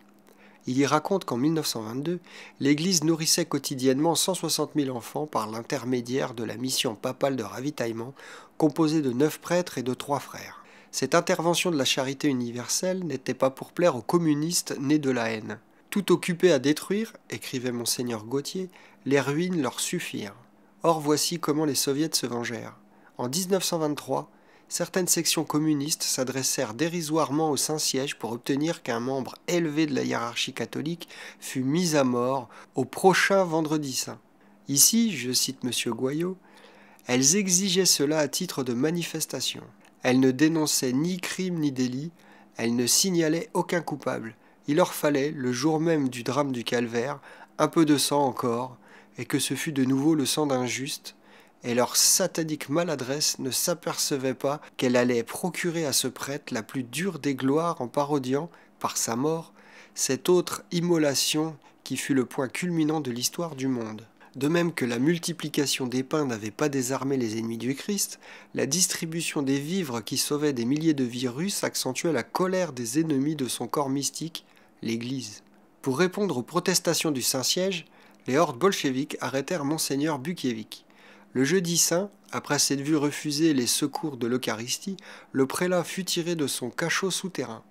Il y raconte qu'en 1922, l'Église nourrissait quotidiennement 160 000 enfants par l'intermédiaire de la mission papale de ravitaillement, composée de neuf prêtres et de trois frères. Cette intervention de la charité universelle n'était pas pour plaire aux communistes nés de la haine. Tout occupé à détruire, écrivait monseigneur Gautier, les ruines leur suffirent. Or voici comment les soviets se vengèrent. En 1923, certaines sections communistes s'adressèrent dérisoirement au Saint-Siège pour obtenir qu'un membre élevé de la hiérarchie catholique fût mis à mort au prochain vendredi saint. Ici, je cite M. Goyot, elles exigeaient cela à titre de manifestation. Elles ne dénonçaient ni crime ni délit, elles ne signalaient aucun coupable, il leur fallait, le jour même du drame du calvaire, un peu de sang encore, et que ce fût de nouveau le sang d'un juste, et leur satanique maladresse ne s'apercevait pas qu'elle allait procurer à ce prêtre la plus dure des gloires en parodiant, par sa mort, cette autre immolation qui fut le point culminant de l'histoire du monde. De même que la multiplication des pains n'avait pas désarmé les ennemis du Christ, la distribution des vivres qui sauvaient des milliers de virus accentuait la colère des ennemis de son corps mystique l'Église. Pour répondre aux protestations du Saint-Siège, les hordes bolcheviques arrêtèrent Monseigneur Bukiewicz. Le jeudi saint, après s'être vu refuser les secours de l'Eucharistie, le prélat fut tiré de son cachot souterrain.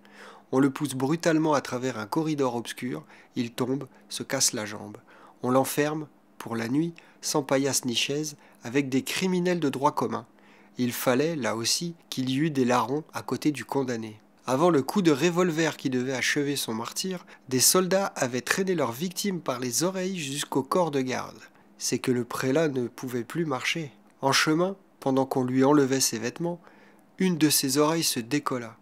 On le pousse brutalement à travers un corridor obscur, il tombe, se casse la jambe. On l'enferme, pour la nuit, sans paillasse ni chaise, avec des criminels de droit commun. Il fallait, là aussi, qu'il y eût des larrons à côté du condamné. Avant le coup de revolver qui devait achever son martyr, des soldats avaient traîné leurs victimes par les oreilles jusqu'au corps de garde. C'est que le prélat ne pouvait plus marcher. En chemin, pendant qu'on lui enlevait ses vêtements, une de ses oreilles se décolla.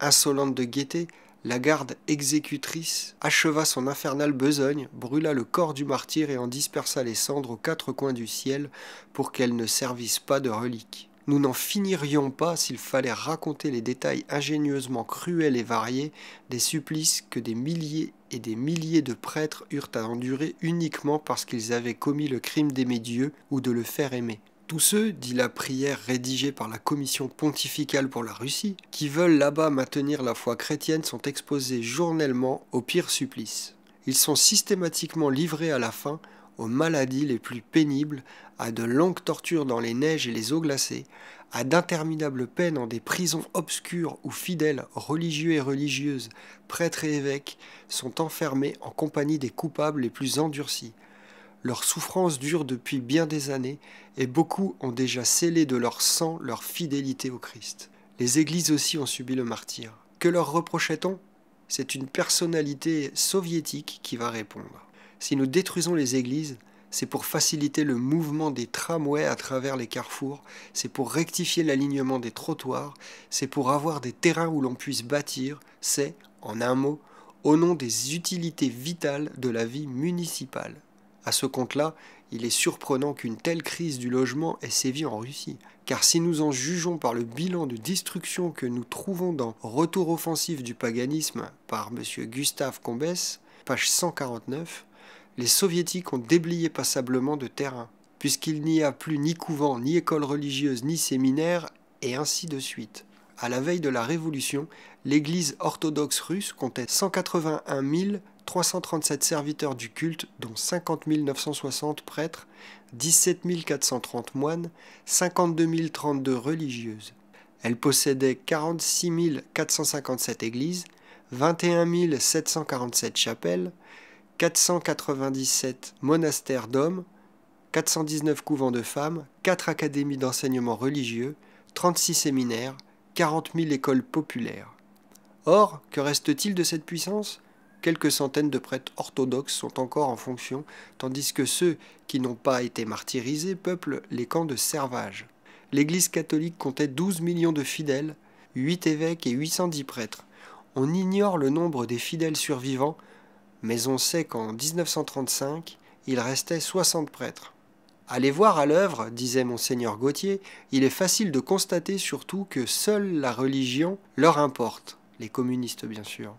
Insolente de gaieté, la garde exécutrice acheva son infernale besogne, brûla le corps du martyr et en dispersa les cendres aux quatre coins du ciel pour qu'elles ne servissent pas de reliques. Nous n'en finirions pas s'il fallait raconter les détails ingénieusement cruels et variés des supplices que des milliers et des milliers de prêtres eurent à endurer uniquement parce qu'ils avaient commis le crime d'aimer Dieu ou de le faire aimer. Tous ceux, dit la prière rédigée par la Commission pontificale pour la Russie, qui veulent là-bas maintenir la foi chrétienne sont exposés journellement aux pires supplices. Ils sont systématiquement livrés à la faim, aux maladies les plus pénibles, à de longues tortures dans les neiges et les eaux glacées, à d'interminables peines en des prisons obscures où fidèles, religieux et religieuses, prêtres et évêques, sont enfermés en compagnie des coupables les plus endurcis. Leur souffrance dure depuis bien des années et beaucoup ont déjà scellé de leur sang leur fidélité au Christ. Les églises aussi ont subi le martyr. Que leur reprochait-on C'est une personnalité soviétique qui va répondre. Si nous détruisons les églises, c'est pour faciliter le mouvement des tramways à travers les carrefours, c'est pour rectifier l'alignement des trottoirs, c'est pour avoir des terrains où l'on puisse bâtir, c'est, en un mot, au nom des utilités vitales de la vie municipale. À ce compte-là, il est surprenant qu'une telle crise du logement ait sévi en Russie, car si nous en jugeons par le bilan de destruction que nous trouvons dans Retour offensif du paganisme par M. Gustave Combès, page 149, les soviétiques ont déblayé passablement de terrain, puisqu'il n'y a plus ni couvent, ni école religieuse, ni séminaire, et ainsi de suite. À la veille de la Révolution, l'Église orthodoxe russe comptait 181 337 serviteurs du culte, dont 50 960 prêtres, 17 430 moines, 52 032 religieuses. Elle possédait 46 457 églises, 21 747 chapelles, 497 monastères d'hommes, 419 couvents de femmes, 4 académies d'enseignement religieux, 36 séminaires, 40 000 écoles populaires. Or, que reste-t-il de cette puissance Quelques centaines de prêtres orthodoxes sont encore en fonction, tandis que ceux qui n'ont pas été martyrisés peuplent les camps de servage. L'Église catholique comptait 12 millions de fidèles, 8 évêques et 810 prêtres. On ignore le nombre des fidèles survivants, mais on sait qu'en 1935, il restait 60 prêtres. Allez voir à l'œuvre, disait monseigneur Gauthier, il est facile de constater surtout que seule la religion leur importe, les communistes bien sûr.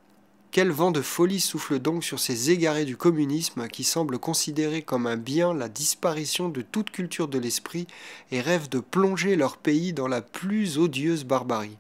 Quel vent de folie souffle donc sur ces égarés du communisme qui semblent considérer comme un bien la disparition de toute culture de l'esprit et rêvent de plonger leur pays dans la plus odieuse barbarie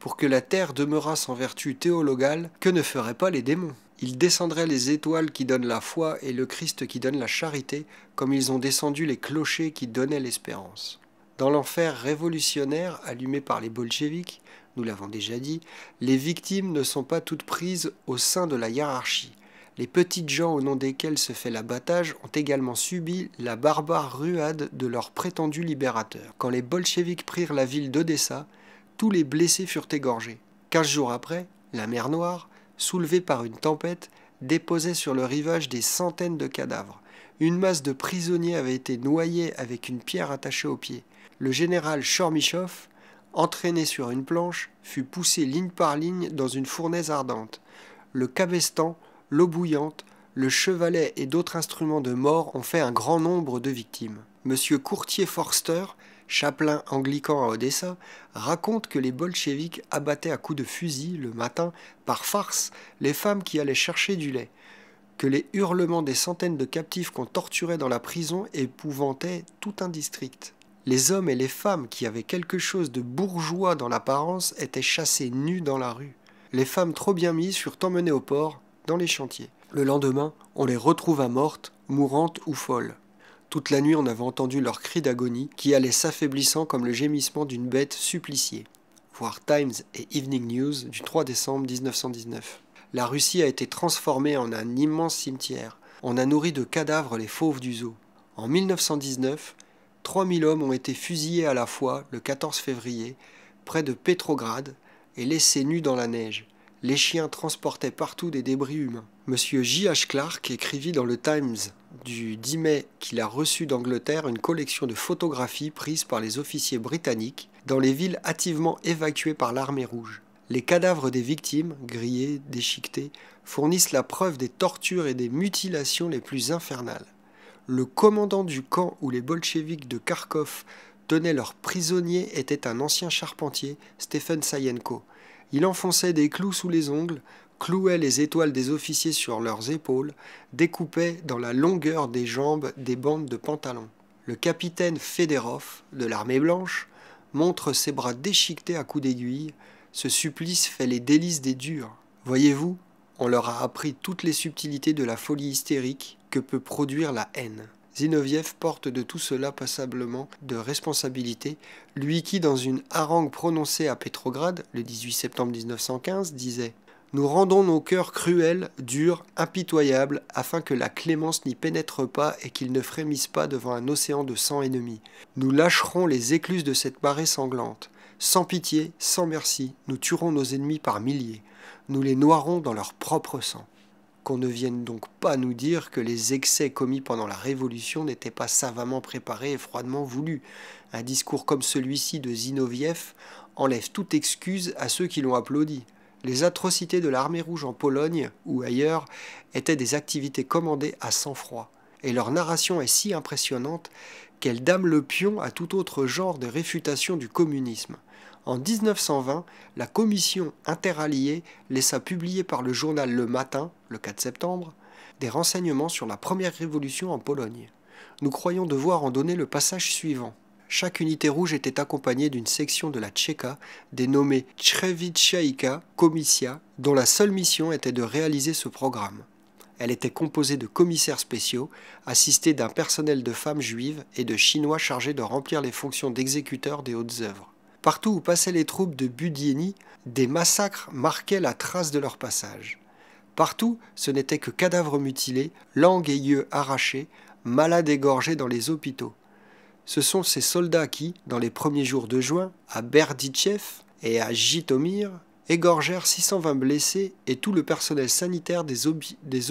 Pour que la terre demeure sans vertu théologale, que ne feraient pas les démons ils descendraient les étoiles qui donnent la foi et le Christ qui donne la charité, comme ils ont descendu les clochers qui donnaient l'espérance. Dans l'enfer révolutionnaire allumé par les bolcheviks, nous l'avons déjà dit, les victimes ne sont pas toutes prises au sein de la hiérarchie. Les petites gens au nom desquels se fait l'abattage ont également subi la barbare ruade de leurs prétendus libérateurs. Quand les bolcheviks prirent la ville d'Odessa, tous les blessés furent égorgés. Quinze jours après, la mer Noire, Soulevé par une tempête, déposait sur le rivage des centaines de cadavres. Une masse de prisonniers avait été noyée avec une pierre attachée au pied. Le général Chormichov, entraîné sur une planche, fut poussé ligne par ligne dans une fournaise ardente. Le cabestan, l'eau bouillante, le chevalet et d'autres instruments de mort ont fait un grand nombre de victimes. Monsieur Courtier Forster, Chaplain anglican à Odessa, raconte que les bolcheviks abattaient à coups de fusil le matin, par farce, les femmes qui allaient chercher du lait, que les hurlements des centaines de captifs qu'on torturait dans la prison épouvantaient tout un district. Les hommes et les femmes qui avaient quelque chose de bourgeois dans l'apparence étaient chassés nus dans la rue. Les femmes trop bien mises furent emmenées au port, dans les chantiers. Le lendemain, on les retrouva mortes, mourantes ou folles. Toute la nuit on avait entendu leurs cris d'agonie qui allaient s'affaiblissant comme le gémissement d'une bête suppliciée. Voir Times et Evening News du 3 décembre 1919. La Russie a été transformée en un immense cimetière. On a nourri de cadavres les fauves du zoo. En 1919, 3000 hommes ont été fusillés à la fois le 14 février près de Petrograd et laissés nus dans la neige. Les chiens transportaient partout des débris humains. Monsieur J. H. Clark écrivit dans le Times du 10 mai qu'il a reçu d'Angleterre une collection de photographies prises par les officiers britanniques dans les villes hâtivement évacuées par l'armée rouge. Les cadavres des victimes, grillés, déchiquetés, fournissent la preuve des tortures et des mutilations les plus infernales. Le commandant du camp où les bolcheviks de Kharkov tenaient leurs prisonniers était un ancien charpentier, Stephen Sayenko. Il enfonçait des clous sous les ongles clouaient les étoiles des officiers sur leurs épaules, découpaient dans la longueur des jambes des bandes de pantalons. Le capitaine Federoff, de l'armée blanche, montre ses bras déchiquetés à coups d'aiguille. Ce supplice fait les délices des durs. Voyez-vous, on leur a appris toutes les subtilités de la folie hystérique que peut produire la haine. Zinoviev porte de tout cela passablement de responsabilité, lui qui, dans une harangue prononcée à Pétrograd le 18 septembre 1915, disait nous rendons nos cœurs cruels, durs, impitoyables, afin que la clémence n'y pénètre pas et qu'ils ne frémissent pas devant un océan de sang ennemi. Nous lâcherons les écluses de cette marée sanglante. Sans pitié, sans merci, nous tuerons nos ennemis par milliers. Nous les noierons dans leur propre sang. Qu'on ne vienne donc pas nous dire que les excès commis pendant la Révolution n'étaient pas savamment préparés et froidement voulus. Un discours comme celui-ci de Zinoviev enlève toute excuse à ceux qui l'ont applaudi les atrocités de l'armée rouge en Pologne ou ailleurs étaient des activités commandées à sang-froid, et leur narration est si impressionnante qu'elle dame le pion à tout autre genre de réfutation du communisme. En 1920, la commission interalliée laissa publier par le journal Le Matin, le 4 septembre, des renseignements sur la première révolution en Pologne. Nous croyons devoir en donner le passage suivant. Chaque unité rouge était accompagnée d'une section de la Tchéka dénommée Tchevitchaïka Komissia, dont la seule mission était de réaliser ce programme. Elle était composée de commissaires spéciaux, assistés d'un personnel de femmes juives et de Chinois chargés de remplir les fonctions d'exécuteurs des hautes œuvres. Partout où passaient les troupes de Budieni, des massacres marquaient la trace de leur passage. Partout, ce n'était que cadavres mutilés, langues et yeux arrachés, malades égorgés dans les hôpitaux ce sont ces soldats qui, dans les premiers jours de juin, à Berdichev et à Jitomir, égorgèrent 620 blessés et tout le personnel sanitaire des,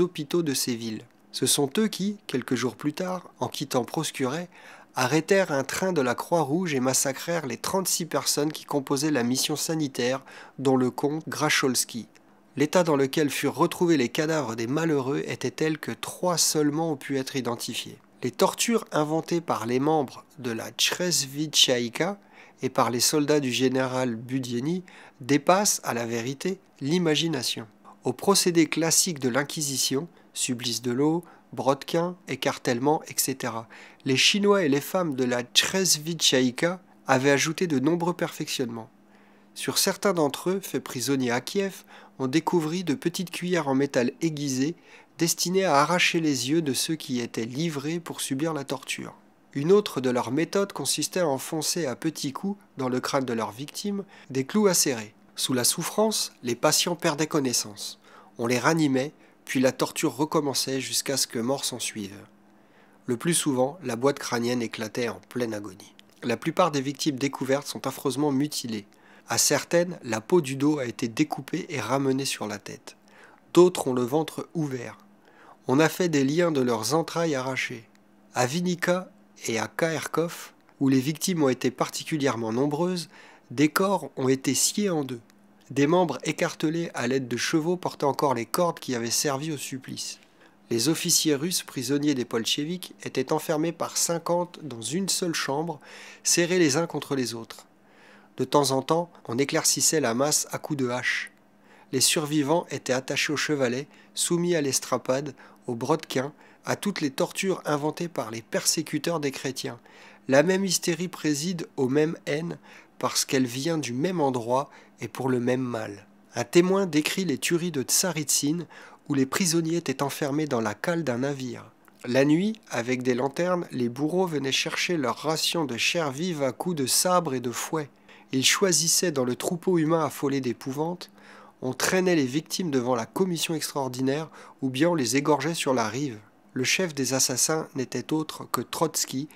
hôpitaux de ces villes. Ce sont eux qui, quelques jours plus tard, en quittant Proscuret, arrêtèrent un train de la Croix-Rouge et massacrèrent les 36 personnes qui composaient la mission sanitaire, dont le comte Gracholski. L'état dans lequel furent retrouvés les cadavres des malheureux était tel que trois seulement ont pu être identifiés les tortures inventées par les membres de la Tresvitchaïka et par les soldats du général Budieni dépassent à la vérité l'imagination. Aux procédés classiques de l'Inquisition, sublice de l'eau, brodequins, écartèlement, etc., les Chinois et les femmes de la Tchresvitchaïka avaient ajouté de nombreux perfectionnements. Sur certains d'entre eux, faits prisonniers à Kiev, on découvrit de petites cuillères en métal aiguisé destinés à arracher les yeux de ceux qui étaient livrés pour subir la torture. Une autre de leurs méthodes consistait à enfoncer à petits coups, dans le crâne de leurs victimes, des clous acérés. Sous la souffrance, les patients perdaient connaissance. On les ranimait, puis la torture recommençait jusqu'à ce que mort s'ensuive. Le plus souvent, la boîte crânienne éclatait en pleine agonie. La plupart des victimes découvertes sont affreusement mutilées. À certaines, la peau du dos a été découpée et ramenée sur la tête. D'autres ont le ventre ouvert on a fait des liens de leurs entrailles arrachées. À Vinica et à Kaerkov, où les victimes ont été particulièrement nombreuses, des corps ont été sciés en deux, des membres écartelés à l'aide de chevaux portaient encore les cordes qui avaient servi au supplice. Les officiers russes prisonniers des bolcheviks étaient enfermés par cinquante dans une seule chambre, serrés les uns contre les autres. De temps en temps, on éclaircissait la masse à coups de hache. Les survivants étaient attachés au chevalet, soumis à l'estrapade, aux brodequins, à toutes les tortures inventées par les persécuteurs des chrétiens. La même hystérie préside aux mêmes haines parce qu'elle vient du même endroit et pour le même mal. Un témoin décrit les tueries de Tsaritsyn où les prisonniers étaient enfermés dans la cale d'un navire. La nuit, avec des lanternes, les bourreaux venaient chercher leur ration de chair vive à coups de sabre et de fouet. Ils choisissaient dans le troupeau humain affolé d'épouvante on traînait les victimes devant la commission extraordinaire ou bien on les égorgeait sur la rive. Le chef des assassins n'était autre que Trotsky,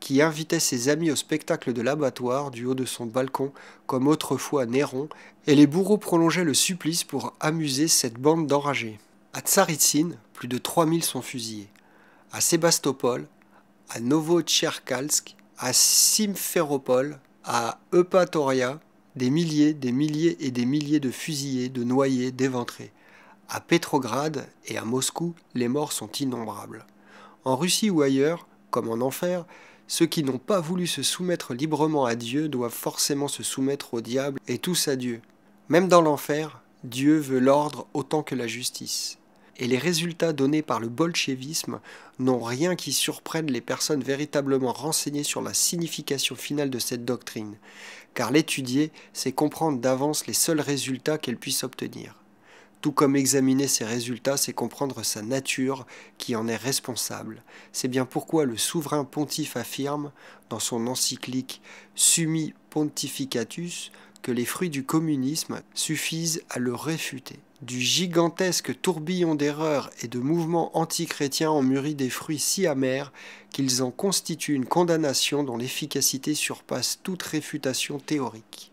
qui invitait ses amis au spectacle de l'abattoir du haut de son balcon, comme autrefois Néron, et les bourreaux prolongeaient le supplice pour amuser cette bande d'enragés. À Tsaritsyn, plus de 3000 sont fusillés. À Sébastopol, à Novotcherkalsk, à Simferopol, à Eupatoria, des milliers, des milliers et des milliers de fusillés, de noyés, d'éventrés. À Pétrograd et à Moscou, les morts sont innombrables. En Russie ou ailleurs, comme en enfer, ceux qui n'ont pas voulu se soumettre librement à Dieu doivent forcément se soumettre au diable et tous à Dieu. Même dans l'enfer, Dieu veut l'ordre autant que la justice. Et les résultats donnés par le bolchevisme n'ont rien qui surprenne les personnes véritablement renseignées sur la signification finale de cette doctrine car l'étudier, c'est comprendre d'avance les seuls résultats qu'elle puisse obtenir. Tout comme examiner ses résultats, c'est comprendre sa nature qui en est responsable. C'est bien pourquoi le souverain pontife affirme, dans son encyclique Summi Pontificatus, que les fruits du communisme suffisent à le réfuter du gigantesque tourbillon d'erreurs et de mouvements antichrétiens ont mûri des fruits si amers qu'ils en constituent une condamnation dont l'efficacité surpasse toute réfutation théorique.